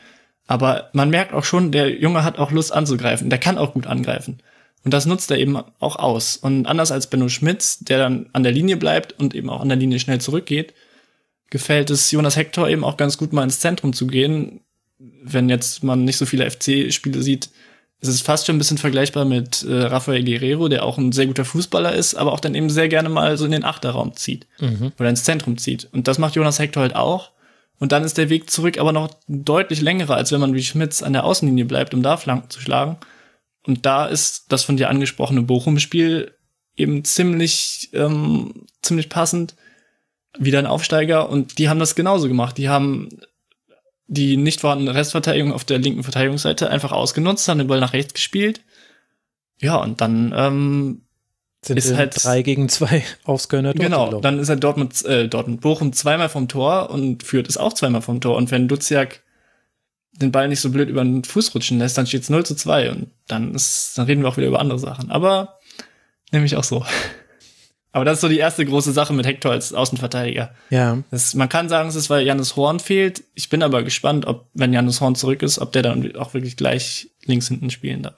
Aber man merkt auch schon, der Junge hat auch Lust anzugreifen, der kann auch gut angreifen. Und das nutzt er eben auch aus. Und anders als Benno Schmitz, der dann an der Linie bleibt und eben auch an der Linie schnell zurückgeht, gefällt es Jonas Hector eben auch ganz gut, mal ins Zentrum zu gehen. Wenn jetzt man nicht so viele FC-Spiele sieht, ist es fast schon ein bisschen vergleichbar mit äh, Rafael Guerrero, der auch ein sehr guter Fußballer ist, aber auch dann eben sehr gerne mal so in den Achterraum zieht mhm. oder ins Zentrum zieht. Und das macht Jonas Hector halt auch. Und dann ist der Weg zurück aber noch deutlich längerer, als wenn man wie Schmitz an der Außenlinie bleibt, um da Flanken zu schlagen. Und da ist das von dir angesprochene Bochum-Spiel eben ziemlich, ähm, ziemlich passend, wieder ein Aufsteiger und die haben das genauso gemacht. Die haben die nicht vorhandene Restverteidigung auf der linken Verteidigungsseite einfach ausgenutzt, haben den Ball nach rechts gespielt. Ja, und dann ähm, sind ist halt drei gegen zwei aufs Kölner Tor. Genau, dann ist halt Dortmund, äh, Dortmund Bochum zweimal vom Tor und führt es auch zweimal vom Tor. Und wenn Duziak den Ball nicht so blöd über den Fuß rutschen lässt, dann steht es 0 zu 2 und dann ist, dann reden wir auch wieder über andere Sachen. Aber nämlich auch so. Aber das ist so die erste große Sache mit Hector als Außenverteidiger. Ja. Das, man kann sagen, es ist, weil Janis Horn fehlt. Ich bin aber gespannt, ob, wenn Janis Horn zurück ist, ob der dann auch wirklich gleich links hinten spielen darf.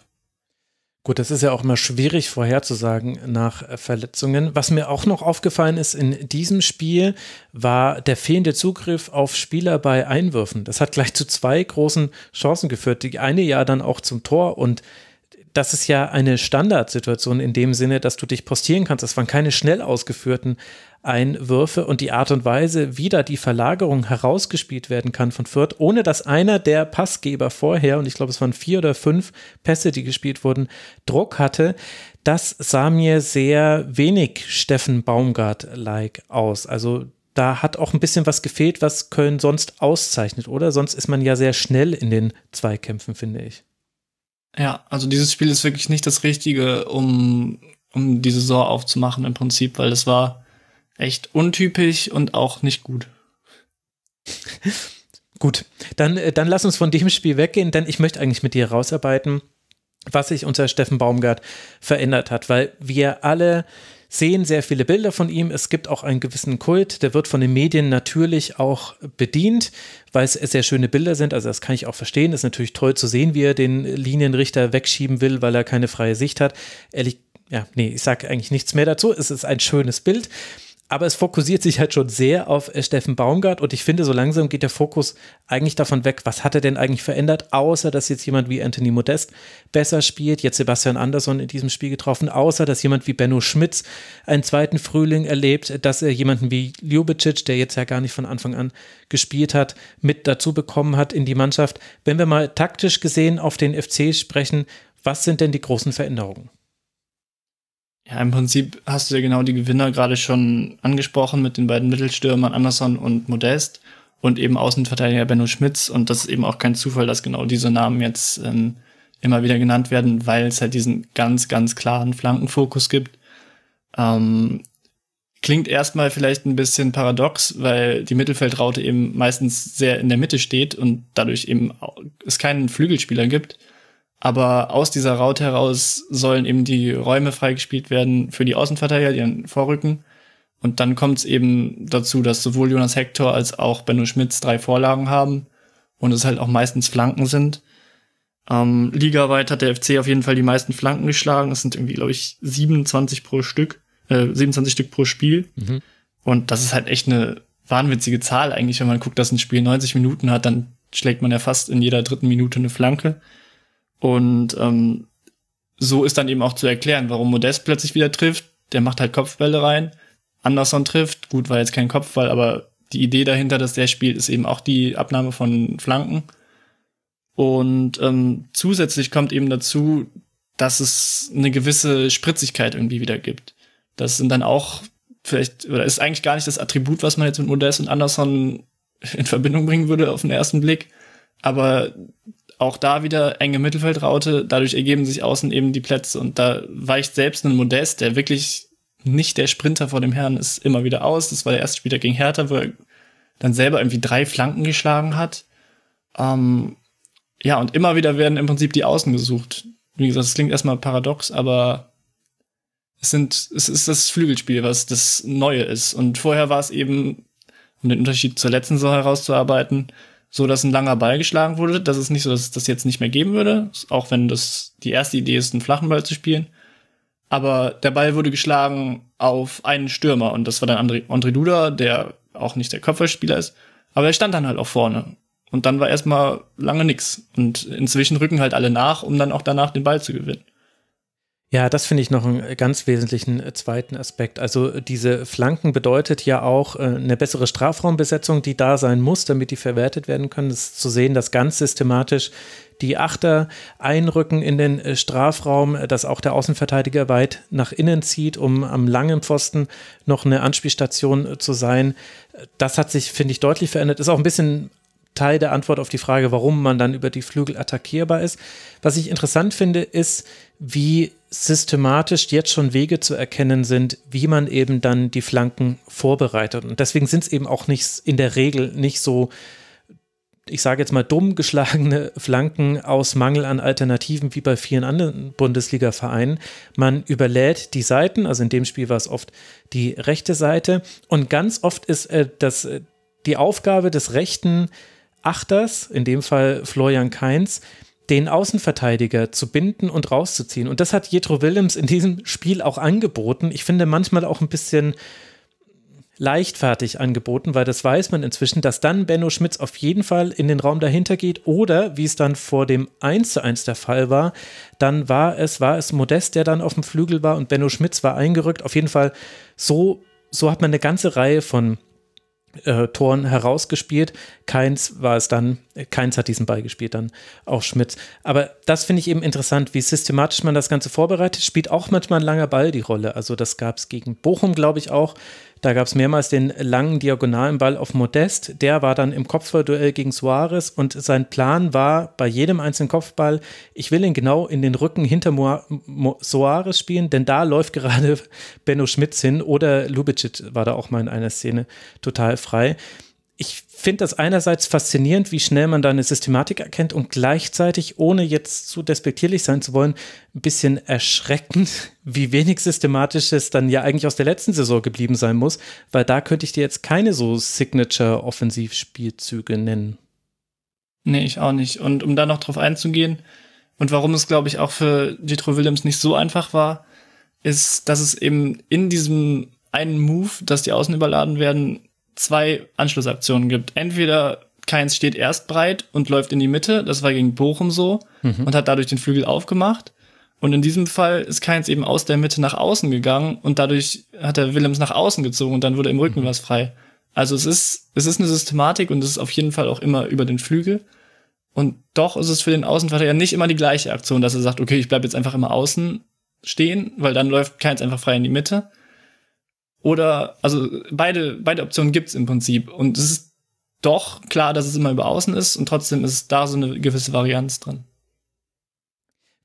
Gut, das ist ja auch immer schwierig vorherzusagen nach Verletzungen. Was mir auch noch aufgefallen ist in diesem Spiel, war der fehlende Zugriff auf Spieler bei Einwürfen. Das hat gleich zu zwei großen Chancen geführt. Die eine ja dann auch zum Tor und das ist ja eine Standardsituation in dem Sinne, dass du dich postieren kannst. Das waren keine schnell ausgeführten Einwürfe und die Art und Weise, wie da die Verlagerung herausgespielt werden kann von Fürth, ohne dass einer der Passgeber vorher, und ich glaube, es waren vier oder fünf Pässe, die gespielt wurden, Druck hatte, das sah mir sehr wenig Steffen Baumgart-like aus. Also da hat auch ein bisschen was gefehlt, was Köln sonst auszeichnet, oder? Sonst ist man ja sehr schnell in den Zweikämpfen, finde ich. Ja, also dieses Spiel ist wirklich nicht das Richtige, um, um die Saison aufzumachen im Prinzip, weil das war echt untypisch und auch nicht gut. gut, dann, äh, dann lass uns von dem Spiel weggehen, denn ich möchte eigentlich mit dir rausarbeiten, was sich unter Steffen Baumgart verändert hat, weil wir alle sehen sehr viele Bilder von ihm. Es gibt auch einen gewissen Kult, der wird von den Medien natürlich auch bedient, weil es sehr schöne Bilder sind. Also das kann ich auch verstehen. Ist natürlich toll zu sehen, wie er den Linienrichter wegschieben will, weil er keine freie Sicht hat. Ehrlich, ja, nee, ich sage eigentlich nichts mehr dazu. Es ist ein schönes Bild aber es fokussiert sich halt schon sehr auf äh, Steffen Baumgart und ich finde, so langsam geht der Fokus eigentlich davon weg, was hat er denn eigentlich verändert, außer dass jetzt jemand wie Anthony Modest besser spielt, jetzt Sebastian Andersson in diesem Spiel getroffen, außer dass jemand wie Benno Schmitz einen zweiten Frühling erlebt, dass er jemanden wie Ljubicic, der jetzt ja gar nicht von Anfang an gespielt hat, mit dazu bekommen hat in die Mannschaft. Wenn wir mal taktisch gesehen auf den FC sprechen, was sind denn die großen Veränderungen? Ja, im Prinzip hast du ja genau die Gewinner gerade schon angesprochen mit den beiden Mittelstürmern Anderson und Modest und eben Außenverteidiger Benno Schmitz. Und das ist eben auch kein Zufall, dass genau diese Namen jetzt ähm, immer wieder genannt werden, weil es halt diesen ganz, ganz klaren Flankenfokus gibt. Ähm, klingt erstmal vielleicht ein bisschen paradox, weil die Mittelfeldraute eben meistens sehr in der Mitte steht und dadurch eben es keinen Flügelspieler gibt. Aber aus dieser Raute heraus sollen eben die Räume freigespielt werden für die Außenverteidiger, die ihren Vorrücken. Und dann kommt es eben dazu, dass sowohl Jonas Hector als auch Benno Schmitz drei Vorlagen haben und es halt auch meistens Flanken sind. Ähm, Ligaweit hat der FC auf jeden Fall die meisten Flanken geschlagen. Es sind irgendwie, glaube ich, 27 pro Stück, äh, 27 Stück pro Spiel. Mhm. Und das ist halt echt eine wahnwitzige Zahl eigentlich, wenn man guckt, dass ein Spiel 90 Minuten hat, dann schlägt man ja fast in jeder dritten Minute eine Flanke. Und ähm, so ist dann eben auch zu erklären, warum Modest plötzlich wieder trifft. Der macht halt Kopfbälle rein. Anderson trifft. Gut, war jetzt kein Kopfball, aber die Idee dahinter, dass der spielt, ist eben auch die Abnahme von Flanken. Und ähm, zusätzlich kommt eben dazu, dass es eine gewisse Spritzigkeit irgendwie wieder gibt. Das sind dann auch vielleicht, oder ist eigentlich gar nicht das Attribut, was man jetzt mit Modest und Anderson in Verbindung bringen würde auf den ersten Blick. Aber auch da wieder enge Mittelfeldraute, dadurch ergeben sich außen eben die Plätze und da weicht selbst ein Modest, der wirklich nicht der Sprinter vor dem Herrn ist, immer wieder aus. Das war der erste Spieler gegen Hertha, wo er dann selber irgendwie drei Flanken geschlagen hat. Ähm, ja, und immer wieder werden im Prinzip die Außen gesucht. Wie gesagt, das klingt erstmal paradox, aber es sind, es ist das Flügelspiel, was das Neue ist. Und vorher war es eben, um den Unterschied zur letzten Saison herauszuarbeiten, so dass ein langer Ball geschlagen wurde. Das ist nicht so, dass es das jetzt nicht mehr geben würde, auch wenn das die erste Idee ist, einen flachen Ball zu spielen. Aber der Ball wurde geschlagen auf einen Stürmer und das war dann André, André Duda, der auch nicht der Kopfballspieler ist. Aber er stand dann halt auch vorne. Und dann war erstmal lange nix. Und inzwischen rücken halt alle nach, um dann auch danach den Ball zu gewinnen. Ja, das finde ich noch einen ganz wesentlichen äh, zweiten Aspekt. Also diese Flanken bedeutet ja auch äh, eine bessere Strafraumbesetzung, die da sein muss, damit die verwertet werden können. Das ist zu sehen, dass ganz systematisch die Achter einrücken in den äh, Strafraum, dass auch der Außenverteidiger weit nach innen zieht, um am langen Pfosten noch eine Anspielstation zu sein. Das hat sich, finde ich, deutlich verändert. Ist auch ein bisschen Teil der Antwort auf die Frage, warum man dann über die Flügel attackierbar ist. Was ich interessant finde, ist, wie systematisch jetzt schon Wege zu erkennen sind, wie man eben dann die Flanken vorbereitet. Und deswegen sind es eben auch nicht in der Regel nicht so, ich sage jetzt mal, dumm geschlagene Flanken aus Mangel an Alternativen wie bei vielen anderen Bundesliga-Vereinen. Man überlädt die Seiten, also in dem Spiel war es oft die rechte Seite. Und ganz oft ist äh, das, äh, die Aufgabe des rechten Achters, in dem Fall Florian Kainz, den Außenverteidiger zu binden und rauszuziehen. Und das hat Jethro Willems in diesem Spiel auch angeboten. Ich finde manchmal auch ein bisschen leichtfertig angeboten, weil das weiß man inzwischen, dass dann Benno Schmitz auf jeden Fall in den Raum dahinter geht oder wie es dann vor dem 1 zu 1 der Fall war, dann war es, war es Modest, der dann auf dem Flügel war und Benno Schmitz war eingerückt. Auf jeden Fall, so, so hat man eine ganze Reihe von äh, Toren herausgespielt. Keins war es dann, äh, keins hat diesen Ball gespielt, dann auch Schmidt. Aber das finde ich eben interessant, wie systematisch man das Ganze vorbereitet. Spielt auch manchmal ein langer Ball die Rolle. Also das gab es gegen Bochum, glaube ich, auch. Da gab es mehrmals den langen diagonalen Ball auf Modest. Der war dann im Kopfballduell gegen Suarez und sein Plan war bei jedem einzelnen Kopfball, ich will ihn genau in den Rücken hinter Suarez spielen, denn da läuft gerade Benno Schmitz hin oder Lubicic war da auch mal in einer Szene total frei ich finde das einerseits faszinierend, wie schnell man da eine Systematik erkennt und gleichzeitig, ohne jetzt zu despektierlich sein zu wollen, ein bisschen erschreckend, wie wenig systematisch es dann ja eigentlich aus der letzten Saison geblieben sein muss, weil da könnte ich dir jetzt keine so Signature-Offensivspielzüge nennen. Nee, ich auch nicht. Und um da noch drauf einzugehen und warum es, glaube ich, auch für Jethro Williams nicht so einfach war, ist, dass es eben in diesem einen Move, dass die Außen überladen werden, zwei Anschlussaktionen gibt. Entweder Keins steht erst breit und läuft in die Mitte, das war gegen Bochum so, mhm. und hat dadurch den Flügel aufgemacht. Und in diesem Fall ist Keins eben aus der Mitte nach außen gegangen und dadurch hat er Willems nach außen gezogen und dann wurde im Rücken mhm. was frei. Also es ist, es ist eine Systematik und es ist auf jeden Fall auch immer über den Flügel. Und doch ist es für den Außenverteidiger nicht immer die gleiche Aktion, dass er sagt, okay, ich bleibe jetzt einfach immer außen stehen, weil dann läuft Keins einfach frei in die Mitte, oder, also beide, beide Optionen gibt's im Prinzip. Und es ist doch klar, dass es immer über außen ist und trotzdem ist da so eine gewisse Varianz drin.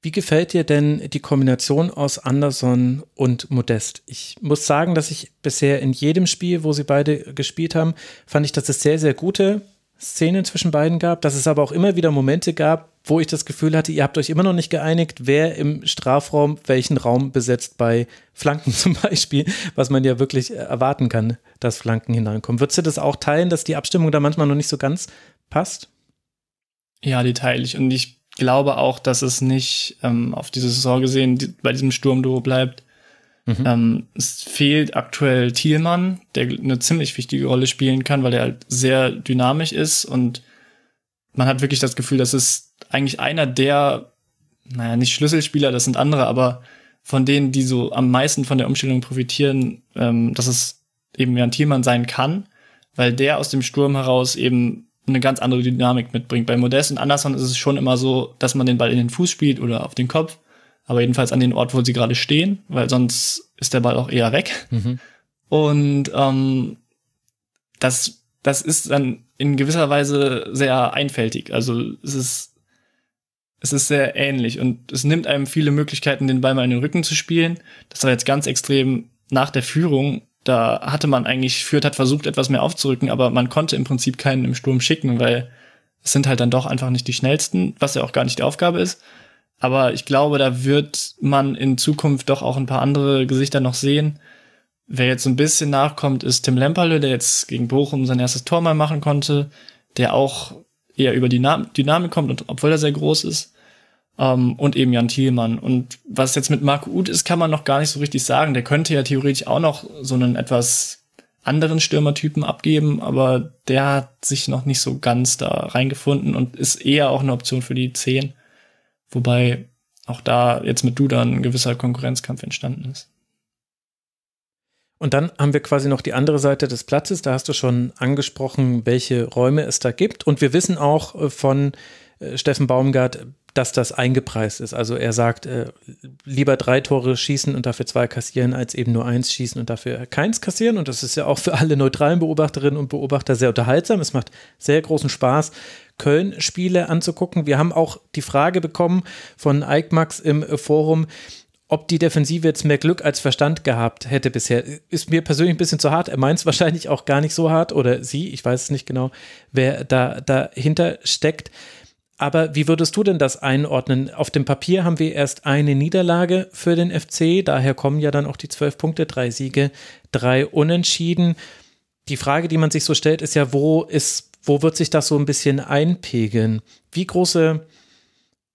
Wie gefällt dir denn die Kombination aus Anderson und Modest? Ich muss sagen, dass ich bisher in jedem Spiel, wo sie beide gespielt haben, fand ich, dass es sehr, sehr gute Szene zwischen beiden gab, dass es aber auch immer wieder Momente gab, wo ich das Gefühl hatte, ihr habt euch immer noch nicht geeinigt, wer im Strafraum welchen Raum besetzt bei Flanken zum Beispiel, was man ja wirklich äh, erwarten kann, dass Flanken hineinkommen. Würdest du das auch teilen, dass die Abstimmung da manchmal noch nicht so ganz passt? Ja, die teile ich. Und ich glaube auch, dass es nicht ähm, auf diese Saison gesehen die, bei diesem Sturmduo bleibt, Mhm. Ähm, es fehlt aktuell Thielmann, der eine ziemlich wichtige Rolle spielen kann, weil er halt sehr dynamisch ist und man hat wirklich das Gefühl, dass es eigentlich einer der, naja, nicht Schlüsselspieler, das sind andere, aber von denen, die so am meisten von der Umstellung profitieren, ähm, dass es eben Jan Thielmann sein kann, weil der aus dem Sturm heraus eben eine ganz andere Dynamik mitbringt. Bei Modest und Anderson ist es schon immer so, dass man den Ball in den Fuß spielt oder auf den Kopf aber jedenfalls an den Ort, wo sie gerade stehen, weil sonst ist der Ball auch eher weg. Mhm. Und ähm, das, das ist dann in gewisser Weise sehr einfältig. Also es ist, es ist sehr ähnlich und es nimmt einem viele Möglichkeiten, den Ball mal in den Rücken zu spielen. Das war jetzt ganz extrem nach der Führung. Da hatte man eigentlich, Fürth hat versucht, etwas mehr aufzurücken, aber man konnte im Prinzip keinen im Sturm schicken, weil es sind halt dann doch einfach nicht die schnellsten, was ja auch gar nicht die Aufgabe ist. Aber ich glaube, da wird man in Zukunft doch auch ein paar andere Gesichter noch sehen. Wer jetzt so ein bisschen nachkommt, ist Tim Lemperle, der jetzt gegen Bochum sein erstes Tor mal machen konnte, der auch eher über die Dynamik kommt, und, obwohl er sehr groß ist. Um, ähm, und eben Jan Thielmann. Und was jetzt mit Marco Uth ist, kann man noch gar nicht so richtig sagen. Der könnte ja theoretisch auch noch so einen etwas anderen Stürmertypen abgeben, aber der hat sich noch nicht so ganz da reingefunden und ist eher auch eine Option für die 10. Wobei auch da jetzt mit Duda ein gewisser Konkurrenzkampf entstanden ist. Und dann haben wir quasi noch die andere Seite des Platzes. Da hast du schon angesprochen, welche Räume es da gibt. Und wir wissen auch äh, von äh, Steffen Baumgart, dass das eingepreist ist. Also er sagt, äh, lieber drei Tore schießen und dafür zwei kassieren, als eben nur eins schießen und dafür keins kassieren. Und das ist ja auch für alle neutralen Beobachterinnen und Beobachter sehr unterhaltsam. Es macht sehr großen Spaß, Köln-Spiele anzugucken. Wir haben auch die Frage bekommen von Ike Max im Forum, ob die Defensive jetzt mehr Glück als Verstand gehabt hätte bisher, ist mir persönlich ein bisschen zu hart. Er meint es wahrscheinlich auch gar nicht so hart oder sie, ich weiß es nicht genau, wer da dahinter steckt. Aber wie würdest du denn das einordnen? Auf dem Papier haben wir erst eine Niederlage für den FC, daher kommen ja dann auch die zwölf Punkte, drei Siege, drei Unentschieden. Die Frage, die man sich so stellt, ist ja, wo ist, wo wird sich das so ein bisschen einpegeln? Wie große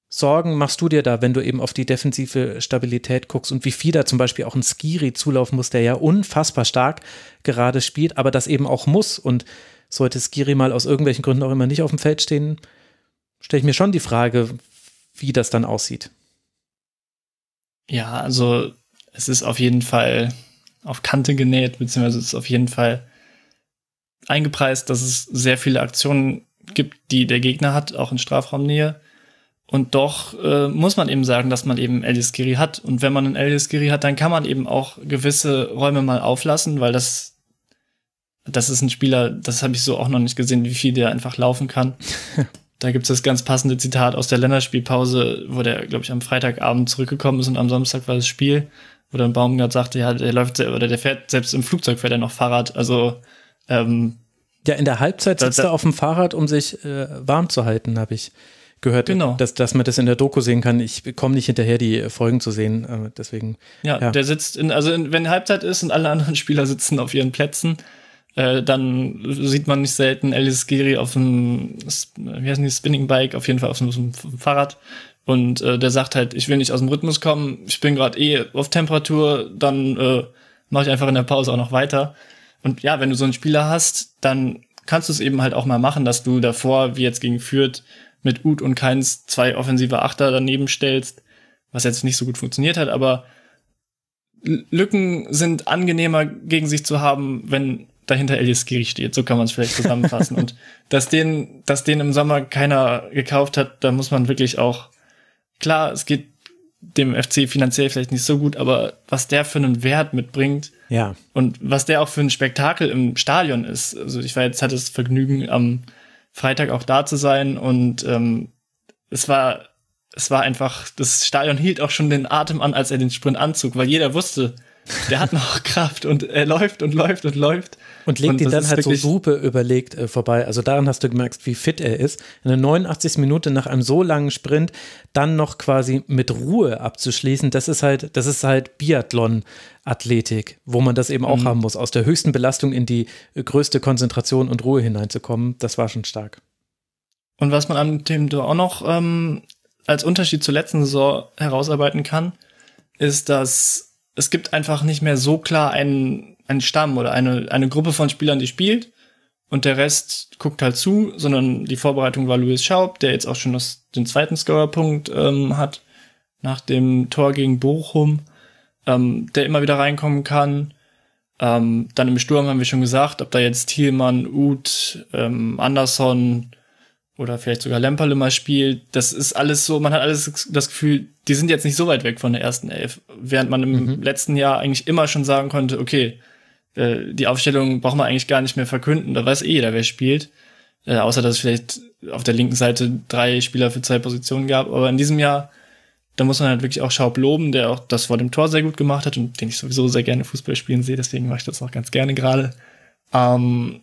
Sorgen machst du dir da, wenn du eben auf die defensive Stabilität guckst und wie viel da zum Beispiel auch ein Skiri zulaufen muss, der ja unfassbar stark gerade spielt, aber das eben auch muss und sollte Skiri mal aus irgendwelchen Gründen auch immer nicht auf dem Feld stehen, stelle ich mir schon die Frage, wie das dann aussieht. Ja, also es ist auf jeden Fall auf Kante genäht, beziehungsweise es ist auf jeden Fall eingepreist, dass es sehr viele Aktionen gibt, die der Gegner hat, auch in Strafraumnähe. Und doch äh, muss man eben sagen, dass man eben Elias Giri hat. Und wenn man einen Elias Giri hat, dann kann man eben auch gewisse Räume mal auflassen, weil das, das ist ein Spieler, das habe ich so auch noch nicht gesehen, wie viel der einfach laufen kann. Da gibt es das ganz passende Zitat aus der Länderspielpause, wo der, glaube ich, am Freitagabend zurückgekommen ist und am Samstag war das Spiel, wo dann Baumgart sagte, ja, der läuft oder der fährt, selbst im Flugzeug fährt er noch Fahrrad. Also ähm, Ja, in der Halbzeit sitzt da, da, er auf dem Fahrrad, um sich äh, warm zu halten, habe ich gehört, genau. dass, dass man das in der Doku sehen kann. Ich komme nicht hinterher, die Folgen zu sehen, äh, deswegen. Ja, ja. der sitzt in, also in, wenn Halbzeit ist und alle anderen Spieler sitzen auf ihren Plätzen, äh, dann sieht man nicht selten Alice Giri auf dem, wie heißen die, Spinning Bike, auf jeden Fall auf dem, auf Fahrrad. Und äh, der sagt halt, ich will nicht aus dem Rhythmus kommen, ich bin gerade eh auf Temperatur, dann äh, mache ich einfach in der Pause auch noch weiter. Und ja, wenn du so einen Spieler hast, dann kannst du es eben halt auch mal machen, dass du davor, wie jetzt gegen Fürth, mit Ut und Keins zwei offensive Achter daneben stellst, was jetzt nicht so gut funktioniert hat, aber Lücken sind angenehmer gegen sich zu haben, wenn dahinter Elias Giri steht. So kann man es vielleicht zusammenfassen. und dass den, dass den im Sommer keiner gekauft hat, da muss man wirklich auch, klar, es geht dem FC finanziell vielleicht nicht so gut, aber was der für einen Wert mitbringt ja. und was der auch für ein Spektakel im Stadion ist. Also ich war jetzt hatte das Vergnügen, am Freitag auch da zu sein und ähm, es war es war einfach das Stadion hielt auch schon den Atem an, als er den Sprint anzog, weil jeder wusste, der hat noch Kraft und er läuft und läuft und läuft und legt ihn dann halt so super überlegt äh, vorbei. Also daran hast du gemerkt, wie fit er ist. In der 89. Minute nach einem so langen Sprint dann noch quasi mit Ruhe abzuschließen, das ist halt, das ist halt Biathlon. Athletik, wo man das eben auch mhm. haben muss, aus der höchsten Belastung in die äh, größte Konzentration und Ruhe hineinzukommen, das war schon stark. Und was man an dem du auch noch ähm, als Unterschied zur letzten Saison herausarbeiten kann, ist, dass es gibt einfach nicht mehr so klar einen ein Stamm oder eine, eine Gruppe von Spielern, die spielt und der Rest guckt halt zu, sondern die Vorbereitung war Louis Schaub, der jetzt auch schon das, den zweiten Scorerpunkt ähm, hat nach dem Tor gegen Bochum, ähm, der immer wieder reinkommen kann. Ähm, dann im Sturm haben wir schon gesagt, ob da jetzt Thielmann, Uth, ähm, Anderson oder vielleicht sogar Lemperle mal spielt. Das ist alles so, man hat alles das Gefühl, die sind jetzt nicht so weit weg von der ersten Elf. Während man im mhm. letzten Jahr eigentlich immer schon sagen konnte, okay, äh, die Aufstellung braucht man eigentlich gar nicht mehr verkünden. Da weiß eh jeder, wer spielt. Äh, außer dass es vielleicht auf der linken Seite drei Spieler für zwei Positionen gab. Aber in diesem Jahr, da muss man halt wirklich auch Schaub loben, der auch das vor dem Tor sehr gut gemacht hat und den ich sowieso sehr gerne Fußball spielen sehe, deswegen mache ich das auch ganz gerne gerade. Ähm,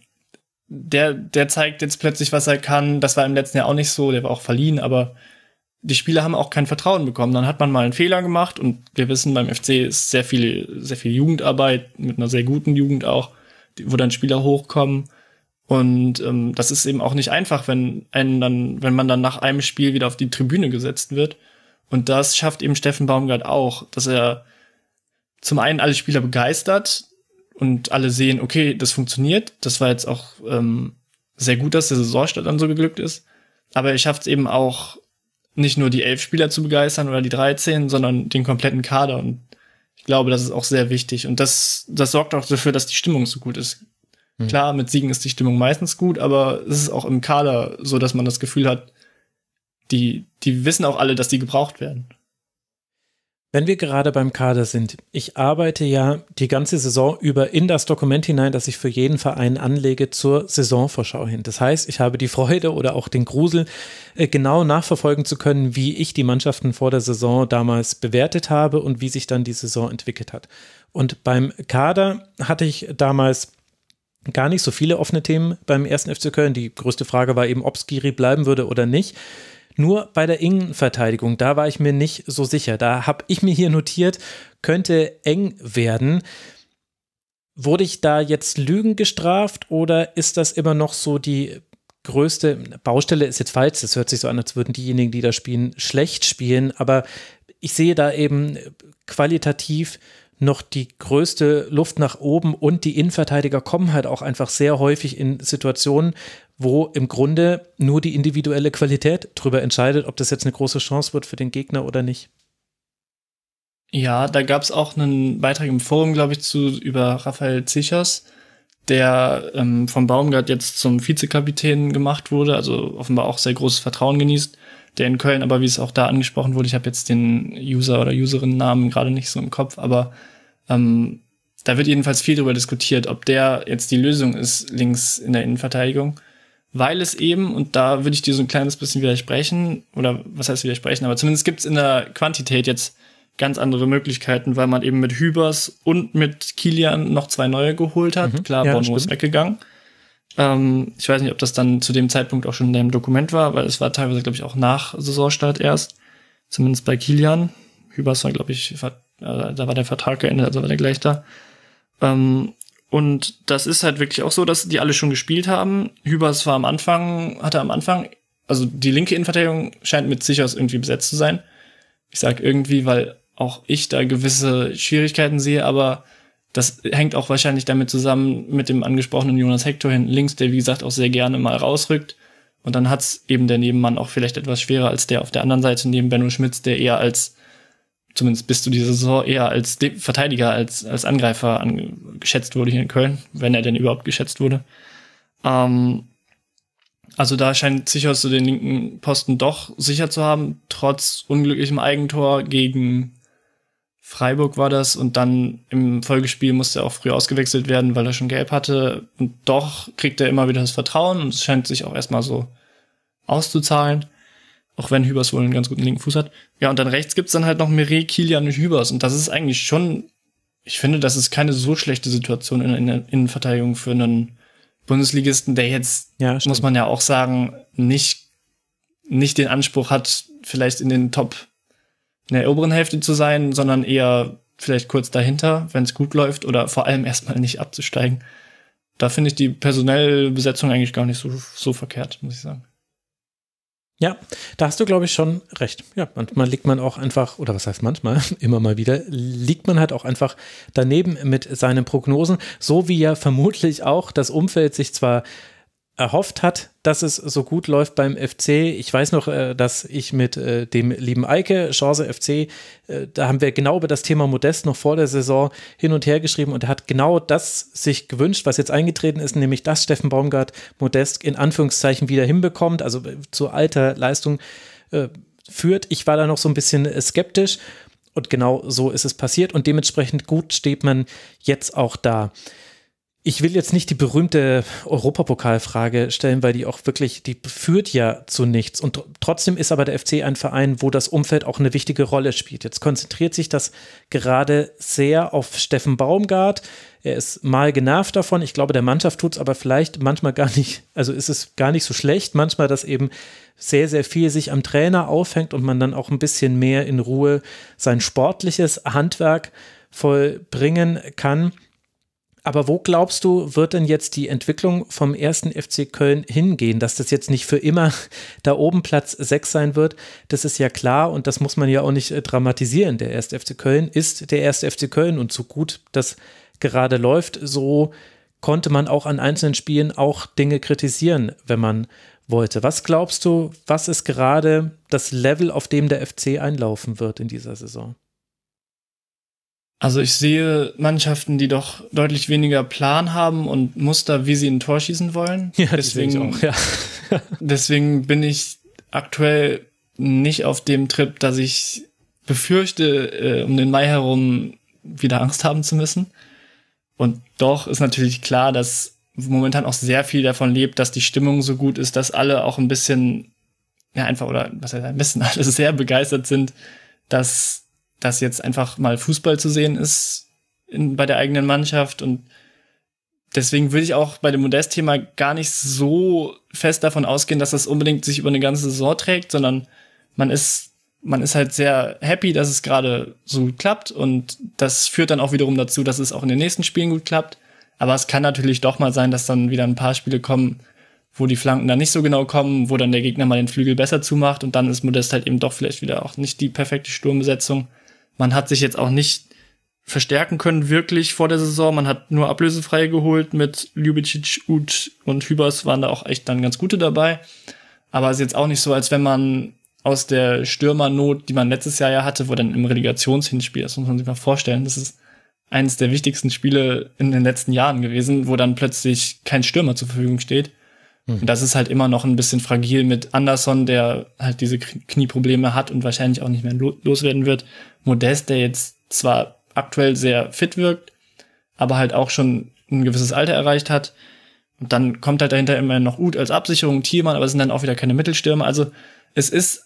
der, der zeigt jetzt plötzlich, was er kann. Das war im letzten Jahr auch nicht so, der war auch verliehen, aber die Spieler haben auch kein Vertrauen bekommen. Dann hat man mal einen Fehler gemacht und wir wissen, beim FC ist sehr viel, sehr viel Jugendarbeit mit einer sehr guten Jugend auch, wo dann Spieler hochkommen. Und ähm, das ist eben auch nicht einfach, wenn einen dann, wenn man dann nach einem Spiel wieder auf die Tribüne gesetzt wird. Und das schafft eben Steffen Baumgart auch, dass er zum einen alle Spieler begeistert und alle sehen, okay, das funktioniert. Das war jetzt auch ähm, sehr gut, dass der Saisonstart dann so geglückt ist. Aber er schafft es eben auch, nicht nur die elf Spieler zu begeistern oder die 13, sondern den kompletten Kader. Und ich glaube, das ist auch sehr wichtig. Und das, das sorgt auch dafür, dass die Stimmung so gut ist. Mhm. Klar, mit Siegen ist die Stimmung meistens gut, aber es ist auch im Kader so, dass man das Gefühl hat, die, die wissen auch alle, dass die gebraucht werden. Wenn wir gerade beim Kader sind, ich arbeite ja die ganze Saison über in das Dokument hinein, das ich für jeden Verein anlege, zur Saisonvorschau hin. Das heißt, ich habe die Freude oder auch den Grusel, äh, genau nachverfolgen zu können, wie ich die Mannschaften vor der Saison damals bewertet habe und wie sich dann die Saison entwickelt hat. Und beim Kader hatte ich damals gar nicht so viele offene Themen beim ersten FC Köln. Die größte Frage war eben, ob Skiri bleiben würde oder nicht. Nur bei der Innenverteidigung, da war ich mir nicht so sicher. Da habe ich mir hier notiert, könnte eng werden. Wurde ich da jetzt Lügen gestraft oder ist das immer noch so die größte Baustelle? Ist jetzt falsch, das hört sich so an, als würden diejenigen, die da spielen, schlecht spielen, aber ich sehe da eben qualitativ noch die größte Luft nach oben und die Innenverteidiger kommen halt auch einfach sehr häufig in Situationen, wo im Grunde nur die individuelle Qualität darüber entscheidet, ob das jetzt eine große Chance wird für den Gegner oder nicht. Ja, da gab es auch einen Beitrag im Forum, glaube ich, zu über Raphael Zichers, der ähm, vom Baumgart jetzt zum Vizekapitän gemacht wurde, also offenbar auch sehr großes Vertrauen genießt, der in Köln, aber wie es auch da angesprochen wurde, ich habe jetzt den User oder Userin-Namen gerade nicht so im Kopf, aber ähm, da wird jedenfalls viel darüber diskutiert, ob der jetzt die Lösung ist links in der Innenverteidigung weil es eben, und da würde ich dir so ein kleines bisschen widersprechen, oder was heißt widersprechen, aber zumindest gibt es in der Quantität jetzt ganz andere Möglichkeiten, weil man eben mit Hübers und mit Kilian noch zwei neue geholt hat. Mhm, Klar, ja, Bono ist weggegangen. Ähm, ich weiß nicht, ob das dann zu dem Zeitpunkt auch schon in deinem Dokument war, weil es war teilweise, glaube ich, auch nach Saisonstart erst. Zumindest bei Kilian. Hübers war, glaube ich, äh, da war der Vertrag geendet, also war der gleich da. Ähm, und das ist halt wirklich auch so, dass die alle schon gespielt haben. Hübers war am Anfang, hatte am Anfang, also die linke Innenverteidigung scheint mit Sichers irgendwie besetzt zu sein. Ich sag irgendwie, weil auch ich da gewisse Schwierigkeiten sehe, aber das hängt auch wahrscheinlich damit zusammen mit dem angesprochenen Jonas Hector hinten links, der wie gesagt auch sehr gerne mal rausrückt. Und dann hat's eben der Nebenmann auch vielleicht etwas schwerer als der auf der anderen Seite neben Benno Schmitz, der eher als zumindest bist du diese Saison eher als De Verteidiger als als Angreifer geschätzt wurde hier in Köln, wenn er denn überhaupt geschätzt wurde. Ähm, also da scheint Sichos du den linken Posten doch sicher zu haben, trotz unglücklichem Eigentor gegen Freiburg war das und dann im Folgespiel musste er auch früh ausgewechselt werden, weil er schon gelb hatte und doch kriegt er immer wieder das Vertrauen und es scheint sich auch erstmal so auszuzahlen. Auch wenn Hübers wohl einen ganz guten linken Fuß hat. Ja, und dann rechts gibt es dann halt noch Mire, Kilian und Hübers. Und das ist eigentlich schon, ich finde, das ist keine so schlechte Situation in, in der Innenverteidigung für einen Bundesligisten, der jetzt, ja, muss man ja auch sagen, nicht, nicht den Anspruch hat, vielleicht in den Top, in der oberen Hälfte zu sein, sondern eher vielleicht kurz dahinter, wenn es gut läuft, oder vor allem erstmal nicht abzusteigen. Da finde ich die personelle Besetzung eigentlich gar nicht so, so verkehrt, muss ich sagen. Ja, da hast du, glaube ich, schon recht. Ja, manchmal liegt man auch einfach, oder was heißt manchmal, immer mal wieder, liegt man halt auch einfach daneben mit seinen Prognosen, so wie ja vermutlich auch das Umfeld sich zwar erhofft hat, dass es so gut läuft beim FC. Ich weiß noch, äh, dass ich mit äh, dem lieben Eike, Chance FC, äh, da haben wir genau über das Thema Modest noch vor der Saison hin und her geschrieben und er hat genau das sich gewünscht, was jetzt eingetreten ist, nämlich dass Steffen Baumgart Modest in Anführungszeichen wieder hinbekommt, also zu alter Leistung führt. Ich war da noch so ein bisschen skeptisch und genau so ist es passiert und dementsprechend gut steht man jetzt auch da. Ich will jetzt nicht die berühmte Europapokalfrage stellen, weil die auch wirklich, die führt ja zu nichts. Und trotzdem ist aber der FC ein Verein, wo das Umfeld auch eine wichtige Rolle spielt. Jetzt konzentriert sich das gerade sehr auf Steffen Baumgart. Er ist mal genervt davon. Ich glaube, der Mannschaft tut es aber vielleicht manchmal gar nicht, also ist es gar nicht so schlecht, manchmal, dass eben sehr, sehr viel sich am Trainer aufhängt und man dann auch ein bisschen mehr in Ruhe sein sportliches Handwerk vollbringen kann. Aber wo glaubst du, wird denn jetzt die Entwicklung vom ersten FC Köln hingehen? Dass das jetzt nicht für immer da oben Platz 6 sein wird, das ist ja klar und das muss man ja auch nicht äh, dramatisieren. Der erste FC Köln ist der erste FC Köln und so gut das gerade läuft, so konnte man auch an einzelnen Spielen auch Dinge kritisieren, wenn man wollte. Was glaubst du, was ist gerade das Level, auf dem der FC einlaufen wird in dieser Saison? Also ich sehe Mannschaften, die doch deutlich weniger Plan haben und Muster, wie sie ein Tor schießen wollen. Ja, deswegen, auch, ja. deswegen bin ich aktuell nicht auf dem Trip, dass ich befürchte, äh, um den Mai herum wieder Angst haben zu müssen. Und doch ist natürlich klar, dass momentan auch sehr viel davon lebt, dass die Stimmung so gut ist, dass alle auch ein bisschen, ja einfach, oder was heißt ein bisschen, alle sehr begeistert sind, dass dass jetzt einfach mal Fußball zu sehen ist in, bei der eigenen Mannschaft und deswegen würde ich auch bei dem Modest-Thema gar nicht so fest davon ausgehen, dass das unbedingt sich über eine ganze Saison trägt, sondern man ist, man ist halt sehr happy, dass es gerade so gut klappt und das führt dann auch wiederum dazu, dass es auch in den nächsten Spielen gut klappt. Aber es kann natürlich doch mal sein, dass dann wieder ein paar Spiele kommen, wo die Flanken dann nicht so genau kommen, wo dann der Gegner mal den Flügel besser zumacht und dann ist Modest halt eben doch vielleicht wieder auch nicht die perfekte Sturmbesetzung. Man hat sich jetzt auch nicht verstärken können wirklich vor der Saison. Man hat nur ablösefrei geholt mit Ljubicic, Ut und Hübers waren da auch echt dann ganz gute dabei. Aber es ist jetzt auch nicht so, als wenn man aus der Stürmernot, die man letztes Jahr ja hatte, wo dann im Relegationshinspiel, das muss man sich mal vorstellen, das ist eines der wichtigsten Spiele in den letzten Jahren gewesen, wo dann plötzlich kein Stürmer zur Verfügung steht. Und das ist halt immer noch ein bisschen fragil mit Anderson, der halt diese Knieprobleme hat und wahrscheinlich auch nicht mehr loswerden wird. Modest, der jetzt zwar aktuell sehr fit wirkt, aber halt auch schon ein gewisses Alter erreicht hat. Und dann kommt halt dahinter immer noch Uth als Absicherung, Thielmann, aber es sind dann auch wieder keine Mittelstürme. Also es ist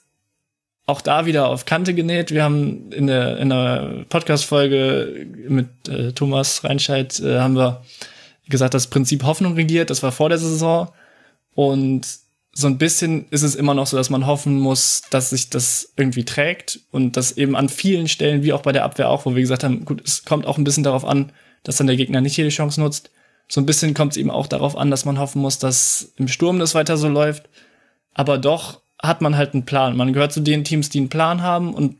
auch da wieder auf Kante genäht. Wir haben in der, in der Podcast-Folge mit äh, Thomas Reinscheid äh, haben wir gesagt, das Prinzip Hoffnung regiert. Das war vor der Saison. Und so ein bisschen ist es immer noch so, dass man hoffen muss, dass sich das irgendwie trägt und dass eben an vielen Stellen, wie auch bei der Abwehr auch, wo wir gesagt haben, gut, es kommt auch ein bisschen darauf an, dass dann der Gegner nicht jede Chance nutzt. So ein bisschen kommt es eben auch darauf an, dass man hoffen muss, dass im Sturm das weiter so läuft. Aber doch hat man halt einen Plan. Man gehört zu den Teams, die einen Plan haben und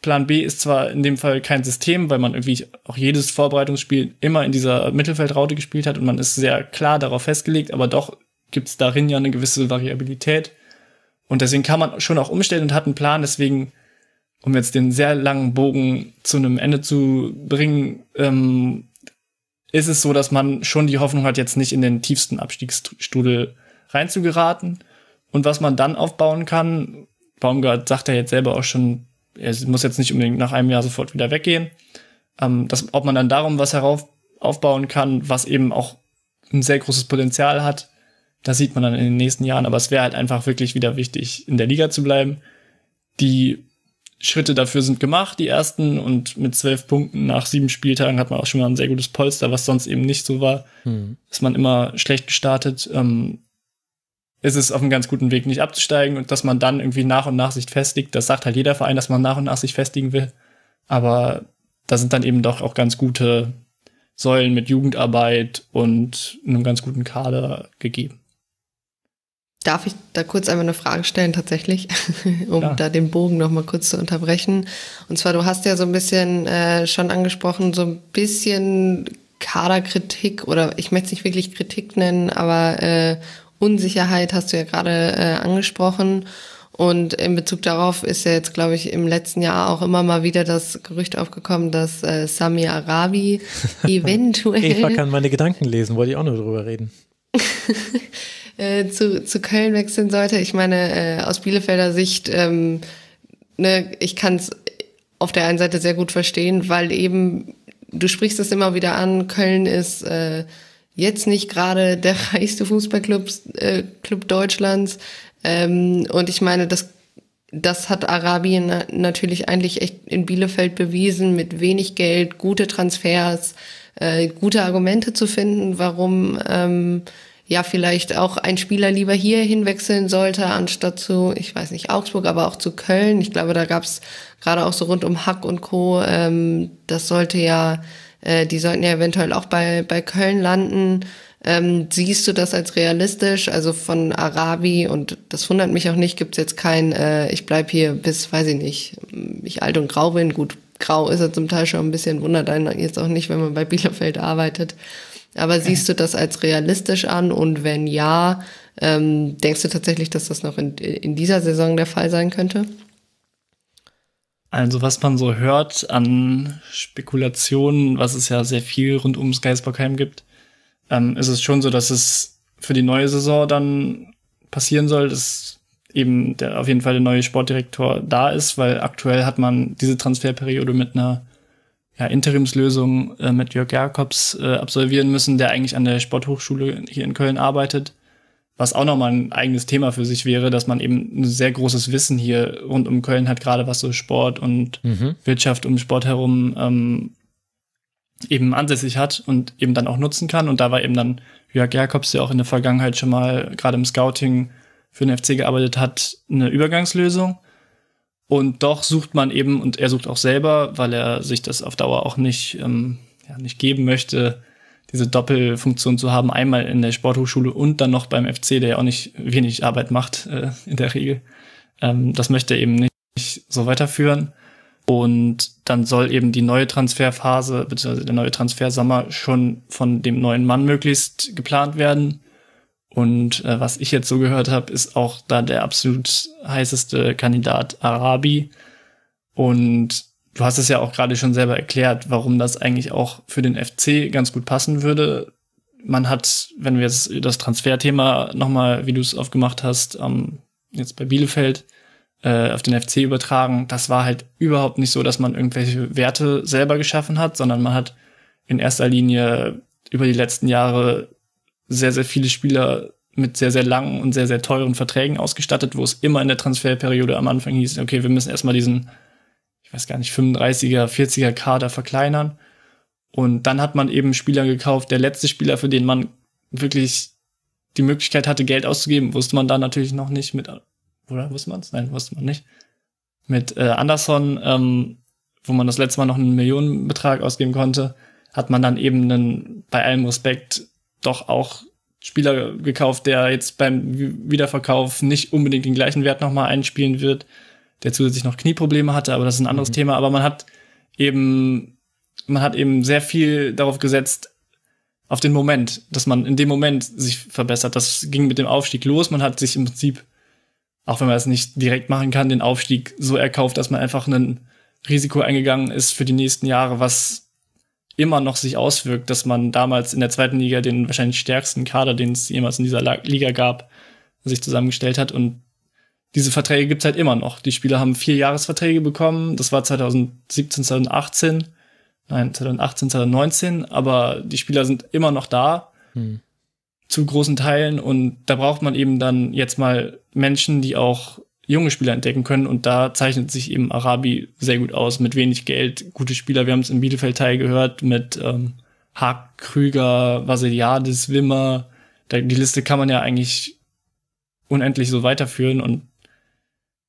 Plan B ist zwar in dem Fall kein System, weil man irgendwie auch jedes Vorbereitungsspiel immer in dieser Mittelfeldraute gespielt hat und man ist sehr klar darauf festgelegt, aber doch gibt es darin ja eine gewisse Variabilität. Und deswegen kann man schon auch umstellen und hat einen Plan. Deswegen, um jetzt den sehr langen Bogen zu einem Ende zu bringen, ähm, ist es so, dass man schon die Hoffnung hat, jetzt nicht in den tiefsten Abstiegsstrudel reinzugeraten. Und was man dann aufbauen kann, Baumgart sagt ja jetzt selber auch schon, er muss jetzt nicht unbedingt nach einem Jahr sofort wieder weggehen, ähm, dass, ob man dann darum was herauf aufbauen kann, was eben auch ein sehr großes Potenzial hat, das sieht man dann in den nächsten Jahren, aber es wäre halt einfach wirklich wieder wichtig, in der Liga zu bleiben. Die Schritte dafür sind gemacht, die ersten, und mit zwölf Punkten nach sieben Spieltagen hat man auch schon mal ein sehr gutes Polster, was sonst eben nicht so war. Hm. Ist man immer schlecht gestartet, ähm, ist es auf einem ganz guten Weg, nicht abzusteigen und dass man dann irgendwie nach und nach sich festigt. Das sagt halt jeder Verein, dass man nach und nach sich festigen will. Aber da sind dann eben doch auch ganz gute Säulen mit Jugendarbeit und einem ganz guten Kader gegeben. Darf ich da kurz einmal eine Frage stellen tatsächlich, um ja. da den Bogen nochmal kurz zu unterbrechen? Und zwar, du hast ja so ein bisschen äh, schon angesprochen, so ein bisschen Kaderkritik oder ich möchte es nicht wirklich Kritik nennen, aber äh, Unsicherheit hast du ja gerade äh, angesprochen. Und in Bezug darauf ist ja jetzt, glaube ich, im letzten Jahr auch immer mal wieder das Gerücht aufgekommen, dass äh, Sami Arabi eventuell. Eva kann meine Gedanken lesen, wollte ich auch nur drüber reden. äh, zu, zu Köln wechseln sollte. Ich meine, äh, aus Bielefelder Sicht, ähm, ne, ich kann es auf der einen Seite sehr gut verstehen, weil eben, du sprichst es immer wieder an, Köln ist äh, jetzt nicht gerade der reichste Fußballclub äh, Club Deutschlands. Ähm, und ich meine, das, das hat Arabien natürlich eigentlich echt in Bielefeld bewiesen, mit wenig Geld, gute Transfers, äh, gute Argumente zu finden, warum ähm, ja vielleicht auch ein Spieler lieber hier hinwechseln sollte, anstatt zu, ich weiß nicht, Augsburg, aber auch zu Köln. Ich glaube, da gab es gerade auch so rund um Hack und Co. Ähm, das sollte ja, äh, die sollten ja eventuell auch bei, bei Köln landen. Ähm, siehst du das als realistisch? Also von Arabi und das wundert mich auch nicht, gibt es jetzt kein, äh, ich bleib hier bis, weiß ich nicht, ich alt und grau bin. Gut, grau ist er zum Teil schon ein bisschen, wundert einen jetzt auch nicht, wenn man bei Bielefeld arbeitet. Aber siehst du das als realistisch an? Und wenn ja, ähm, denkst du tatsächlich, dass das noch in, in dieser Saison der Fall sein könnte? Also was man so hört an Spekulationen, was es ja sehr viel rund ums Geisbergheim gibt, ähm, ist es schon so, dass es für die neue Saison dann passieren soll, dass eben der, auf jeden Fall der neue Sportdirektor da ist, weil aktuell hat man diese Transferperiode mit einer ja, Interimslösung äh, mit Jörg Jakobs äh, absolvieren müssen, der eigentlich an der Sporthochschule hier in Köln arbeitet. Was auch nochmal ein eigenes Thema für sich wäre, dass man eben ein sehr großes Wissen hier rund um Köln hat, gerade was so Sport und mhm. Wirtschaft um Sport herum ähm, eben ansässig hat und eben dann auch nutzen kann. Und da war eben dann Jörg Jakobs, der auch in der Vergangenheit schon mal gerade im Scouting für den FC gearbeitet hat, eine Übergangslösung. Und doch sucht man eben, und er sucht auch selber, weil er sich das auf Dauer auch nicht, ähm, ja, nicht geben möchte, diese Doppelfunktion zu haben, einmal in der Sporthochschule und dann noch beim FC, der ja auch nicht wenig Arbeit macht äh, in der Regel. Ähm, das möchte er eben nicht so weiterführen. Und dann soll eben die neue Transferphase, beziehungsweise der neue Transfersommer schon von dem neuen Mann möglichst geplant werden. Und äh, was ich jetzt so gehört habe, ist auch da der absolut heißeste Kandidat Arabi. Und du hast es ja auch gerade schon selber erklärt, warum das eigentlich auch für den FC ganz gut passen würde. Man hat, wenn wir jetzt das Transferthema nochmal, wie du es aufgemacht hast, ähm, jetzt bei Bielefeld, äh, auf den FC übertragen, das war halt überhaupt nicht so, dass man irgendwelche Werte selber geschaffen hat, sondern man hat in erster Linie über die letzten Jahre sehr, sehr viele Spieler mit sehr, sehr langen und sehr, sehr teuren Verträgen ausgestattet, wo es immer in der Transferperiode am Anfang hieß, okay, wir müssen erstmal diesen, ich weiß gar nicht, 35er, 40er Kader verkleinern. Und dann hat man eben Spieler gekauft, der letzte Spieler, für den man wirklich die Möglichkeit hatte, Geld auszugeben, wusste man da natürlich noch nicht mit, oder wusste man es? Nein, wusste man nicht. Mit äh, Anderson, ähm, wo man das letzte Mal noch einen Millionenbetrag ausgeben konnte, hat man dann eben einen, bei allem Respekt, doch auch Spieler gekauft, der jetzt beim Wiederverkauf nicht unbedingt den gleichen Wert nochmal einspielen wird, der zusätzlich noch Knieprobleme hatte, aber das ist ein anderes mhm. Thema. Aber man hat eben, man hat eben sehr viel darauf gesetzt, auf den Moment, dass man in dem Moment sich verbessert. Das ging mit dem Aufstieg los. Man hat sich im Prinzip, auch wenn man es nicht direkt machen kann, den Aufstieg so erkauft, dass man einfach ein Risiko eingegangen ist für die nächsten Jahre, was immer noch sich auswirkt, dass man damals in der zweiten Liga den wahrscheinlich stärksten Kader, den es jemals in dieser Liga gab, sich zusammengestellt hat. Und diese Verträge gibt's halt immer noch. Die Spieler haben vier Jahresverträge bekommen. Das war 2017, 2018. Nein, 2018, 2019. Aber die Spieler sind immer noch da. Hm. Zu großen Teilen. Und da braucht man eben dann jetzt mal Menschen, die auch junge Spieler entdecken können. Und da zeichnet sich eben Arabi sehr gut aus, mit wenig Geld, gute Spieler. Wir haben es im Bielefeld-Teil gehört mit ähm, Haag, Krüger, Vasiliades, Wimmer. Da, die Liste kann man ja eigentlich unendlich so weiterführen. Und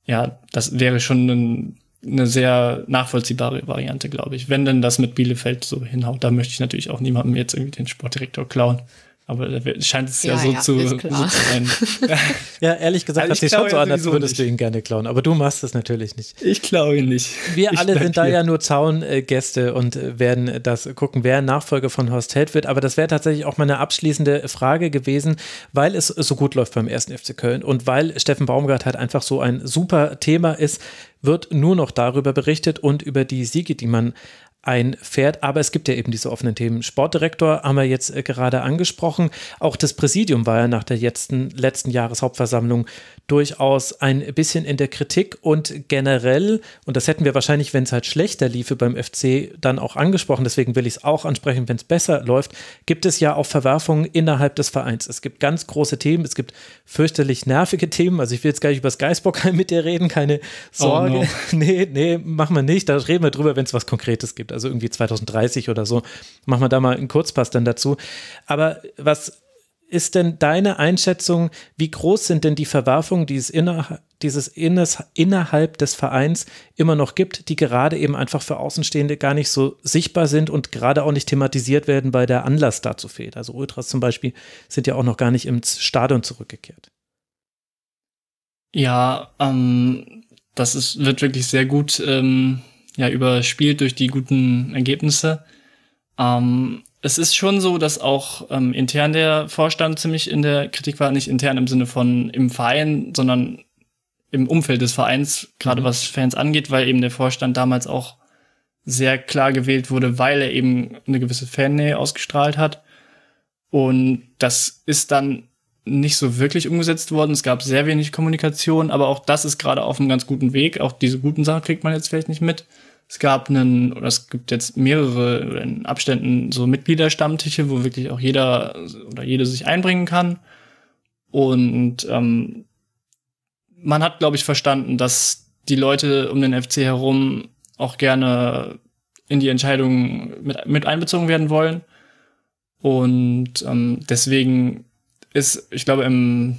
ja, das wäre schon ein, eine sehr nachvollziehbare Variante, glaube ich. Wenn denn das mit Bielefeld so hinhaut, da möchte ich natürlich auch niemandem jetzt irgendwie den Sportdirektor klauen. Aber da scheint es ja, ja so, ja, zu, so, zu, sein. ja, ehrlich gesagt, also hat sich schon so an, als würdest nicht. du ihn gerne klauen. Aber du machst es natürlich nicht. Ich klaue ihn nicht. Wir ich alle sind hier. da ja nur Zaungäste und äh, werden das gucken, wer Nachfolger von Horst Held wird. Aber das wäre tatsächlich auch meine abschließende Frage gewesen, weil es so gut läuft beim ersten FC Köln und weil Steffen Baumgart halt einfach so ein super Thema ist, wird nur noch darüber berichtet und über die Siege, die man ein Pferd. Aber es gibt ja eben diese offenen Themen. Sportdirektor haben wir jetzt äh, gerade angesprochen. Auch das Präsidium war ja nach der letzten, letzten Jahreshauptversammlung durchaus ein bisschen in der Kritik und generell, und das hätten wir wahrscheinlich, wenn es halt schlechter liefe beim FC, dann auch angesprochen. Deswegen will ich es auch ansprechen, wenn es besser läuft. Gibt es ja auch Verwerfungen innerhalb des Vereins. Es gibt ganz große Themen. Es gibt fürchterlich nervige Themen. Also ich will jetzt gar nicht über das Geisbockheim mit dir reden. Keine Sorge. Oh no. Nee, nee, machen wir nicht. Da reden wir drüber, wenn es was Konkretes gibt gibt, also irgendwie 2030 oder so. Machen wir da mal einen Kurzpass dann dazu. Aber was ist denn deine Einschätzung, wie groß sind denn die Verwerfungen, die es inner, dieses Innes, innerhalb des Vereins immer noch gibt, die gerade eben einfach für Außenstehende gar nicht so sichtbar sind und gerade auch nicht thematisiert werden, weil der Anlass dazu fehlt? Also Ultras zum Beispiel sind ja auch noch gar nicht ins Stadion zurückgekehrt. Ja, ähm, das ist, wird wirklich sehr gut ähm, ja überspielt durch die guten Ergebnisse. Ähm, es ist schon so, dass auch ähm, intern der Vorstand ziemlich in der Kritik war, nicht intern im Sinne von im Verein, sondern im Umfeld des Vereins, gerade mhm. was Fans angeht, weil eben der Vorstand damals auch sehr klar gewählt wurde, weil er eben eine gewisse Fannähe ausgestrahlt hat. Und das ist dann nicht so wirklich umgesetzt worden. Es gab sehr wenig Kommunikation, aber auch das ist gerade auf einem ganz guten Weg. Auch diese guten Sachen kriegt man jetzt vielleicht nicht mit es gab einen, oder es gibt jetzt mehrere oder in Abständen so Mitgliederstammtische, wo wirklich auch jeder oder jede sich einbringen kann. Und ähm, man hat, glaube ich, verstanden, dass die Leute um den FC herum auch gerne in die Entscheidungen mit, mit einbezogen werden wollen. Und ähm, deswegen ist, ich glaube, im,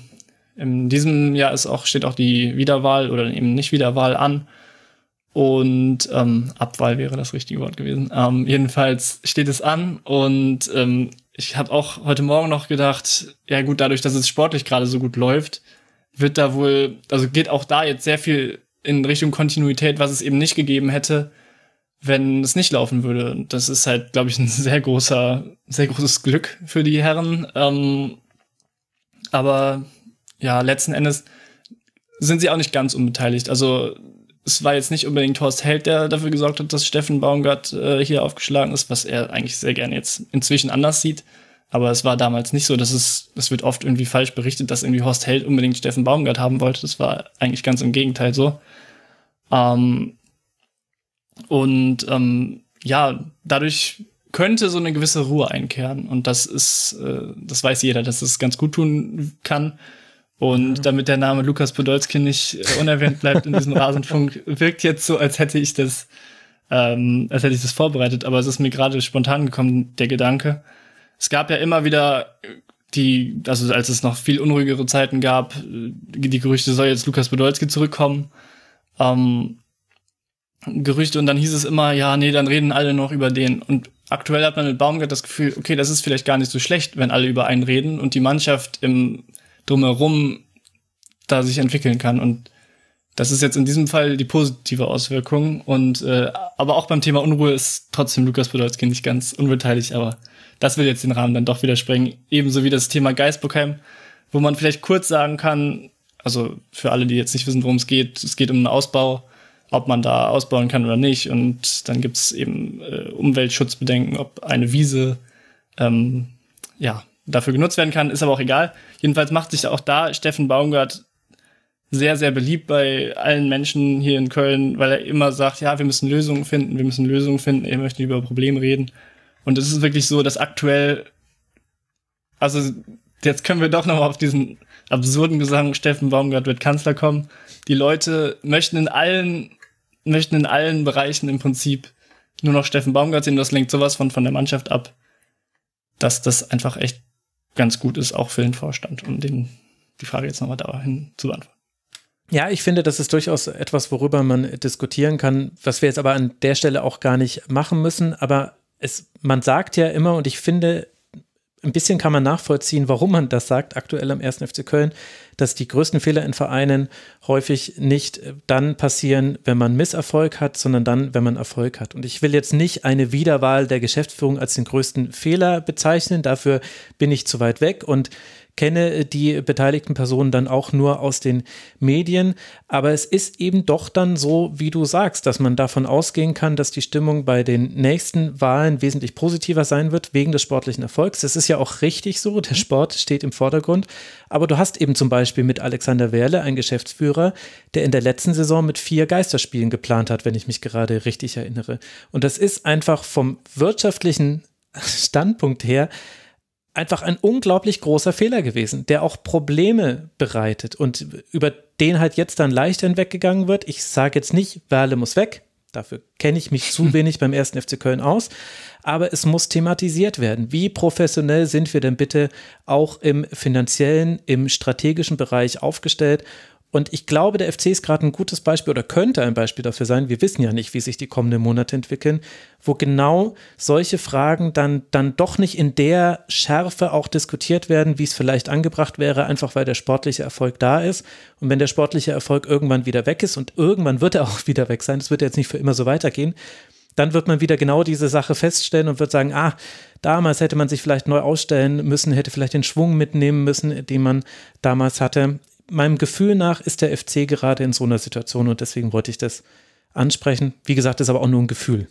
in diesem Jahr ist auch, steht auch die Wiederwahl oder eben nicht Wiederwahl an. Und ähm, Abwahl wäre das richtige Wort gewesen. Ähm, jedenfalls steht es an und ähm, ich habe auch heute Morgen noch gedacht, ja gut, dadurch, dass es sportlich gerade so gut läuft, wird da wohl, also geht auch da jetzt sehr viel in Richtung Kontinuität, was es eben nicht gegeben hätte, wenn es nicht laufen würde. das ist halt, glaube ich, ein sehr großer, sehr großes Glück für die Herren. Ähm, aber ja, letzten Endes sind sie auch nicht ganz unbeteiligt. Also es war jetzt nicht unbedingt Horst Held, der dafür gesorgt hat, dass Steffen Baumgart äh, hier aufgeschlagen ist, was er eigentlich sehr gerne jetzt inzwischen anders sieht. Aber es war damals nicht so, dass es, es wird oft irgendwie falsch berichtet, dass irgendwie Horst Held unbedingt Steffen Baumgart haben wollte. Das war eigentlich ganz im Gegenteil so. Ähm, und ähm, ja, dadurch könnte so eine gewisse Ruhe einkehren. Und das ist, äh, das weiß jeder, dass es das ganz gut tun kann. Und ja. damit der Name Lukas Podolski nicht äh, unerwähnt bleibt in diesem Rasenfunk, wirkt jetzt so, als hätte ich das, ähm, als hätte ich das vorbereitet. Aber es ist mir gerade spontan gekommen, der Gedanke. Es gab ja immer wieder äh, die, also als es noch viel unruhigere Zeiten gab, äh, die Gerüchte, soll jetzt Lukas Podolski zurückkommen. Ähm, Gerüchte und dann hieß es immer, ja, nee, dann reden alle noch über den. Und aktuell hat man mit Baumgart das Gefühl, okay, das ist vielleicht gar nicht so schlecht, wenn alle über einen reden und die Mannschaft im drumherum da sich entwickeln kann. Und das ist jetzt in diesem Fall die positive Auswirkung. Und äh, aber auch beim Thema Unruhe ist trotzdem Lukas Podolski nicht ganz unbeteiligt, aber das will jetzt den Rahmen dann doch wieder sprengen. Ebenso wie das Thema Geisbockheim, wo man vielleicht kurz sagen kann, also für alle, die jetzt nicht wissen, worum es geht, es geht um einen Ausbau, ob man da ausbauen kann oder nicht. Und dann gibt es eben äh, Umweltschutzbedenken, ob eine Wiese ähm, ja, dafür genutzt werden kann, ist aber auch egal. Jedenfalls macht sich auch da Steffen Baumgart sehr, sehr beliebt bei allen Menschen hier in Köln, weil er immer sagt, ja, wir müssen Lösungen finden, wir müssen Lösungen finden, er möchte über Probleme reden. Und es ist wirklich so, dass aktuell, also jetzt können wir doch nochmal auf diesen absurden Gesang, Steffen Baumgart wird Kanzler kommen. Die Leute möchten in allen, möchten in allen Bereichen im Prinzip nur noch Steffen Baumgart sehen. Das lenkt sowas von, von der Mannschaft ab, dass das einfach echt ganz gut ist, auch für den Vorstand, um den, die Frage jetzt nochmal dahin zu beantworten. Ja, ich finde, das ist durchaus etwas, worüber man diskutieren kann, was wir jetzt aber an der Stelle auch gar nicht machen müssen. Aber es, man sagt ja immer, und ich finde, ein bisschen kann man nachvollziehen, warum man das sagt, aktuell am 1. FC Köln, dass die größten Fehler in Vereinen häufig nicht äh, dann passieren, wenn man Misserfolg hat, sondern dann, wenn man Erfolg hat. Und ich will jetzt nicht eine Wiederwahl der Geschäftsführung als den größten Fehler bezeichnen, dafür bin ich zu weit weg und kenne die beteiligten Personen dann auch nur aus den Medien. Aber es ist eben doch dann so, wie du sagst, dass man davon ausgehen kann, dass die Stimmung bei den nächsten Wahlen wesentlich positiver sein wird, wegen des sportlichen Erfolgs. Das ist ja auch richtig so, der mhm. Sport steht im Vordergrund. Aber du hast eben zum Beispiel mit Alexander Werle einen Geschäftsführer, der in der letzten Saison mit vier Geisterspielen geplant hat, wenn ich mich gerade richtig erinnere. Und das ist einfach vom wirtschaftlichen Standpunkt her einfach ein unglaublich großer Fehler gewesen, der auch Probleme bereitet und über den halt jetzt dann leicht hinweggegangen wird. Ich sage jetzt nicht, Werle muss weg. Dafür kenne ich mich zu wenig beim ersten FC Köln aus. Aber es muss thematisiert werden. Wie professionell sind wir denn bitte auch im finanziellen, im strategischen Bereich aufgestellt? Und ich glaube, der FC ist gerade ein gutes Beispiel oder könnte ein Beispiel dafür sein. Wir wissen ja nicht, wie sich die kommenden Monate entwickeln, wo genau solche Fragen dann, dann doch nicht in der Schärfe auch diskutiert werden, wie es vielleicht angebracht wäre, einfach weil der sportliche Erfolg da ist. Und wenn der sportliche Erfolg irgendwann wieder weg ist und irgendwann wird er auch wieder weg sein, das wird jetzt nicht für immer so weitergehen, dann wird man wieder genau diese Sache feststellen und wird sagen, ah, damals hätte man sich vielleicht neu ausstellen müssen, hätte vielleicht den Schwung mitnehmen müssen, den man damals hatte meinem Gefühl nach ist der FC gerade in so einer Situation und deswegen wollte ich das ansprechen. Wie gesagt, ist aber auch nur ein Gefühl.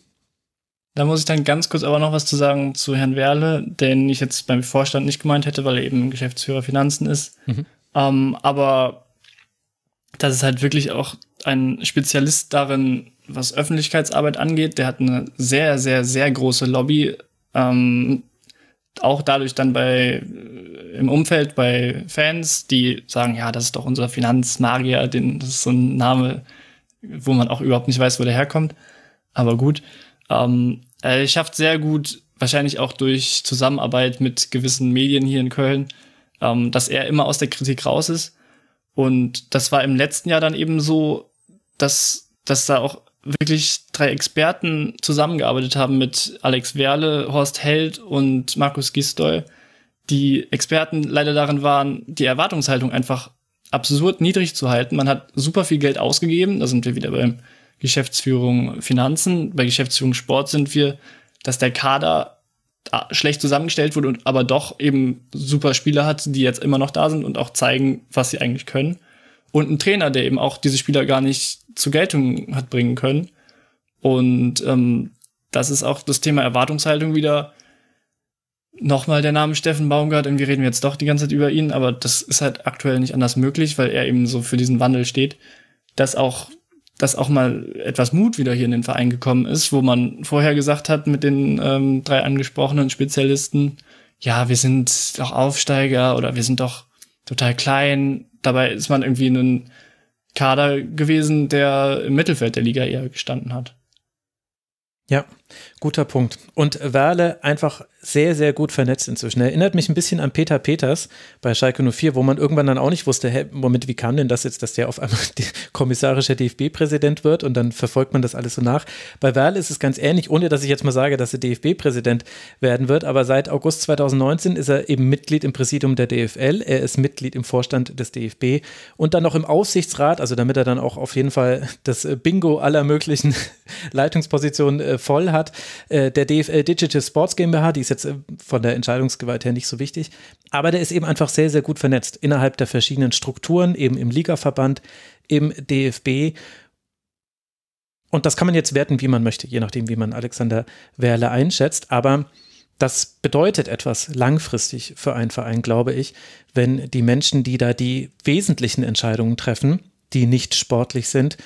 Da muss ich dann ganz kurz aber noch was zu sagen zu Herrn Werle, den ich jetzt beim Vorstand nicht gemeint hätte, weil er eben Geschäftsführer Finanzen ist. Mhm. Ähm, aber das ist halt wirklich auch ein Spezialist darin, was Öffentlichkeitsarbeit angeht. Der hat eine sehr, sehr, sehr große Lobby. Ähm, auch dadurch dann bei äh, im Umfeld bei Fans, die sagen, ja, das ist doch unser Finanzmagier, den, das ist so ein Name, wo man auch überhaupt nicht weiß, wo der herkommt. Aber gut, ähm, äh, er schafft sehr gut, wahrscheinlich auch durch Zusammenarbeit mit gewissen Medien hier in Köln, ähm, dass er immer aus der Kritik raus ist. Und das war im letzten Jahr dann eben so, dass, dass da auch wirklich drei Experten zusammengearbeitet haben mit Alex Werle, Horst Held und Markus Gisdol, die Experten leider darin waren, die Erwartungshaltung einfach absurd niedrig zu halten. Man hat super viel Geld ausgegeben, da sind wir wieder beim Geschäftsführung Finanzen, bei Geschäftsführung Sport sind wir, dass der Kader ah, schlecht zusammengestellt wurde und aber doch eben super Spieler hat, die jetzt immer noch da sind und auch zeigen, was sie eigentlich können und ein Trainer, der eben auch diese Spieler gar nicht zur Geltung hat bringen können. Und ähm, das ist auch das Thema Erwartungshaltung wieder. Nochmal der Name Steffen Baumgart, irgendwie reden wir jetzt doch die ganze Zeit über ihn, aber das ist halt aktuell nicht anders möglich, weil er eben so für diesen Wandel steht, dass auch, dass auch mal etwas Mut wieder hier in den Verein gekommen ist, wo man vorher gesagt hat mit den ähm, drei angesprochenen Spezialisten, ja, wir sind doch Aufsteiger oder wir sind doch total klein, dabei ist man irgendwie ein Kader gewesen, der im Mittelfeld der Liga eher gestanden hat. Ja, Guter Punkt. Und Werle einfach sehr, sehr gut vernetzt inzwischen. Erinnert mich ein bisschen an Peter Peters bei Schalke 04, wo man irgendwann dann auch nicht wusste, hey, Moment, wie kam denn das jetzt, dass der auf einmal kommissarischer DFB-Präsident wird und dann verfolgt man das alles so nach. Bei Werle ist es ganz ähnlich, ohne dass ich jetzt mal sage, dass er DFB-Präsident werden wird, aber seit August 2019 ist er eben Mitglied im Präsidium der DFL, er ist Mitglied im Vorstand des DFB und dann noch im Aufsichtsrat, also damit er dann auch auf jeden Fall das Bingo aller möglichen Leitungspositionen äh, voll hat hat. Äh, der DFL äh, Digital Sports GmbH, die ist jetzt äh, von der Entscheidungsgewalt her nicht so wichtig, aber der ist eben einfach sehr, sehr gut vernetzt innerhalb der verschiedenen Strukturen, eben im Ligaverband, im DFB. Und das kann man jetzt werten, wie man möchte, je nachdem, wie man Alexander Werle einschätzt. Aber das bedeutet etwas langfristig für einen Verein, glaube ich, wenn die Menschen, die da die wesentlichen Entscheidungen treffen, die nicht sportlich sind,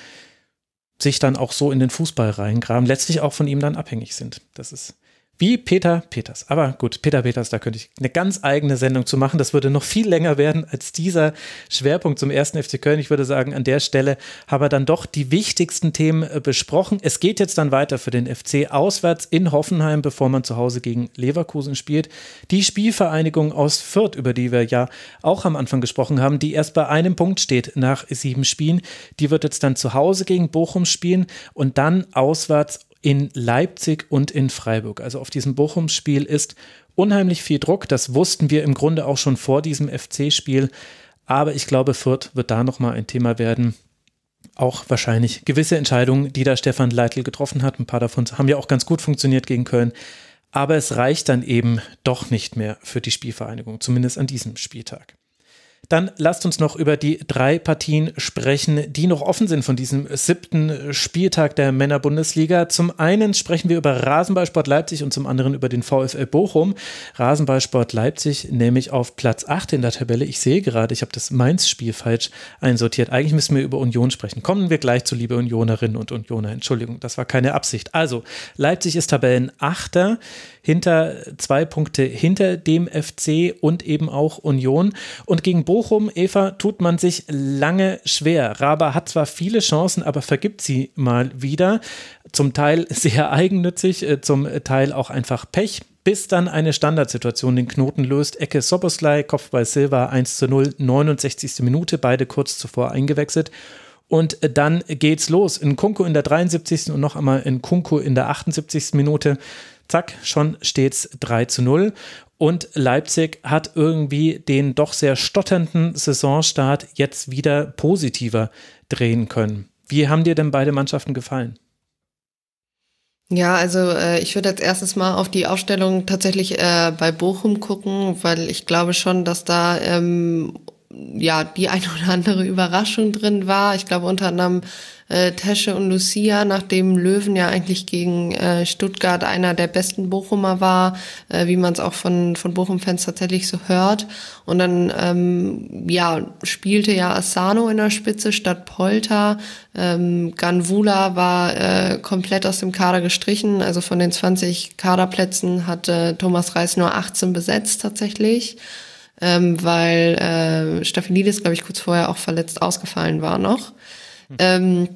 sich dann auch so in den Fußball reingraben, letztlich auch von ihm dann abhängig sind. Das ist wie Peter Peters. Aber gut, Peter Peters, da könnte ich eine ganz eigene Sendung zu machen. Das würde noch viel länger werden als dieser Schwerpunkt zum ersten FC Köln. Ich würde sagen, an der Stelle haben wir dann doch die wichtigsten Themen äh, besprochen. Es geht jetzt dann weiter für den FC auswärts in Hoffenheim, bevor man zu Hause gegen Leverkusen spielt. Die Spielvereinigung aus Fürth, über die wir ja auch am Anfang gesprochen haben, die erst bei einem Punkt steht nach sieben Spielen, die wird jetzt dann zu Hause gegen Bochum spielen und dann auswärts in Leipzig und in Freiburg. Also auf diesem Bochum-Spiel ist unheimlich viel Druck. Das wussten wir im Grunde auch schon vor diesem FC-Spiel. Aber ich glaube, Fürth wird da nochmal ein Thema werden. Auch wahrscheinlich gewisse Entscheidungen, die da Stefan Leitl getroffen hat. Ein paar davon haben ja auch ganz gut funktioniert gegen Köln. Aber es reicht dann eben doch nicht mehr für die Spielvereinigung, zumindest an diesem Spieltag. Dann lasst uns noch über die drei Partien sprechen, die noch offen sind von diesem siebten Spieltag der Männerbundesliga. Zum einen sprechen wir über Rasenballsport Leipzig und zum anderen über den VfL Bochum. Rasenballsport Leipzig nämlich auf Platz 8 in der Tabelle. Ich sehe gerade, ich habe das Mainz-Spiel falsch einsortiert. Eigentlich müssen wir über Union sprechen. Kommen wir gleich zu liebe Unionerinnen und Unioner. Entschuldigung, das war keine Absicht. Also, Leipzig ist Tabellenachter, hinter zwei Punkte hinter dem FC und eben auch Union. Und gegen Bochum Bochum, Eva, tut man sich lange schwer. Raba hat zwar viele Chancen, aber vergibt sie mal wieder. Zum Teil sehr eigennützig, äh, zum Teil auch einfach Pech bis dann eine Standardsituation den Knoten löst. Ecke Soboslai, bei Silva 1 zu 0, 69. Minute, beide kurz zuvor eingewechselt. Und äh, dann geht's los. In Kunku in der 73. und noch einmal in Kunku in der 78. Minute. Zack, schon steht's 3 zu 0. Und Leipzig hat irgendwie den doch sehr stotternden Saisonstart jetzt wieder positiver drehen können. Wie haben dir denn beide Mannschaften gefallen? Ja, also äh, ich würde als erstes mal auf die Aufstellung tatsächlich äh, bei Bochum gucken, weil ich glaube schon, dass da ähm, ja die eine oder andere Überraschung drin war. Ich glaube unter anderem äh, Tesche und Lucia, nachdem Löwen ja eigentlich gegen äh, Stuttgart einer der besten Bochumer war, äh, wie man es auch von, von Bochum-Fans tatsächlich so hört. Und dann ähm, ja, spielte ja Asano in der Spitze statt Polter. Ähm, Ganvula war äh, komplett aus dem Kader gestrichen. Also von den 20 Kaderplätzen hatte äh, Thomas Reis nur 18 besetzt tatsächlich ähm, weil äh, Staphylides, glaube ich, kurz vorher auch verletzt ausgefallen war noch. Ähm,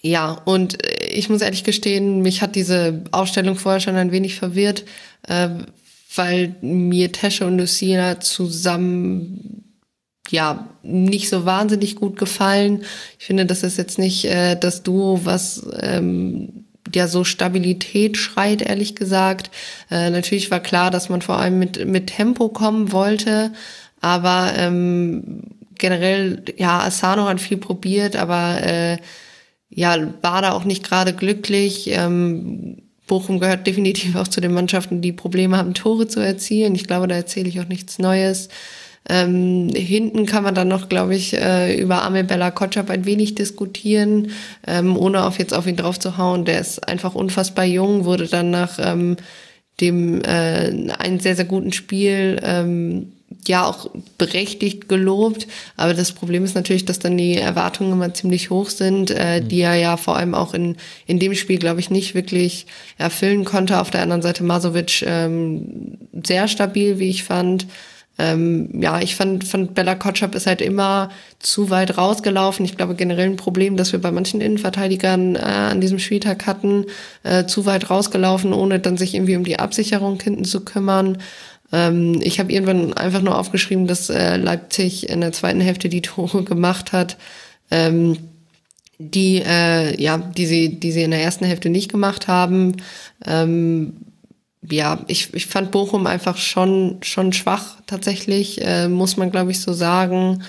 ja, und äh, ich muss ehrlich gestehen, mich hat diese Ausstellung vorher schon ein wenig verwirrt, äh, weil mir Tesche und Lucina zusammen ja nicht so wahnsinnig gut gefallen. Ich finde, das ist jetzt nicht äh, das Duo, was ähm, ja so Stabilität schreit, ehrlich gesagt. Äh, natürlich war klar, dass man vor allem mit, mit Tempo kommen wollte, aber ähm, generell, ja, Asano hat viel probiert, aber äh, ja, war da auch nicht gerade glücklich. Ähm, Bochum gehört definitiv auch zu den Mannschaften, die Probleme haben, Tore zu erzielen. Ich glaube, da erzähle ich auch nichts Neues. Ähm, hinten kann man dann noch, glaube ich, äh, über Amel Bella Kotschap ein wenig diskutieren, ähm, ohne auf jetzt auf ihn draufzuhauen. Der ist einfach unfassbar jung, wurde dann nach ähm, dem äh, einen sehr, sehr guten Spiel ähm, ja auch berechtigt gelobt. Aber das Problem ist natürlich, dass dann die Erwartungen immer ziemlich hoch sind, äh, mhm. die er ja vor allem auch in, in dem Spiel, glaube ich, nicht wirklich erfüllen konnte. Auf der anderen Seite Masovic ähm, sehr stabil, wie ich fand. Ähm, ja, ich fand, fand Bella Kotschap ist halt immer zu weit rausgelaufen. Ich glaube generell ein Problem, das wir bei manchen Innenverteidigern äh, an diesem Spieltag hatten, äh, zu weit rausgelaufen, ohne dann sich irgendwie um die Absicherung hinten zu kümmern. Ähm, ich habe irgendwann einfach nur aufgeschrieben, dass äh, Leipzig in der zweiten Hälfte die Tore gemacht hat, ähm, die, äh, ja, die, sie, die sie in der ersten Hälfte nicht gemacht haben. Ähm, ja, ich, ich fand Bochum einfach schon, schon schwach tatsächlich, äh, muss man, glaube ich, so sagen.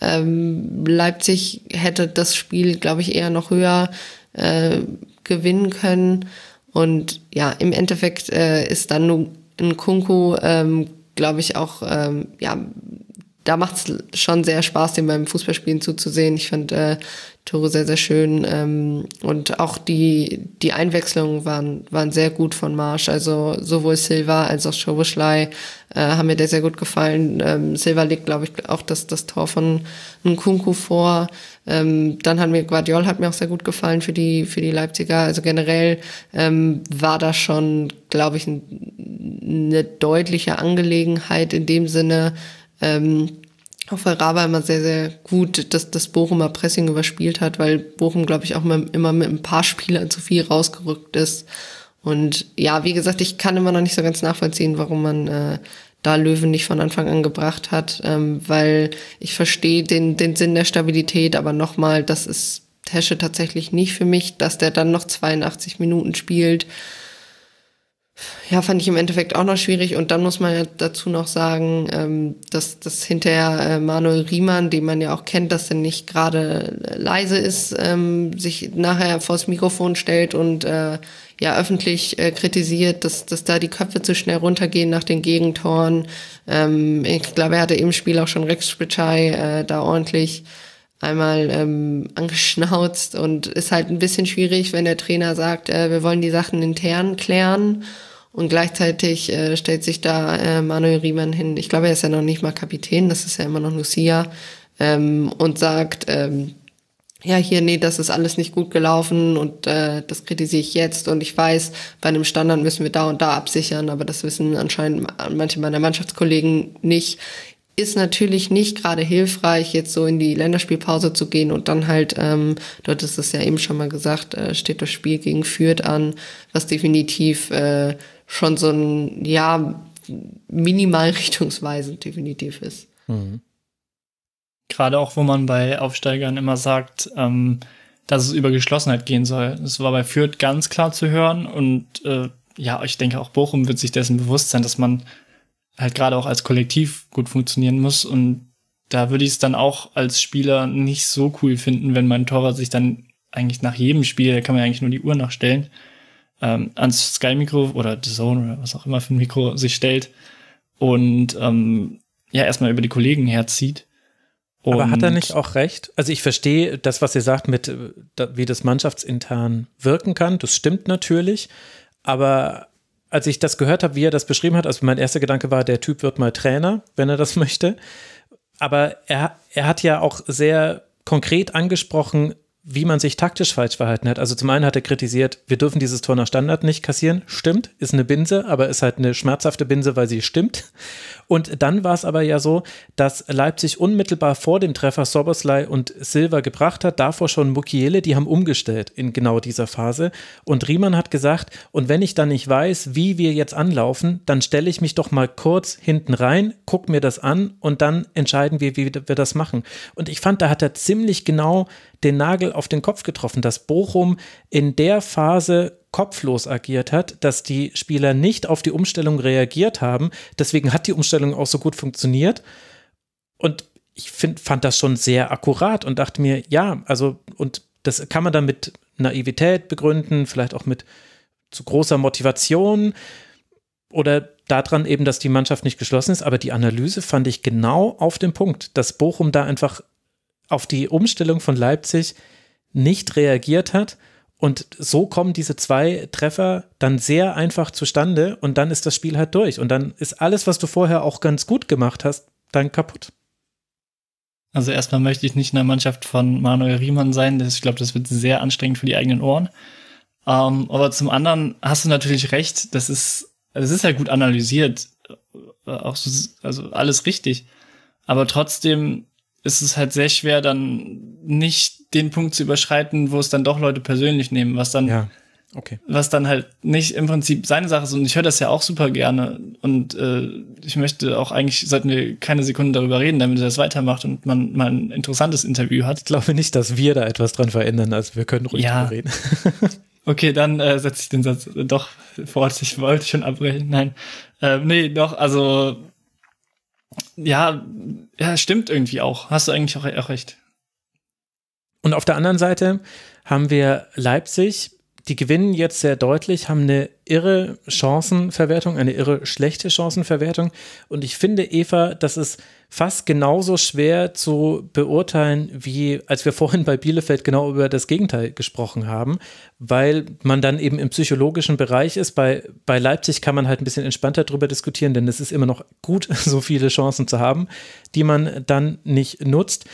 Ähm, Leipzig hätte das Spiel, glaube ich, eher noch höher äh, gewinnen können. Und ja, im Endeffekt äh, ist dann nur in Kunku, ähm, glaube ich, auch ähm, ja, da macht es schon sehr Spaß, dem beim Fußballspielen zuzusehen. Ich fand äh, Tore sehr, sehr schön. Ähm, und auch die, die Einwechslungen waren, waren sehr gut von Marsch. Also sowohl Silva als auch Schoboschlei äh, haben mir der sehr gut gefallen. Ähm, Silva legt, glaube ich, auch das, das Tor von Nkunku vor. Ähm, dann hat mir Guardiol hat mir auch sehr gut gefallen für die, für die Leipziger. Also generell ähm, war das schon, glaube ich, ein, eine deutliche Angelegenheit in dem Sinne, ähm, auch Ferraba immer sehr, sehr gut, dass das Bochumer Pressing überspielt hat, weil Bochum, glaube ich, auch immer mit ein paar Spielern zu viel rausgerückt ist. Und ja, wie gesagt, ich kann immer noch nicht so ganz nachvollziehen, warum man äh, da Löwen nicht von Anfang an gebracht hat, ähm, weil ich verstehe den, den Sinn der Stabilität, aber nochmal, das ist Tesche tatsächlich nicht für mich, dass der dann noch 82 Minuten spielt ja, fand ich im Endeffekt auch noch schwierig. Und dann muss man ja dazu noch sagen, ähm, dass, dass hinterher äh, Manuel Riemann, den man ja auch kennt, dass er nicht gerade leise ist, ähm, sich nachher vors Mikrofon stellt und äh, ja öffentlich äh, kritisiert, dass, dass da die Köpfe zu schnell runtergehen nach den Gegentoren. Ähm, ich glaube, er hatte im Spiel auch schon Rex Spitschei da ordentlich einmal ähm, angeschnauzt und ist halt ein bisschen schwierig, wenn der Trainer sagt, äh, wir wollen die Sachen intern klären und gleichzeitig äh, stellt sich da äh, Manuel Riemann hin, ich glaube, er ist ja noch nicht mal Kapitän, das ist ja immer noch Lucia, ähm, und sagt, ähm, ja, hier, nee, das ist alles nicht gut gelaufen und äh, das kritisiere ich jetzt. Und ich weiß, bei einem Standard müssen wir da und da absichern, aber das wissen anscheinend manche meiner Mannschaftskollegen nicht. Ist natürlich nicht gerade hilfreich, jetzt so in die Länderspielpause zu gehen und dann halt, ähm, dort ist es ja eben schon mal gesagt, äh, steht das Spiel gegen Fürth an, was definitiv äh, schon so ein, ja, minimal richtungsweisend definitiv ist. Mhm. Gerade auch, wo man bei Aufsteigern immer sagt, ähm, dass es über Geschlossenheit gehen soll. Das war bei Fürth ganz klar zu hören und äh, ja, ich denke auch Bochum wird sich dessen bewusst sein, dass man halt gerade auch als Kollektiv gut funktionieren muss und da würde ich es dann auch als Spieler nicht so cool finden, wenn mein Torwart sich dann eigentlich nach jedem Spiel, da kann man ja eigentlich nur die Uhr nachstellen, ähm, ans Sky-Mikro oder The Zone oder was auch immer für ein Mikro sich stellt und ähm, ja, erstmal über die Kollegen herzieht. Und Aber hat er nicht auch recht? Also ich verstehe das, was ihr sagt, mit äh, wie das mannschaftsintern wirken kann. Das stimmt natürlich. Aber als ich das gehört habe, wie er das beschrieben hat, also mein erster Gedanke war, der Typ wird mal Trainer, wenn er das möchte. Aber er, er hat ja auch sehr konkret angesprochen, wie man sich taktisch falsch verhalten hat. Also zum einen hat er kritisiert, wir dürfen dieses Tor nach Standard nicht kassieren. Stimmt, ist eine Binse, aber ist halt eine schmerzhafte Binse, weil sie stimmt. Und dann war es aber ja so, dass Leipzig unmittelbar vor dem Treffer Soboslai und Silva gebracht hat, davor schon Mukiele, die haben umgestellt in genau dieser Phase. Und Riemann hat gesagt, und wenn ich dann nicht weiß, wie wir jetzt anlaufen, dann stelle ich mich doch mal kurz hinten rein, guck mir das an und dann entscheiden wir, wie wir das machen. Und ich fand, da hat er ziemlich genau den Nagel auf den Kopf getroffen, dass Bochum in der Phase kopflos agiert hat, dass die Spieler nicht auf die Umstellung reagiert haben. Deswegen hat die Umstellung auch so gut funktioniert. Und ich find, fand das schon sehr akkurat und dachte mir, ja, also, und das kann man dann mit Naivität begründen, vielleicht auch mit zu großer Motivation oder daran eben, dass die Mannschaft nicht geschlossen ist. Aber die Analyse fand ich genau auf den Punkt, dass Bochum da einfach auf die Umstellung von Leipzig nicht reagiert hat. Und so kommen diese zwei Treffer dann sehr einfach zustande und dann ist das Spiel halt durch. Und dann ist alles, was du vorher auch ganz gut gemacht hast, dann kaputt. Also erstmal möchte ich nicht in der Mannschaft von Manuel Riemann sein. Das, ich glaube, das wird sehr anstrengend für die eigenen Ohren. Ähm, aber zum anderen hast du natürlich recht, das ist, das ist ja gut analysiert. Äh, auch so, also alles richtig. Aber trotzdem ist es halt sehr schwer, dann nicht den Punkt zu überschreiten, wo es dann doch Leute persönlich nehmen, was dann, ja. okay. was dann halt nicht im Prinzip seine Sache ist. Und ich höre das ja auch super gerne. Und äh, ich möchte auch eigentlich, sollten wir keine Sekunde darüber reden, damit er das weitermacht und man mal ein interessantes Interview hat. Ich glaube nicht, dass wir da etwas dran verändern. Also wir können ruhig ja. drüber reden. Okay, dann äh, setze ich den Satz doch fort. Ich wollte schon abbrechen. Nein. Äh, nee, doch, also ja, ja, stimmt irgendwie auch. Hast du eigentlich auch, auch recht. Und auf der anderen Seite haben wir Leipzig, die gewinnen jetzt sehr deutlich, haben eine irre Chancenverwertung, eine irre schlechte Chancenverwertung. Und ich finde, Eva, das ist fast genauso schwer zu beurteilen, wie als wir vorhin bei Bielefeld genau über das Gegenteil gesprochen haben, weil man dann eben im psychologischen Bereich ist. Bei, bei Leipzig kann man halt ein bisschen entspannter darüber diskutieren, denn es ist immer noch gut, so viele Chancen zu haben, die man dann nicht nutzt.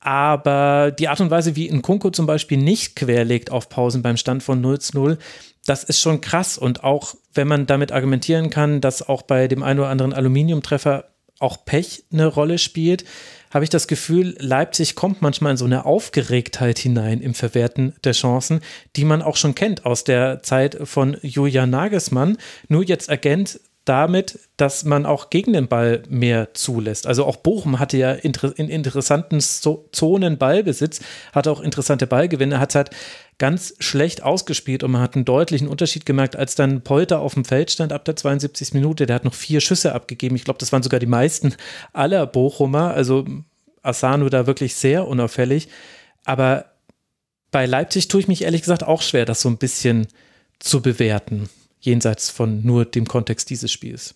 Aber die Art und Weise, wie Nkunku zum Beispiel nicht querlegt auf Pausen beim Stand von 0 zu 0, das ist schon krass. Und auch wenn man damit argumentieren kann, dass auch bei dem einen oder anderen Aluminiumtreffer auch Pech eine Rolle spielt, habe ich das Gefühl, Leipzig kommt manchmal in so eine Aufgeregtheit hinein im Verwerten der Chancen, die man auch schon kennt aus der Zeit von Julian Nagelsmann. Nur jetzt ergänzt damit, dass man auch gegen den Ball mehr zulässt. Also auch Bochum hatte ja in interessanten Zonen Ballbesitz, hatte auch interessante Ballgewinne, hat es halt ganz schlecht ausgespielt und man hat einen deutlichen Unterschied gemerkt, als dann Polter auf dem Feld stand ab der 72. Minute. Der hat noch vier Schüsse abgegeben. Ich glaube, das waren sogar die meisten aller Bochumer. Also Asano da wirklich sehr unauffällig. Aber bei Leipzig tue ich mich ehrlich gesagt auch schwer, das so ein bisschen zu bewerten jenseits von nur dem Kontext dieses Spiels.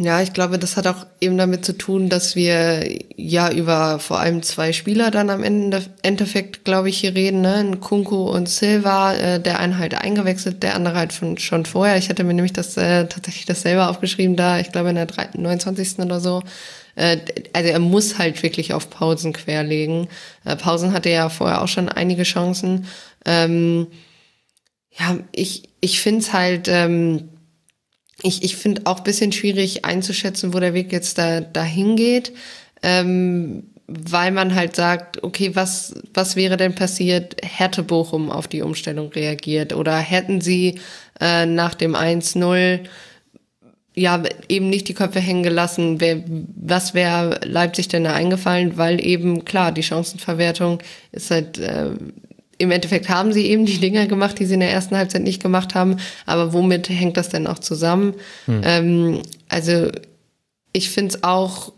Ja, ich glaube, das hat auch eben damit zu tun, dass wir ja über vor allem zwei Spieler dann am Ende, Endeffekt, glaube ich, hier reden. Ne? Kunku und Silva, äh, der eine halt eingewechselt, der andere halt von, schon vorher. Ich hatte mir nämlich das äh, tatsächlich das selber aufgeschrieben, da ich glaube in der 29. oder so. Äh, also er muss halt wirklich auf Pausen querlegen. Äh, Pausen hatte ja vorher auch schon einige Chancen. Ähm, ja, ich, ich finde es halt, ähm, ich, ich finde auch bisschen schwierig einzuschätzen, wo der Weg jetzt da, dahin geht. Ähm, weil man halt sagt, okay, was, was wäre denn passiert, hätte Bochum auf die Umstellung reagiert oder hätten sie äh, nach dem 1-0 ja eben nicht die Köpfe hängen gelassen, wer, was wäre Leipzig denn da eingefallen, weil eben klar, die Chancenverwertung ist halt äh, im Endeffekt haben sie eben die Dinger gemacht, die sie in der ersten Halbzeit nicht gemacht haben. Aber womit hängt das denn auch zusammen? Hm. Ähm, also ich finde es auch,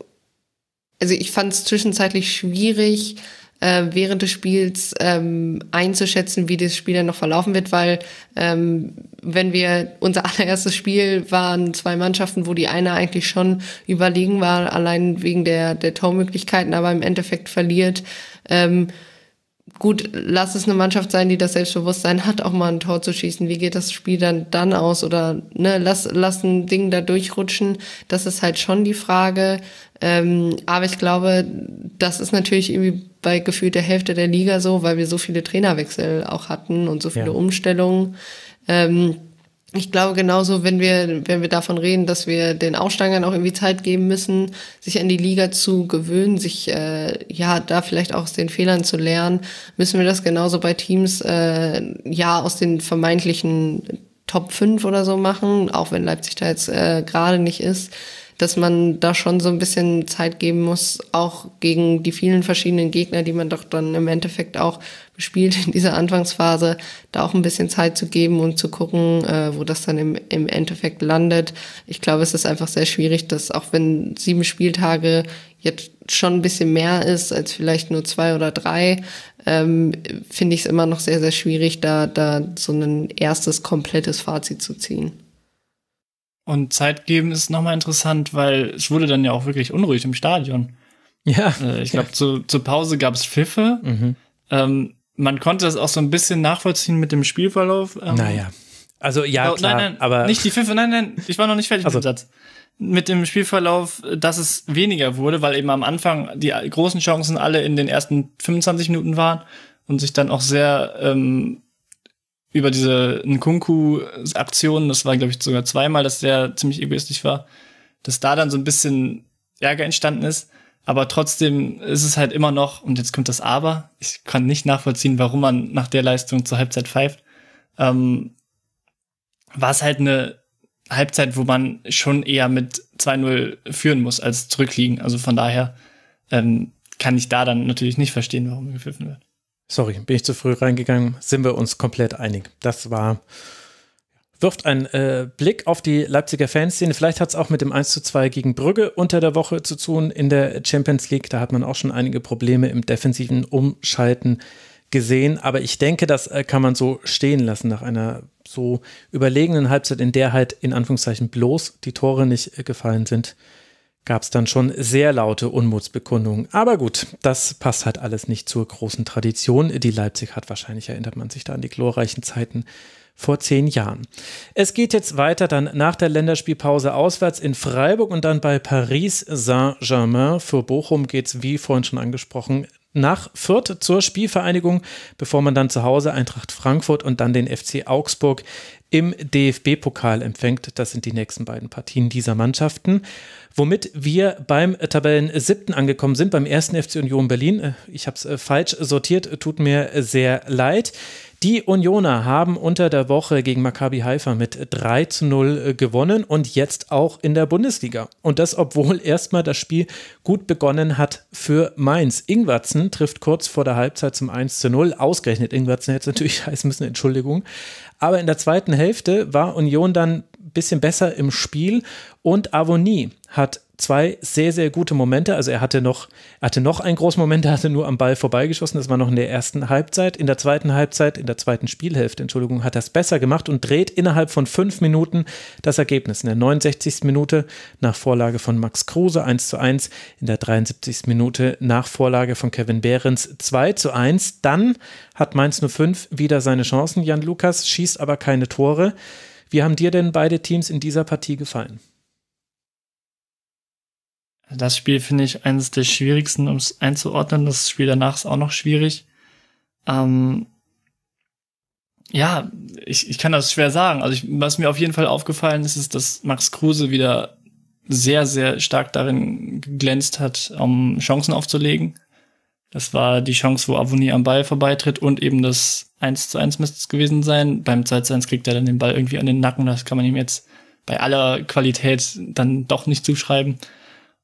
also ich fand es zwischenzeitlich schwierig, äh, während des Spiels ähm, einzuschätzen, wie das Spiel dann noch verlaufen wird, weil ähm, wenn wir unser allererstes Spiel waren zwei Mannschaften, wo die eine eigentlich schon überlegen war, allein wegen der, der Tormöglichkeiten, aber im Endeffekt verliert. Ähm, gut, lass es eine Mannschaft sein, die das Selbstbewusstsein hat, auch mal ein Tor zu schießen. Wie geht das Spiel dann, dann aus? Oder ne, lass, lass ein Ding da durchrutschen. Das ist halt schon die Frage. Ähm, aber ich glaube, das ist natürlich irgendwie bei gefühlt der Hälfte der Liga so, weil wir so viele Trainerwechsel auch hatten und so viele ja. Umstellungen. Ähm, ich glaube genauso, wenn wir, wenn wir davon reden, dass wir den Aufsteigern auch irgendwie Zeit geben müssen, sich an die Liga zu gewöhnen, sich äh, ja da vielleicht auch aus den Fehlern zu lernen, müssen wir das genauso bei Teams äh, ja aus den vermeintlichen Top 5 oder so machen, auch wenn Leipzig da jetzt äh, gerade nicht ist, dass man da schon so ein bisschen Zeit geben muss, auch gegen die vielen verschiedenen Gegner, die man doch dann im Endeffekt auch gespielt in dieser Anfangsphase, da auch ein bisschen Zeit zu geben und zu gucken, äh, wo das dann im, im Endeffekt landet. Ich glaube, es ist einfach sehr schwierig, dass auch wenn sieben Spieltage jetzt schon ein bisschen mehr ist als vielleicht nur zwei oder drei, ähm, finde ich es immer noch sehr, sehr schwierig, da, da so ein erstes komplettes Fazit zu ziehen. Und Zeit geben ist nochmal interessant, weil es wurde dann ja auch wirklich unruhig im Stadion. Ja. Äh, ich glaube, ja. zu, zur Pause gab es Pfiffe. Mhm. Ähm, man konnte das auch so ein bisschen nachvollziehen mit dem Spielverlauf. Ähm, naja. Also ja, oh, klar, nein, nein, aber nicht die Pfiffe, nein, nein, ich war noch nicht fertig also, mit dem also- Satz. Mit dem Spielverlauf, dass es weniger wurde, weil eben am Anfang die großen Chancen alle in den ersten 25 Minuten waren und sich dann auch sehr ähm, über diese Nkunku-Aktion, das war glaube ich sogar zweimal, dass der ziemlich egoistisch war, dass da dann so ein bisschen Ärger entstanden ist. Aber trotzdem ist es halt immer noch, und jetzt kommt das Aber, ich kann nicht nachvollziehen, warum man nach der Leistung zur Halbzeit pfeift, ähm, war es halt eine Halbzeit, wo man schon eher mit 2-0 führen muss, als zurückliegen. Also von daher ähm, kann ich da dann natürlich nicht verstehen, warum gepfiffen wird. Sorry, bin ich zu früh reingegangen, sind wir uns komplett einig. Das war wirft einen äh, Blick auf die Leipziger Fanszene. Vielleicht hat es auch mit dem 1 zu 2 gegen Brügge unter der Woche zu tun in der Champions League. Da hat man auch schon einige Probleme im defensiven Umschalten gesehen. Aber ich denke, das äh, kann man so stehen lassen nach einer so überlegenen Halbzeit, in der halt in Anführungszeichen bloß die Tore nicht äh, gefallen sind gab es dann schon sehr laute Unmutsbekundungen. Aber gut, das passt halt alles nicht zur großen Tradition, die Leipzig hat. Wahrscheinlich erinnert man sich da an die glorreichen Zeiten vor zehn Jahren. Es geht jetzt weiter dann nach der Länderspielpause auswärts in Freiburg und dann bei Paris Saint-Germain. Für Bochum geht es, wie vorhin schon angesprochen, nach Fürth zur Spielvereinigung, bevor man dann zu Hause Eintracht Frankfurt und dann den FC Augsburg im DFB-Pokal empfängt. Das sind die nächsten beiden Partien dieser Mannschaften. Womit wir beim Tabellen siebten angekommen sind, beim ersten FC Union Berlin. Äh, ich habe es äh, falsch sortiert, tut mir sehr leid. Die Unioner haben unter der Woche gegen Maccabi Haifa mit 3 zu 0 äh, gewonnen und jetzt auch in der Bundesliga. Und das, obwohl erstmal das Spiel gut begonnen hat für Mainz. Ingwatzen trifft kurz vor der Halbzeit zum 1 zu 0. Ausgerechnet Ingwatzen hätte es natürlich heißen müssen, Entschuldigung. Aber in der zweiten Hälfte war Union dann ein bisschen besser im Spiel und Avonie hat zwei sehr, sehr gute Momente. Also er hatte noch, hatte noch einen großen Moment, er hatte nur am Ball vorbeigeschossen. Das war noch in der ersten Halbzeit. In der zweiten Halbzeit, in der zweiten Spielhälfte, Entschuldigung, hat er es besser gemacht und dreht innerhalb von fünf Minuten das Ergebnis. In der 69. Minute nach Vorlage von Max Kruse 1 zu 1. In der 73. Minute nach Vorlage von Kevin Behrens 2 zu 1. Dann hat Mainz 05 wieder seine Chancen. Jan Lukas schießt aber keine Tore. Wie haben dir denn beide Teams in dieser Partie gefallen? Das Spiel finde ich eines der schwierigsten, um es einzuordnen. Das Spiel danach ist auch noch schwierig. Ähm, ja, ich, ich kann das schwer sagen. Also ich, was mir auf jeden Fall aufgefallen ist, ist, dass Max Kruse wieder sehr, sehr stark darin geglänzt hat, um Chancen aufzulegen. Das war die Chance, wo Avoni am Ball vorbeitritt und eben das 1 zu 1 müsste es gewesen sein. Beim 2 zu 1 kriegt er dann den Ball irgendwie an den Nacken. Das kann man ihm jetzt bei aller Qualität dann doch nicht zuschreiben.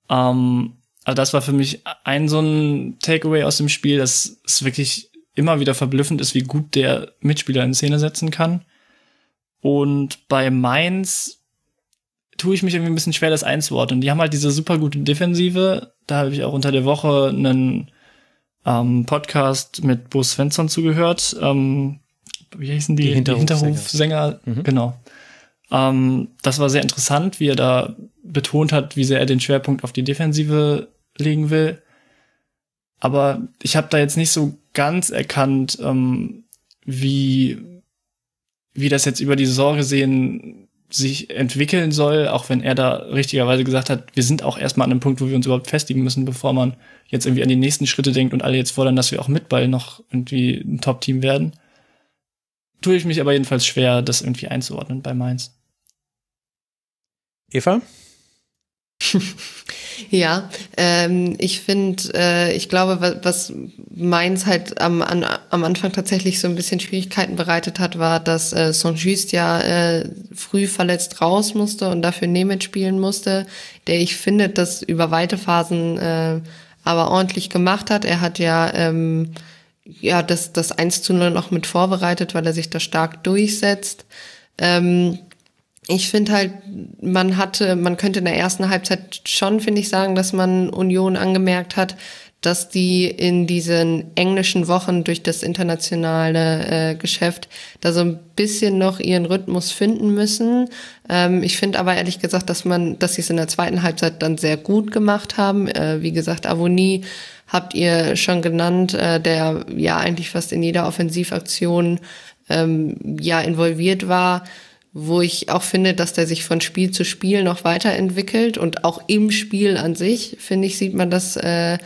Ähm, also das war für mich ein so ein Takeaway aus dem Spiel, dass es wirklich immer wieder verblüffend ist, wie gut der Mitspieler in Szene setzen kann. Und bei Mainz tue ich mich irgendwie ein bisschen schwer, das einzuordnen. Die haben halt diese super gute Defensive. Da habe ich auch unter der Woche einen ähm, Podcast mit Bo Svensson zugehört. Ähm, wie heißen die? Die Hinterhofsänger. Die Mhm. Genau. Ähm, das war sehr interessant, wie er da betont hat, wie sehr er den Schwerpunkt auf die Defensive legen will. Aber ich habe da jetzt nicht so ganz erkannt, ähm, wie, wie das jetzt über die Sorge sehen sich entwickeln soll, auch wenn er da richtigerweise gesagt hat, wir sind auch erstmal an einem Punkt, wo wir uns überhaupt festigen müssen, bevor man jetzt irgendwie an die nächsten Schritte denkt und alle jetzt fordern, dass wir auch mit Ball noch irgendwie ein Top-Team werden. Tue ich mich aber jedenfalls schwer, das irgendwie einzuordnen bei Mainz. Eva? Ja, ähm, ich finde, äh, ich glaube, was, was meins halt am, an, am Anfang tatsächlich so ein bisschen Schwierigkeiten bereitet hat, war, dass äh, Saint-Just ja äh, früh verletzt raus musste und dafür Nemeth spielen musste, der ich finde, das über weite Phasen äh, aber ordentlich gemacht hat. Er hat ja... Ähm, ja, das, das 1 zu 0 noch mit vorbereitet, weil er sich da stark durchsetzt. Ähm, ich finde halt, man hatte, man könnte in der ersten Halbzeit schon, finde ich, sagen, dass man Union angemerkt hat, dass die in diesen englischen Wochen durch das internationale äh, Geschäft da so ein bisschen noch ihren Rhythmus finden müssen. Ähm, ich finde aber ehrlich gesagt, dass man, dass sie es in der zweiten Halbzeit dann sehr gut gemacht haben. Äh, wie gesagt, Avonie habt ihr schon genannt, äh, der ja eigentlich fast in jeder Offensivaktion ähm, ja involviert war wo ich auch finde, dass der sich von Spiel zu Spiel noch weiterentwickelt und auch im Spiel an sich, finde ich, sieht man das äh,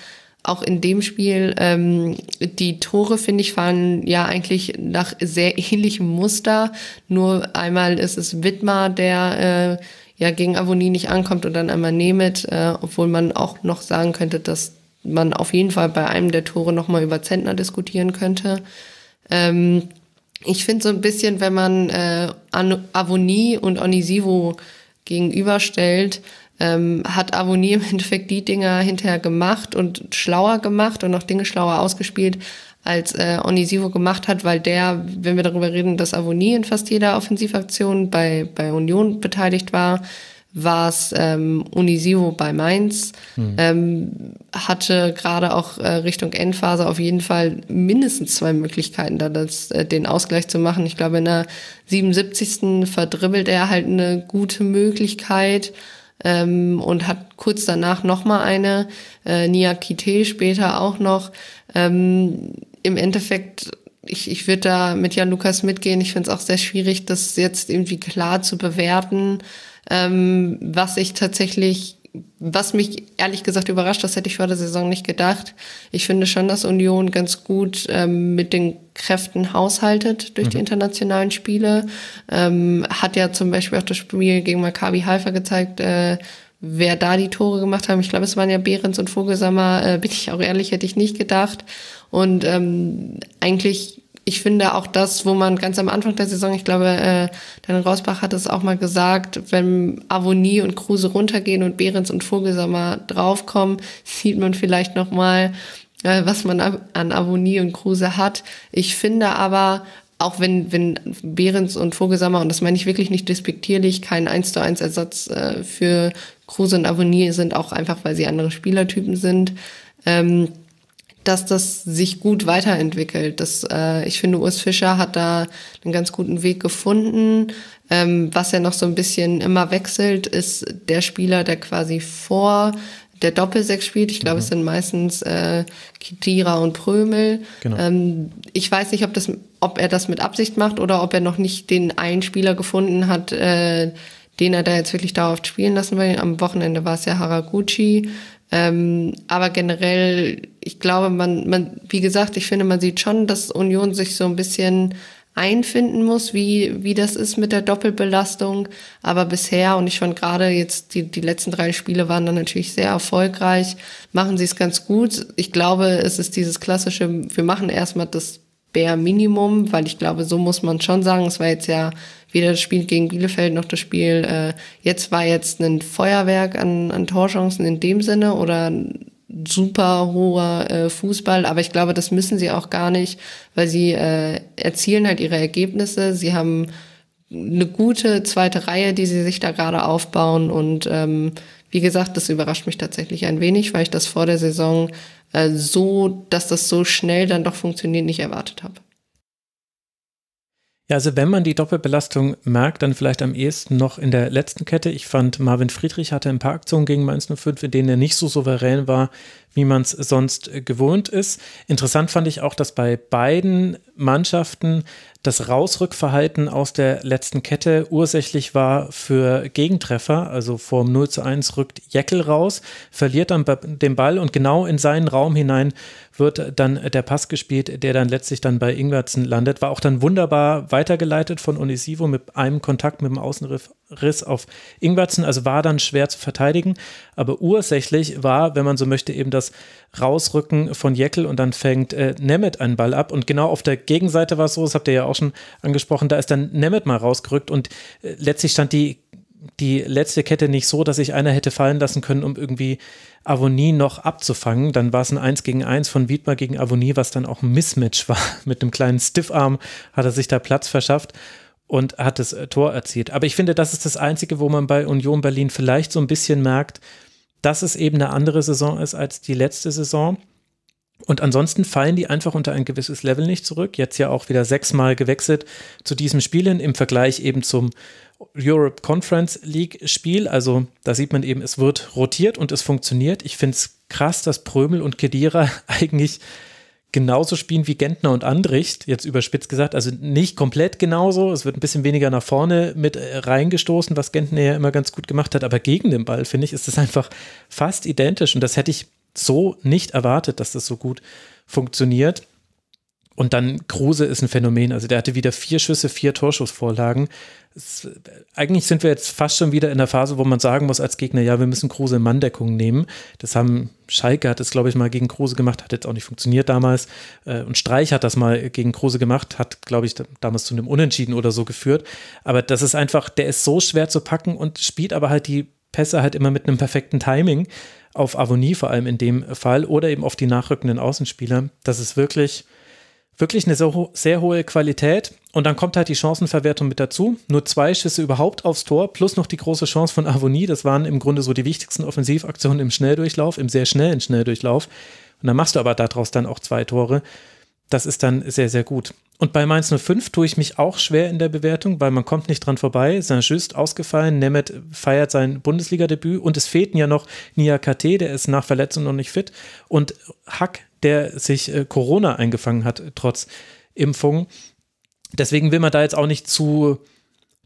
auch in dem Spiel. Ähm, die Tore, finde ich, fahren ja eigentlich nach sehr ähnlichem Muster. Nur einmal ist es Widmer, der äh, ja gegen Avoni nicht ankommt und dann einmal Nemeth, äh, obwohl man auch noch sagen könnte, dass man auf jeden Fall bei einem der Tore nochmal über Zentner diskutieren könnte. Ähm, ich finde so ein bisschen, wenn man äh, Avonie und Onisivo gegenüberstellt, ähm, hat Avonie im Endeffekt die Dinger hinterher gemacht und schlauer gemacht und auch Dinge schlauer ausgespielt, als äh, Onisivo gemacht hat, weil der, wenn wir darüber reden, dass Avonie in fast jeder Offensivaktion bei, bei Union beteiligt war, war es ähm, Unisivo bei Mainz, mhm. ähm, hatte gerade auch äh, Richtung Endphase auf jeden Fall mindestens zwei Möglichkeiten, da das, äh, den Ausgleich zu machen. Ich glaube, in der 77. verdribbelt er halt eine gute Möglichkeit ähm, und hat kurz danach nochmal eine, äh, Nia Kite später auch noch. Ähm, Im Endeffekt ich, ich würde da mit Jan Lukas mitgehen. Ich finde es auch sehr schwierig, das jetzt irgendwie klar zu bewerten ähm, was ich tatsächlich, was mich ehrlich gesagt überrascht, das hätte ich vor der Saison nicht gedacht. Ich finde schon, dass Union ganz gut ähm, mit den Kräften haushaltet durch mhm. die internationalen Spiele. Ähm, hat ja zum Beispiel auch das Spiel gegen Maccabi Haifa gezeigt, äh, wer da die Tore gemacht haben. Ich glaube, es waren ja Behrens und Vogelsammer, äh, bin ich auch ehrlich, hätte ich nicht gedacht. Und ähm, eigentlich ich finde auch das, wo man ganz am Anfang der Saison, ich glaube, äh, Daniel Rosbach hat es auch mal gesagt, wenn Avonie und Kruse runtergehen und Behrens und Vogelsammer draufkommen, sieht man vielleicht nochmal, äh, was man an Avonie und Kruse hat. Ich finde aber, auch wenn, wenn Behrens und Vogelsammer, und das meine ich wirklich nicht despektierlich, kein 1 zu 1 Ersatz äh, für Kruse und Avonie sind, auch einfach, weil sie andere Spielertypen sind. Ähm, dass das sich gut weiterentwickelt. Das, äh, ich finde, Urs Fischer hat da einen ganz guten Weg gefunden. Ähm, was ja noch so ein bisschen immer wechselt, ist der Spieler, der quasi vor der Doppelsechs spielt. Ich glaube, mhm. es sind meistens äh, Kitira und Prömel. Genau. Ähm, ich weiß nicht, ob, das, ob er das mit Absicht macht oder ob er noch nicht den einen Spieler gefunden hat, äh, den er da jetzt wirklich dauerhaft spielen lassen will. Am Wochenende war es ja Haraguchi, ähm, aber generell, ich glaube, man, man, wie gesagt, ich finde, man sieht schon, dass Union sich so ein bisschen einfinden muss, wie, wie das ist mit der Doppelbelastung. Aber bisher, und ich fand gerade jetzt, die, die letzten drei Spiele waren dann natürlich sehr erfolgreich, machen sie es ganz gut. Ich glaube, es ist dieses klassische, wir machen erstmal das Bare Minimum, weil ich glaube, so muss man schon sagen, es war jetzt ja weder das Spiel gegen Bielefeld noch das Spiel äh, jetzt war jetzt ein Feuerwerk an, an Torchancen in dem Sinne oder super hoher äh, Fußball, aber ich glaube, das müssen sie auch gar nicht, weil sie äh, erzielen halt ihre Ergebnisse. Sie haben eine gute zweite Reihe, die sie sich da gerade aufbauen und ähm, wie gesagt, das überrascht mich tatsächlich ein wenig, weil ich das vor der Saison äh, so, dass das so schnell dann doch funktioniert, nicht erwartet habe. Ja, also wenn man die Doppelbelastung merkt, dann vielleicht am ehesten noch in der letzten Kette. Ich fand, Marvin Friedrich hatte ein paar Aktionen gegen Mainz 05, in denen er nicht so souverän war, wie man es sonst äh, gewohnt ist. Interessant fand ich auch, dass bei beiden Mannschaften das Rausrückverhalten aus der letzten Kette ursächlich war für Gegentreffer. Also vorm 0 zu 1 rückt Jeckel raus, verliert dann den Ball und genau in seinen Raum hinein wird dann der Pass gespielt, der dann letztlich dann bei Ingwertsen landet. War auch dann wunderbar weitergeleitet von Onisivo mit einem Kontakt mit dem Außenriss auf Ingwertsen. Also war dann schwer zu verteidigen. Aber ursächlich war, wenn man so möchte, eben das Rausrücken von Jeckel und dann fängt äh, Nemeth einen Ball ab. Und genau auf der Gegenseite war es so, das habt ihr ja auch schon angesprochen, da ist dann Nemeth mal rausgerückt und äh, letztlich stand die die letzte Kette nicht so, dass ich einer hätte fallen lassen können, um irgendwie Avonie noch abzufangen. Dann war es ein 1 gegen 1 von Wiedmer gegen Avonie, was dann auch ein Mismatch war. Mit einem kleinen Stiffarm hat er sich da Platz verschafft und hat das äh, Tor erzielt. Aber ich finde, das ist das Einzige, wo man bei Union Berlin vielleicht so ein bisschen merkt, dass es eben eine andere Saison ist als die letzte Saison. Und ansonsten fallen die einfach unter ein gewisses Level nicht zurück. Jetzt ja auch wieder sechsmal gewechselt zu diesem Spielen im Vergleich eben zum Europe Conference League Spiel. Also da sieht man eben, es wird rotiert und es funktioniert. Ich finde es krass, dass Prömel und Kedira eigentlich genauso spielen wie Gentner und Andricht, jetzt überspitzt gesagt. Also nicht komplett genauso. Es wird ein bisschen weniger nach vorne mit äh, reingestoßen, was Gentner ja immer ganz gut gemacht hat. Aber gegen den Ball, finde ich, ist es einfach fast identisch. Und das hätte ich so nicht erwartet, dass das so gut funktioniert. Und dann Kruse ist ein Phänomen. Also der hatte wieder vier Schüsse, vier Torschussvorlagen. Es, eigentlich sind wir jetzt fast schon wieder in der Phase, wo man sagen muss als Gegner, ja, wir müssen Kruse in Manndeckung nehmen. Das haben Schalke hat es, glaube ich, mal gegen Kruse gemacht, hat jetzt auch nicht funktioniert damals. Äh, und Streich hat das mal gegen Kruse gemacht, hat, glaube ich, damals zu einem Unentschieden oder so geführt. Aber das ist einfach, der ist so schwer zu packen und spielt aber halt die Pässe halt immer mit einem perfekten Timing auf Avonie vor allem in dem Fall oder eben auf die nachrückenden Außenspieler. Das ist wirklich, wirklich eine sehr, sehr hohe Qualität. Und dann kommt halt die Chancenverwertung mit dazu. Nur zwei Schüsse überhaupt aufs Tor, plus noch die große Chance von Avonie. Das waren im Grunde so die wichtigsten Offensivaktionen im Schnelldurchlauf, im sehr schnellen Schnelldurchlauf. Und dann machst du aber daraus dann auch zwei Tore das ist dann sehr, sehr gut. Und bei Mainz 05 tue ich mich auch schwer in der Bewertung, weil man kommt nicht dran vorbei. Saint-Just ausgefallen, Nemeth feiert sein Bundesliga-Debüt und es fehlten ja noch Nia KT, der ist nach Verletzung noch nicht fit und Hack, der sich äh, Corona eingefangen hat, trotz Impfung. Deswegen will man da jetzt auch nicht zu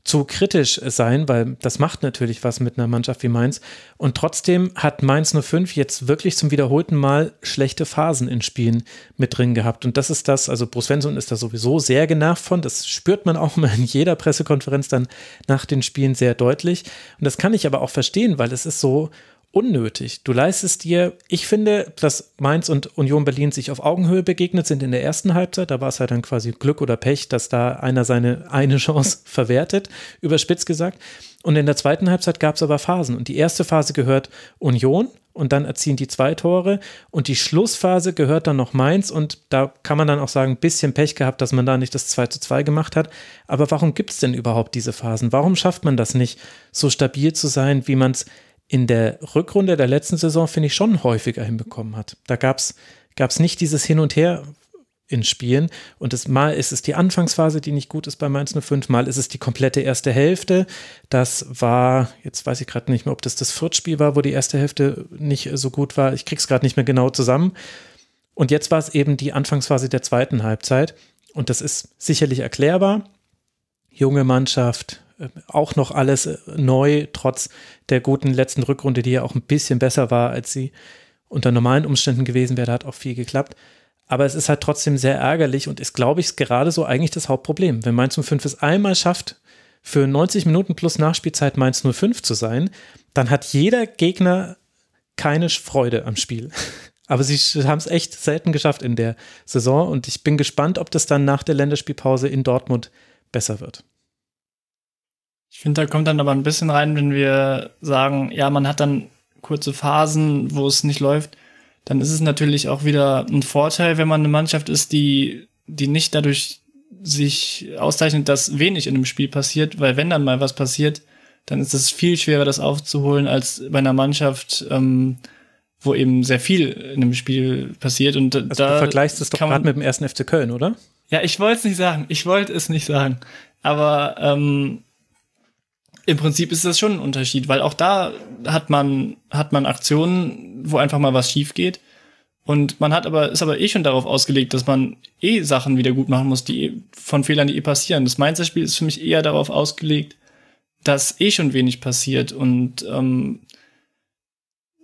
zu kritisch sein, weil das macht natürlich was mit einer Mannschaft wie Mainz. Und trotzdem hat Mainz 05 jetzt wirklich zum wiederholten Mal schlechte Phasen in Spielen mit drin gehabt. Und das ist das, also Bruce Svensson ist da sowieso sehr genervt von. Das spürt man auch mal in jeder Pressekonferenz dann nach den Spielen sehr deutlich. Und das kann ich aber auch verstehen, weil es ist so unnötig. Du leistest dir, ich finde, dass Mainz und Union Berlin sich auf Augenhöhe begegnet sind in der ersten Halbzeit. Da war es halt dann quasi Glück oder Pech, dass da einer seine eine Chance verwertet, überspitzt gesagt. Und in der zweiten Halbzeit gab es aber Phasen. Und die erste Phase gehört Union und dann erzielen die zwei Tore. Und die Schlussphase gehört dann noch Mainz. Und da kann man dann auch sagen, ein bisschen Pech gehabt, dass man da nicht das 2 zu 2 gemacht hat. Aber warum gibt es denn überhaupt diese Phasen? Warum schafft man das nicht, so stabil zu sein, wie man es in der Rückrunde der letzten Saison, finde ich, schon häufiger hinbekommen hat. Da gab es nicht dieses Hin und Her in Spielen. Und das, mal ist es die Anfangsphase, die nicht gut ist bei Mainz 05, mal ist es die komplette erste Hälfte. Das war, jetzt weiß ich gerade nicht mehr, ob das das Viertspiel war, wo die erste Hälfte nicht so gut war. Ich krieg's gerade nicht mehr genau zusammen. Und jetzt war es eben die Anfangsphase der zweiten Halbzeit. Und das ist sicherlich erklärbar. Junge Mannschaft, auch noch alles äh, neu, trotz der guten letzten Rückrunde, die ja auch ein bisschen besser war, als sie unter normalen Umständen gewesen wäre. Da hat auch viel geklappt. Aber es ist halt trotzdem sehr ärgerlich und ist, glaube ich, gerade so eigentlich das Hauptproblem. Wenn Mainz 05 es einmal schafft, für 90 Minuten plus Nachspielzeit Mainz 05 zu sein, dann hat jeder Gegner keine Freude am Spiel. Aber sie haben es echt selten geschafft in der Saison und ich bin gespannt, ob das dann nach der Länderspielpause in Dortmund besser wird. Ich finde, da kommt dann aber ein bisschen rein, wenn wir sagen, ja, man hat dann kurze Phasen, wo es nicht läuft, dann ist es natürlich auch wieder ein Vorteil, wenn man eine Mannschaft ist, die, die nicht dadurch sich auszeichnet, dass wenig in einem Spiel passiert, weil wenn dann mal was passiert, dann ist es viel schwerer, das aufzuholen, als bei einer Mannschaft, ähm, wo eben sehr viel in einem Spiel passiert. Und also da du vergleichst es doch gerade mit dem ersten FC Köln, oder? Ja, ich wollte es nicht sagen. Ich wollte es nicht sagen. Aber ähm, im Prinzip ist das schon ein Unterschied, weil auch da hat man, hat man Aktionen, wo einfach mal was schief geht. Und man hat aber, ist aber eh schon darauf ausgelegt, dass man eh Sachen wieder gut machen muss, die eh, von Fehlern, die eh passieren. Das Mindset-Spiel ist für mich eher darauf ausgelegt, dass eh schon wenig passiert und ähm,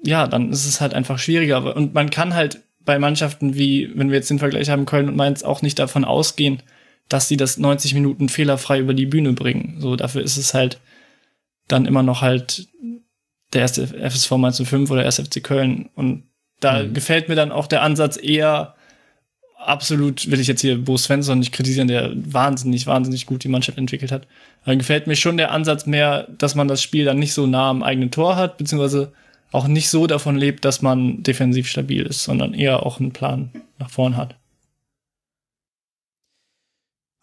ja, dann ist es halt einfach schwieriger. Und man kann halt bei Mannschaften wie, wenn wir jetzt den Vergleich haben, Köln und Mainz, auch nicht davon ausgehen, dass sie das 90 Minuten fehlerfrei über die Bühne bringen. So, dafür ist es halt dann immer noch halt der erste FSV 1905 oder SFC Köln. Und da mhm. gefällt mir dann auch der Ansatz eher absolut, will ich jetzt hier Bo Svensson nicht kritisieren, der wahnsinnig, wahnsinnig gut die Mannschaft entwickelt hat. Dann gefällt mir schon der Ansatz mehr, dass man das Spiel dann nicht so nah am eigenen Tor hat, beziehungsweise auch nicht so davon lebt, dass man defensiv stabil ist, sondern eher auch einen Plan nach vorn hat.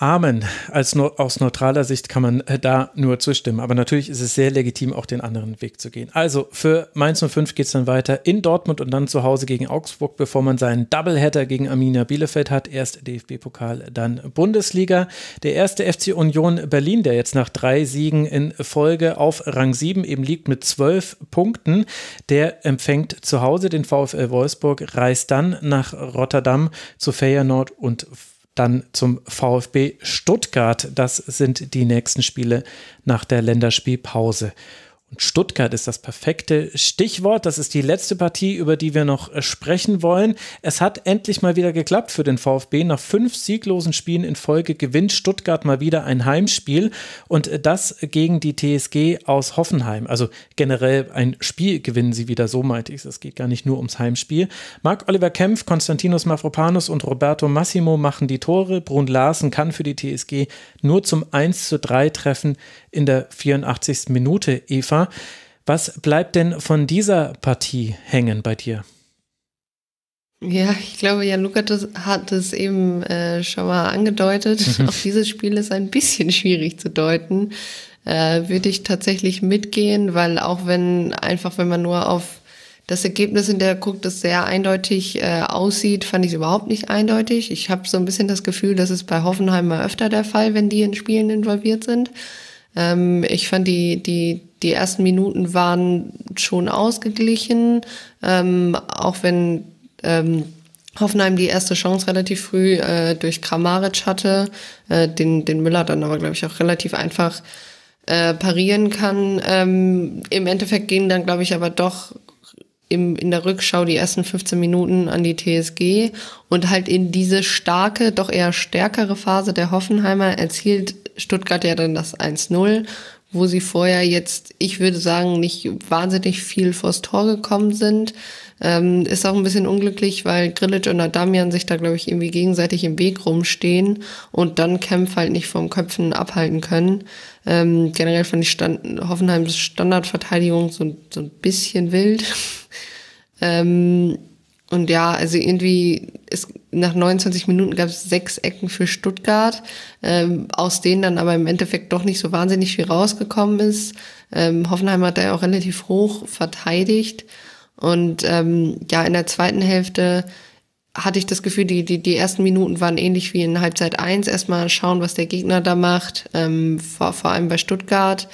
Amen. Als, aus neutraler Sicht kann man äh, da nur zustimmen. Aber natürlich ist es sehr legitim, auch den anderen Weg zu gehen. Also für Mainz 05 geht es dann weiter in Dortmund und dann zu Hause gegen Augsburg, bevor man seinen Doubleheader gegen Arminia Bielefeld hat. Erst DFB-Pokal, dann Bundesliga. Der erste FC Union Berlin, der jetzt nach drei Siegen in Folge auf Rang 7 eben liegt mit zwölf Punkten, der empfängt zu Hause den VfL Wolfsburg, reist dann nach Rotterdam zu Feyenoord und dann zum VfB Stuttgart. Das sind die nächsten Spiele nach der Länderspielpause. Und Stuttgart ist das perfekte Stichwort. Das ist die letzte Partie, über die wir noch äh, sprechen wollen. Es hat endlich mal wieder geklappt für den VfB. Nach fünf sieglosen Spielen in Folge gewinnt Stuttgart mal wieder ein Heimspiel und äh, das gegen die TSG aus Hoffenheim. Also generell ein Spiel gewinnen sie wieder, so meinte ich Es geht gar nicht nur ums Heimspiel. Marc-Oliver Kempf, Konstantinos Mafropanus und Roberto Massimo machen die Tore. Brun Larsen kann für die TSG nur zum 1 zu 3 treffen in der 84. Minute, Eva. Was bleibt denn von dieser Partie hängen bei dir? Ja, ich glaube, Jan Luca hat es eben äh, schon mal angedeutet. Mhm. Auch dieses Spiel ist ein bisschen schwierig zu deuten. Äh, würde ich tatsächlich mitgehen, weil auch wenn einfach, wenn man nur auf das Ergebnis in der guckt, das sehr eindeutig äh, aussieht, fand ich es überhaupt nicht eindeutig. Ich habe so ein bisschen das Gefühl, das ist bei Hoffenheim mal öfter der Fall, wenn die in Spielen involviert sind. Ähm, ich fand die, die, die ersten Minuten waren schon ausgeglichen, ähm, auch wenn ähm, Hoffenheim die erste Chance relativ früh äh, durch Kramaric hatte, äh, den, den Müller dann aber, glaube ich, auch relativ einfach äh, parieren kann. Ähm, Im Endeffekt gehen dann, glaube ich, aber doch im, in der Rückschau die ersten 15 Minuten an die TSG und halt in diese starke, doch eher stärkere Phase der Hoffenheimer erzielt Stuttgart ja dann das 1-0, wo sie vorher jetzt, ich würde sagen, nicht wahnsinnig viel vors Tor gekommen sind. Ähm, ist auch ein bisschen unglücklich, weil Grillitsch und Adamian sich da, glaube ich, irgendwie gegenseitig im Weg rumstehen und dann Kämpfe halt nicht vom Köpfen abhalten können. Ähm, generell fand ich Stand Hoffenheims Standardverteidigung so, so ein bisschen wild. ähm, und ja, also irgendwie, es, nach 29 Minuten gab es sechs Ecken für Stuttgart, ähm, aus denen dann aber im Endeffekt doch nicht so wahnsinnig viel rausgekommen ist. Ähm, Hoffenheim hat da ja auch relativ hoch verteidigt. Und ähm, ja, in der zweiten Hälfte hatte ich das Gefühl, die, die, die ersten Minuten waren ähnlich wie in Halbzeit 1. Erstmal schauen, was der Gegner da macht, ähm, vor, vor allem bei Stuttgart.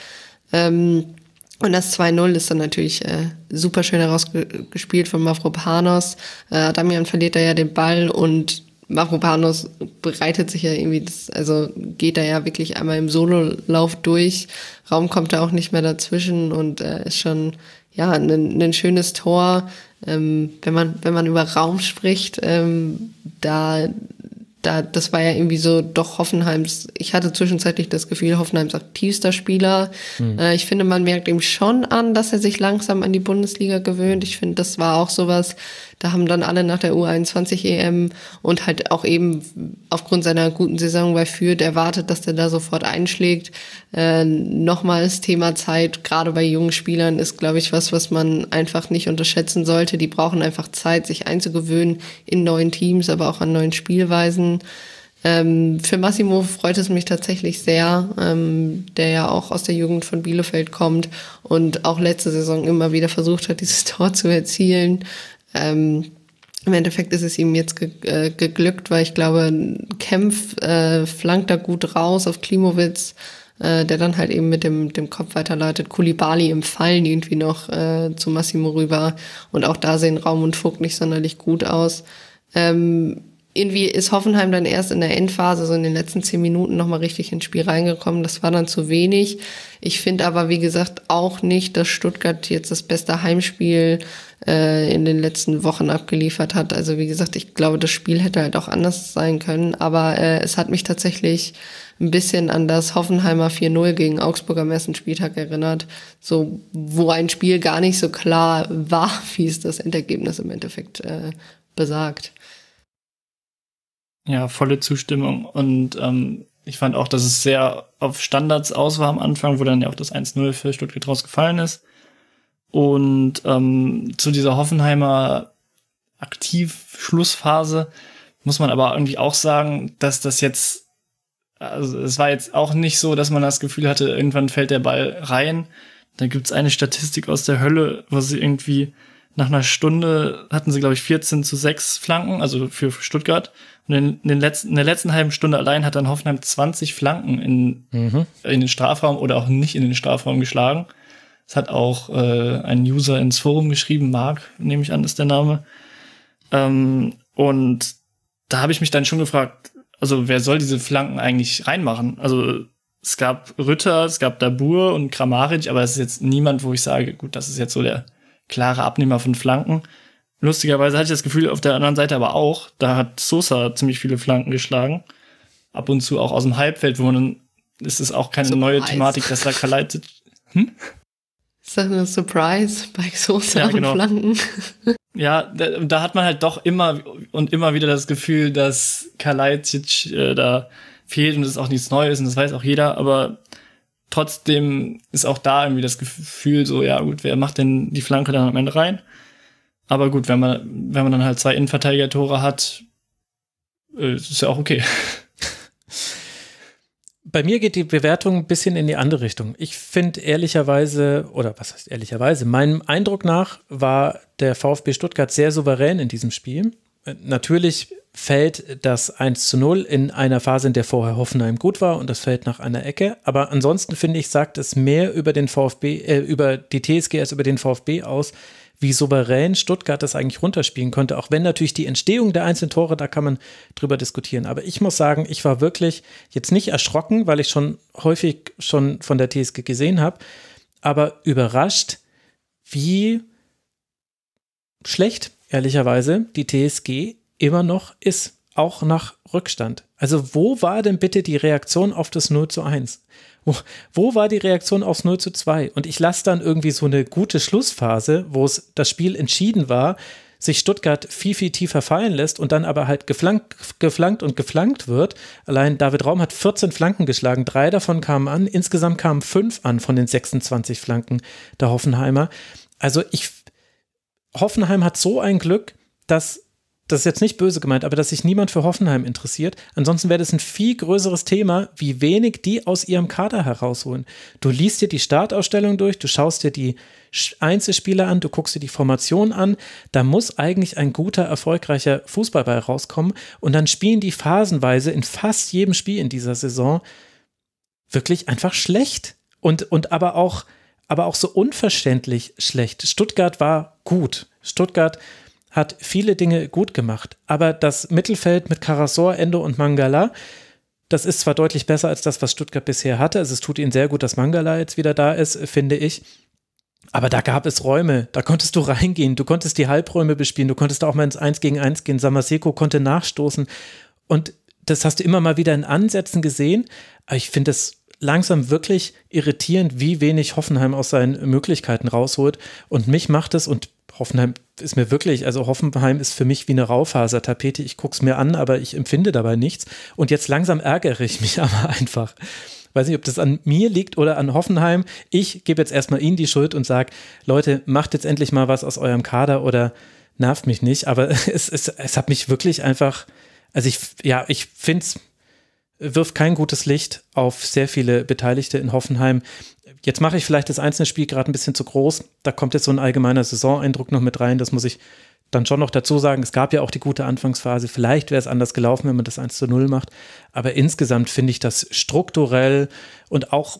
Ähm, und das 2-0 ist dann natürlich äh, super schön herausgespielt von Mavropanos. Äh, Damian verliert da ja den Ball und Mavropanos bereitet sich ja irgendwie, das, also geht da ja wirklich einmal im Sololauf durch. Raum kommt da auch nicht mehr dazwischen und äh, ist schon ja ein, ein schönes Tor. Ähm, wenn man wenn man über Raum spricht, ähm, da da, das war ja irgendwie so doch Hoffenheims, ich hatte zwischenzeitlich das Gefühl, Hoffenheims aktivster Spieler. Mhm. Äh, ich finde, man merkt ihm schon an, dass er sich langsam an die Bundesliga gewöhnt. Ich finde, das war auch sowas, da haben dann alle nach der U21 EM e und halt auch eben aufgrund seiner guten Saison bei Fürth erwartet, dass der da sofort einschlägt. Äh, nochmals Thema Zeit, gerade bei jungen Spielern ist, glaube ich, was, was man einfach nicht unterschätzen sollte. Die brauchen einfach Zeit, sich einzugewöhnen in neuen Teams, aber auch an neuen Spielweisen. Ähm, für Massimo freut es mich tatsächlich sehr, ähm, der ja auch aus der Jugend von Bielefeld kommt und auch letzte Saison immer wieder versucht hat, dieses Tor zu erzielen. Ähm, im Endeffekt ist es ihm jetzt ge äh, geglückt, weil ich glaube, Kempf äh, flankt da gut raus auf Klimowitz, äh, der dann halt eben mit dem, dem Kopf weiterleitet. Kulibali im Fallen irgendwie noch äh, zu Massimo rüber und auch da sehen Raum und Vogt nicht sonderlich gut aus. Ähm, irgendwie ist Hoffenheim dann erst in der Endphase, so in den letzten zehn Minuten nochmal richtig ins Spiel reingekommen. Das war dann zu wenig. Ich finde aber, wie gesagt, auch nicht, dass Stuttgart jetzt das beste Heimspiel äh, in den letzten Wochen abgeliefert hat. Also wie gesagt, ich glaube, das Spiel hätte halt auch anders sein können. Aber äh, es hat mich tatsächlich ein bisschen an das Hoffenheimer 4-0 gegen Augsburg am ersten Spieltag erinnert. So, wo ein Spiel gar nicht so klar war, wie es das Endergebnis im Endeffekt äh, besagt. Ja, volle Zustimmung. Und ähm, ich fand auch, dass es sehr auf Standards aus war am Anfang, wo dann ja auch das 1-0 für Stuttgart rausgefallen ist. Und ähm, zu dieser Hoffenheimer Aktivschlussphase muss man aber irgendwie auch sagen, dass das jetzt, also es war jetzt auch nicht so, dass man das Gefühl hatte, irgendwann fällt der Ball rein. Da gibt's eine Statistik aus der Hölle, wo sie irgendwie nach einer Stunde hatten sie, glaube ich, 14 zu 6 Flanken, also für Stuttgart. Und in, in, den letzten, in der letzten halben Stunde allein hat dann Hoffenheim 20 Flanken in, mhm. in den Strafraum oder auch nicht in den Strafraum geschlagen. Das hat auch äh, ein User ins Forum geschrieben, Marc, nehme ich an, ist der Name. Ähm, und da habe ich mich dann schon gefragt, also wer soll diese Flanken eigentlich reinmachen? Also es gab Rütter, es gab Dabur und Kramaric, aber es ist jetzt niemand, wo ich sage, gut, das ist jetzt so der klare Abnehmer von Flanken. Lustigerweise hatte ich das Gefühl auf der anderen Seite aber auch, da hat Sosa ziemlich viele Flanken geschlagen. Ab und zu auch aus dem Halbfeld, wo man dann, ist es auch keine Surprise. neue Thematik, dass da verleitet. Hm? Ist das eine Surprise bei Sosa ja, genau. und Flanken? Ja, da, da, hat man halt doch immer und immer wieder das Gefühl, dass Kalajdzic äh, da fehlt und es auch nichts Neues und das weiß auch jeder, aber trotzdem ist auch da irgendwie das Gefühl so, ja gut, wer macht denn die Flanke dann am Ende rein? Aber gut, wenn man, wenn man dann halt zwei Innenverteidiger-Tore hat, äh, ist ja auch okay. Bei mir geht die Bewertung ein bisschen in die andere Richtung. Ich finde ehrlicherweise, oder was heißt ehrlicherweise, meinem Eindruck nach war der VfB Stuttgart sehr souverän in diesem Spiel. Natürlich fällt das 1 zu 0 in einer Phase, in der vorher Hoffenheim gut war und das fällt nach einer Ecke. Aber ansonsten finde ich, sagt es mehr über den VfB, äh, über die TSG als über den VfB aus, wie souverän Stuttgart das eigentlich runterspielen konnte. Auch wenn natürlich die Entstehung der einzelnen Tore, da kann man drüber diskutieren. Aber ich muss sagen, ich war wirklich jetzt nicht erschrocken, weil ich schon häufig schon von der TSG gesehen habe, aber überrascht, wie schlecht, ehrlicherweise, die TSG immer noch ist, auch nach Rückstand. Also wo war denn bitte die Reaktion auf das 0 zu 1? Wo, wo war die Reaktion aufs 0 zu 2? Und ich lasse dann irgendwie so eine gute Schlussphase, wo es das Spiel entschieden war, sich Stuttgart viel, viel tiefer fallen lässt und dann aber halt geflankt, geflankt und geflankt wird. Allein David Raum hat 14 Flanken geschlagen, drei davon kamen an, insgesamt kamen fünf an von den 26 Flanken der Hoffenheimer. Also ich, Hoffenheim hat so ein Glück, dass das ist jetzt nicht böse gemeint, aber dass sich niemand für Hoffenheim interessiert. Ansonsten wäre das ein viel größeres Thema, wie wenig die aus ihrem Kader herausholen. Du liest dir die Startausstellung durch, du schaust dir die Einzelspieler an, du guckst dir die Formation an. Da muss eigentlich ein guter, erfolgreicher Fußballball rauskommen. Und dann spielen die phasenweise in fast jedem Spiel in dieser Saison wirklich einfach schlecht. Und, und aber auch, aber auch so unverständlich schlecht. Stuttgart war gut. Stuttgart war hat viele Dinge gut gemacht. Aber das Mittelfeld mit Karasor, Endo und Mangala, das ist zwar deutlich besser als das, was Stuttgart bisher hatte. Also es tut ihnen sehr gut, dass Mangala jetzt wieder da ist, finde ich. Aber da gab es Räume, da konntest du reingehen, du konntest die Halbräume bespielen, du konntest auch mal ins Eins gegen Eins gehen. Samaseko konnte nachstoßen. Und das hast du immer mal wieder in Ansätzen gesehen. Aber ich finde es langsam wirklich irritierend, wie wenig Hoffenheim aus seinen Möglichkeiten rausholt. Und mich macht es, und Hoffenheim ist mir wirklich, also Hoffenheim ist für mich wie eine Raufasertapete. Ich gucke es mir an, aber ich empfinde dabei nichts. Und jetzt langsam ärgere ich mich aber einfach. Weiß nicht, ob das an mir liegt oder an Hoffenheim. Ich gebe jetzt erstmal Ihnen die Schuld und sage, Leute, macht jetzt endlich mal was aus eurem Kader oder nervt mich nicht. Aber es, es, es hat mich wirklich einfach, also ich, ja, ich finde es wirft kein gutes Licht auf sehr viele Beteiligte in Hoffenheim. Jetzt mache ich vielleicht das einzelne Spiel gerade ein bisschen zu groß. Da kommt jetzt so ein allgemeiner Saisoneindruck noch mit rein. Das muss ich dann schon noch dazu sagen. Es gab ja auch die gute Anfangsphase. Vielleicht wäre es anders gelaufen, wenn man das 1 zu 0 macht. Aber insgesamt finde ich das strukturell und auch,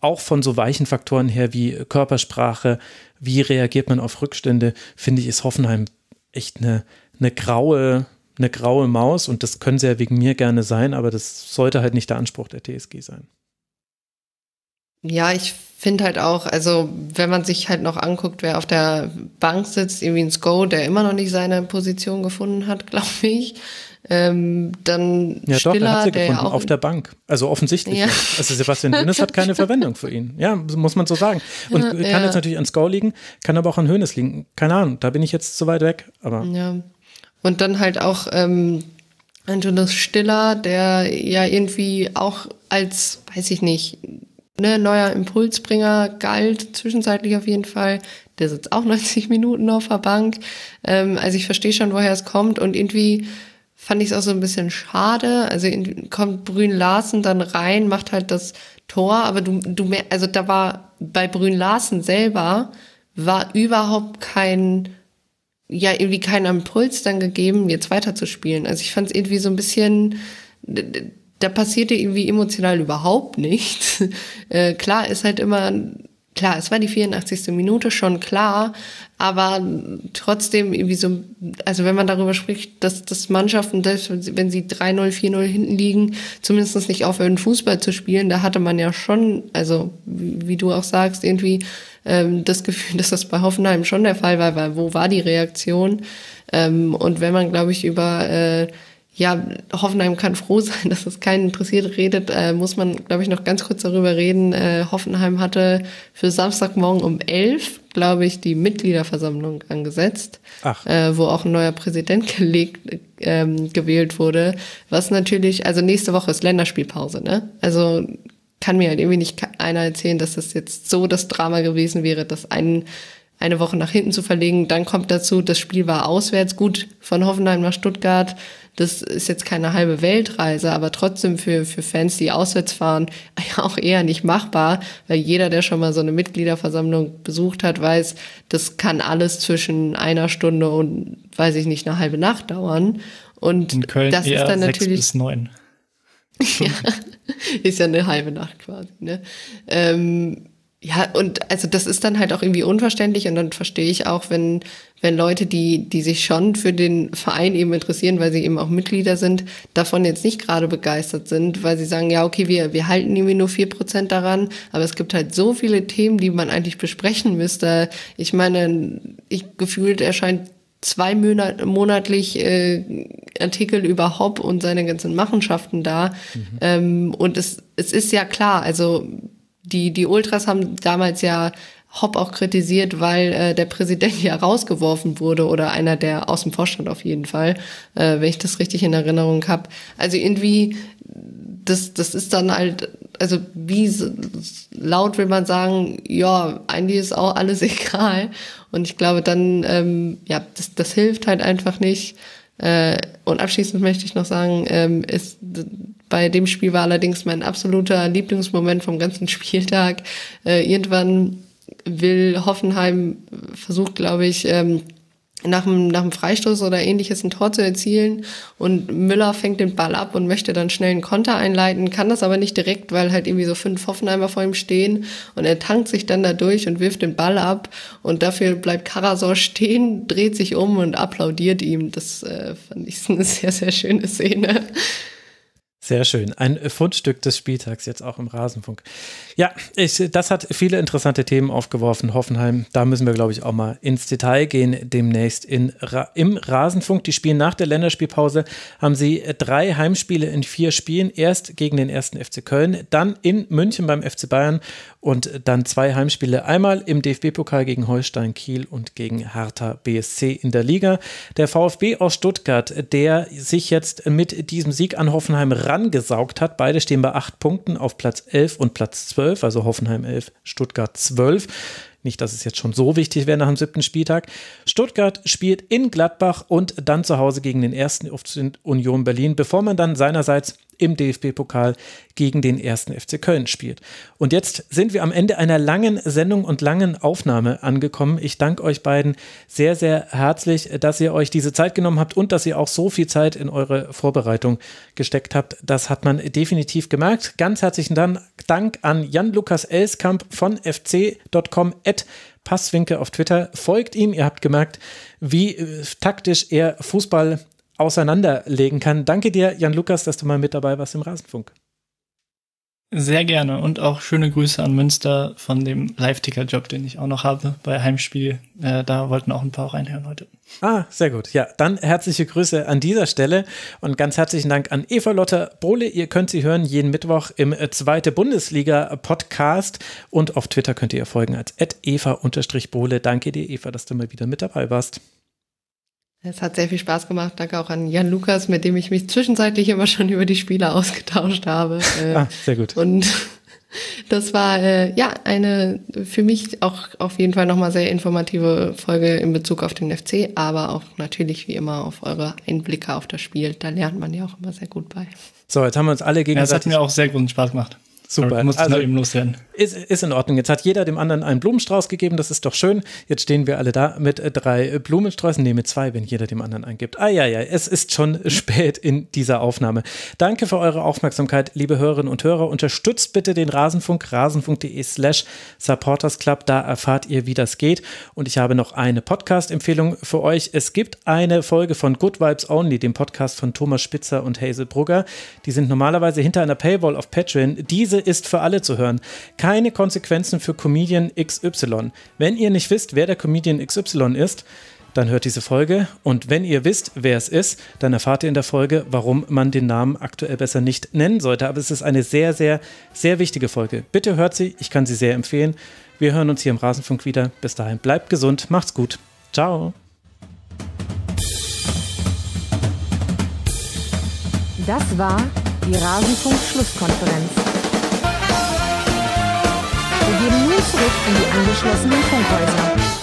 auch von so weichen Faktoren her wie Körpersprache, wie reagiert man auf Rückstände, finde ich, ist Hoffenheim echt eine, eine graue, eine graue Maus und das können sie ja wegen mir gerne sein, aber das sollte halt nicht der Anspruch der TSG sein. Ja, ich finde halt auch, also wenn man sich halt noch anguckt, wer auf der Bank sitzt, irgendwie ein Sko, der immer noch nicht seine Position gefunden hat, glaube ich. Ähm, dann ja, Stiller, doch, er hat sie gefunden, auch auf der Bank. Also offensichtlich. Ja. Also Sebastian Hönes hat keine Verwendung für ihn. Ja, muss man so sagen. Und ja, kann ja. jetzt natürlich an Sko liegen, kann aber auch an Hönes liegen. Keine Ahnung, da bin ich jetzt zu weit weg. Aber. Ja. Und dann halt auch ähm, Antonis Stiller, der ja irgendwie auch als, weiß ich nicht, Ne, neuer Impulsbringer galt zwischenzeitlich auf jeden Fall. Der sitzt auch 90 Minuten auf der Bank. Ähm, also ich verstehe schon, woher es kommt und irgendwie fand ich es auch so ein bisschen schade. Also in, kommt Brün Larsen dann rein, macht halt das Tor, aber du, du mehr, also da war bei Brün Larsen selber war überhaupt kein, ja, irgendwie kein Impuls dann gegeben, jetzt weiterzuspielen. Also ich fand es irgendwie so ein bisschen, da passierte irgendwie emotional überhaupt nichts. Äh, klar ist halt immer, klar, es war die 84. Minute schon klar, aber trotzdem irgendwie so, also wenn man darüber spricht, dass, dass Mannschaften, dass, wenn sie 3-0, 4-0 hinten liegen, zumindest nicht aufhören, Fußball zu spielen, da hatte man ja schon, also wie, wie du auch sagst, irgendwie ähm, das Gefühl, dass das bei Hoffenheim schon der Fall war, weil wo war die Reaktion? Ähm, und wenn man, glaube ich, über äh, ja, Hoffenheim kann froh sein, dass es keinen interessiert redet. Äh, muss man, glaube ich, noch ganz kurz darüber reden. Äh, Hoffenheim hatte für Samstagmorgen um 11, glaube ich, die Mitgliederversammlung angesetzt, äh, wo auch ein neuer Präsident gelegt, ähm, gewählt wurde. Was natürlich, also nächste Woche ist Länderspielpause, ne? Also kann mir halt irgendwie nicht einer erzählen, dass das jetzt so das Drama gewesen wäre, dass einen eine Woche nach hinten zu verlegen. Dann kommt dazu, das Spiel war auswärts gut von Hoffenheim nach Stuttgart. Das ist jetzt keine halbe Weltreise, aber trotzdem für, für Fans, die auswärts fahren, auch eher nicht machbar, weil jeder, der schon mal so eine Mitgliederversammlung besucht hat, weiß, das kann alles zwischen einer Stunde und, weiß ich nicht, eine halbe Nacht dauern. Und In Köln das eher ist dann natürlich. Bis neun. ja, ist ja eine halbe Nacht quasi. Ne? Ähm, ja, und also das ist dann halt auch irgendwie unverständlich und dann verstehe ich auch, wenn, wenn Leute, die, die sich schon für den Verein eben interessieren, weil sie eben auch Mitglieder sind, davon jetzt nicht gerade begeistert sind, weil sie sagen, ja, okay, wir, wir halten irgendwie nur vier Prozent daran, aber es gibt halt so viele Themen, die man eigentlich besprechen müsste. Ich meine, ich gefühlt erscheint zwei Monat, monatlich äh, Artikel über Hopp und seine ganzen Machenschaften da. Mhm. Ähm, und es, es ist ja klar, also die, die Ultras haben damals ja Hopp auch kritisiert, weil äh, der Präsident ja rausgeworfen wurde oder einer der aus dem Vorstand auf jeden Fall, äh, wenn ich das richtig in Erinnerung habe. Also irgendwie, das, das ist dann halt, also wie laut will man sagen, ja, eigentlich ist auch alles egal. Und ich glaube dann, ähm, ja, das, das hilft halt einfach nicht. Äh, und abschließend möchte ich noch sagen, ähm, ist, bei dem Spiel war allerdings mein absoluter Lieblingsmoment vom ganzen Spieltag. Äh, irgendwann will Hoffenheim versucht, glaube ich, ähm, nach einem, nach einem Freistoß oder ähnliches ein Tor zu erzielen und Müller fängt den Ball ab und möchte dann schnell einen Konter einleiten, kann das aber nicht direkt, weil halt irgendwie so fünf Hoffenheimer vor ihm stehen und er tankt sich dann dadurch und wirft den Ball ab und dafür bleibt Karasor stehen, dreht sich um und applaudiert ihm. Das äh, fand ich eine sehr, sehr schöne Szene. Sehr schön. Ein Fundstück des Spieltags jetzt auch im Rasenfunk. Ja, ich, das hat viele interessante Themen aufgeworfen, Hoffenheim. Da müssen wir, glaube ich, auch mal ins Detail gehen demnächst in, im Rasenfunk. Die Spiele nach der Länderspielpause, haben sie drei Heimspiele in vier Spielen. Erst gegen den ersten FC Köln, dann in München beim FC Bayern und dann zwei Heimspiele. Einmal im DFB-Pokal gegen Holstein Kiel und gegen Hertha BSC in der Liga. Der VfB aus Stuttgart, der sich jetzt mit diesem Sieg an Hoffenheim rangesaugt hat. Beide stehen bei acht Punkten auf Platz 11 und Platz 12, also Hoffenheim 11, Stuttgart 12. Nicht, dass es jetzt schon so wichtig wäre nach dem siebten Spieltag. Stuttgart spielt in Gladbach und dann zu Hause gegen den ersten Union Berlin, bevor man dann seinerseits im DFB-Pokal gegen den ersten FC Köln spielt. Und jetzt sind wir am Ende einer langen Sendung und langen Aufnahme angekommen. Ich danke euch beiden sehr, sehr herzlich, dass ihr euch diese Zeit genommen habt und dass ihr auch so viel Zeit in eure Vorbereitung gesteckt habt. Das hat man definitiv gemerkt. Ganz herzlichen Dank an Jan-Lukas Elskamp von fc.com Passwinkel auf Twitter. Folgt ihm. Ihr habt gemerkt, wie äh, taktisch er Fußball auseinanderlegen kann. Danke dir, Jan Lukas, dass du mal mit dabei warst im Rasenfunk. Sehr gerne und auch schöne Grüße an Münster von dem Live-Ticker-Job, den ich auch noch habe bei Heimspiel. Äh, da wollten auch ein paar reinhören heute. Ah, sehr gut. Ja, dann herzliche Grüße an dieser Stelle und ganz herzlichen Dank an Eva Lotter Bohle. Ihr könnt sie hören jeden Mittwoch im äh, Zweite Bundesliga-Podcast und auf Twitter könnt ihr ihr folgen als eva-bohle. Danke dir, Eva, dass du mal wieder mit dabei warst. Es hat sehr viel Spaß gemacht. Danke auch an Jan Lukas, mit dem ich mich zwischenzeitlich immer schon über die Spiele ausgetauscht habe. ah, sehr gut. Und das war äh, ja eine für mich auch auf jeden Fall nochmal sehr informative Folge in Bezug auf den FC, aber auch natürlich wie immer auf eure Einblicke auf das Spiel. Da lernt man ja auch immer sehr gut bei. So, jetzt haben wir uns alle gegenseitig. Ja, das hat mir auch sehr großen Spaß gemacht. Super. Muss also, eben loswerden. Ist, ist in Ordnung. Jetzt hat jeder dem anderen einen Blumenstrauß gegeben. Das ist doch schön. Jetzt stehen wir alle da mit äh, drei Blumensträußen. Nee, mit zwei, wenn jeder dem anderen eingibt. Ah, ja, ja. Es ist schon spät in dieser Aufnahme. Danke für eure Aufmerksamkeit, liebe Hörerinnen und Hörer. Unterstützt bitte den Rasenfunk, rasenfunk.de slash supportersclub. Da erfahrt ihr, wie das geht. Und ich habe noch eine Podcast-Empfehlung für euch. Es gibt eine Folge von Good Vibes Only, dem Podcast von Thomas Spitzer und Hazel Brugger. Die sind normalerweise hinter einer Paywall auf Patreon. Diese ist für alle zu hören. Keine Konsequenzen für Comedian XY. Wenn ihr nicht wisst, wer der Comedian XY ist, dann hört diese Folge. Und wenn ihr wisst, wer es ist, dann erfahrt ihr in der Folge, warum man den Namen aktuell besser nicht nennen sollte. Aber es ist eine sehr, sehr, sehr wichtige Folge. Bitte hört sie, ich kann sie sehr empfehlen. Wir hören uns hier im Rasenfunk wieder. Bis dahin, bleibt gesund, macht's gut. Ciao. Das war die Rasenfunk-Schlusskonferenz. Wir geben nun zurück in die angeschlossenen Funkhäuser.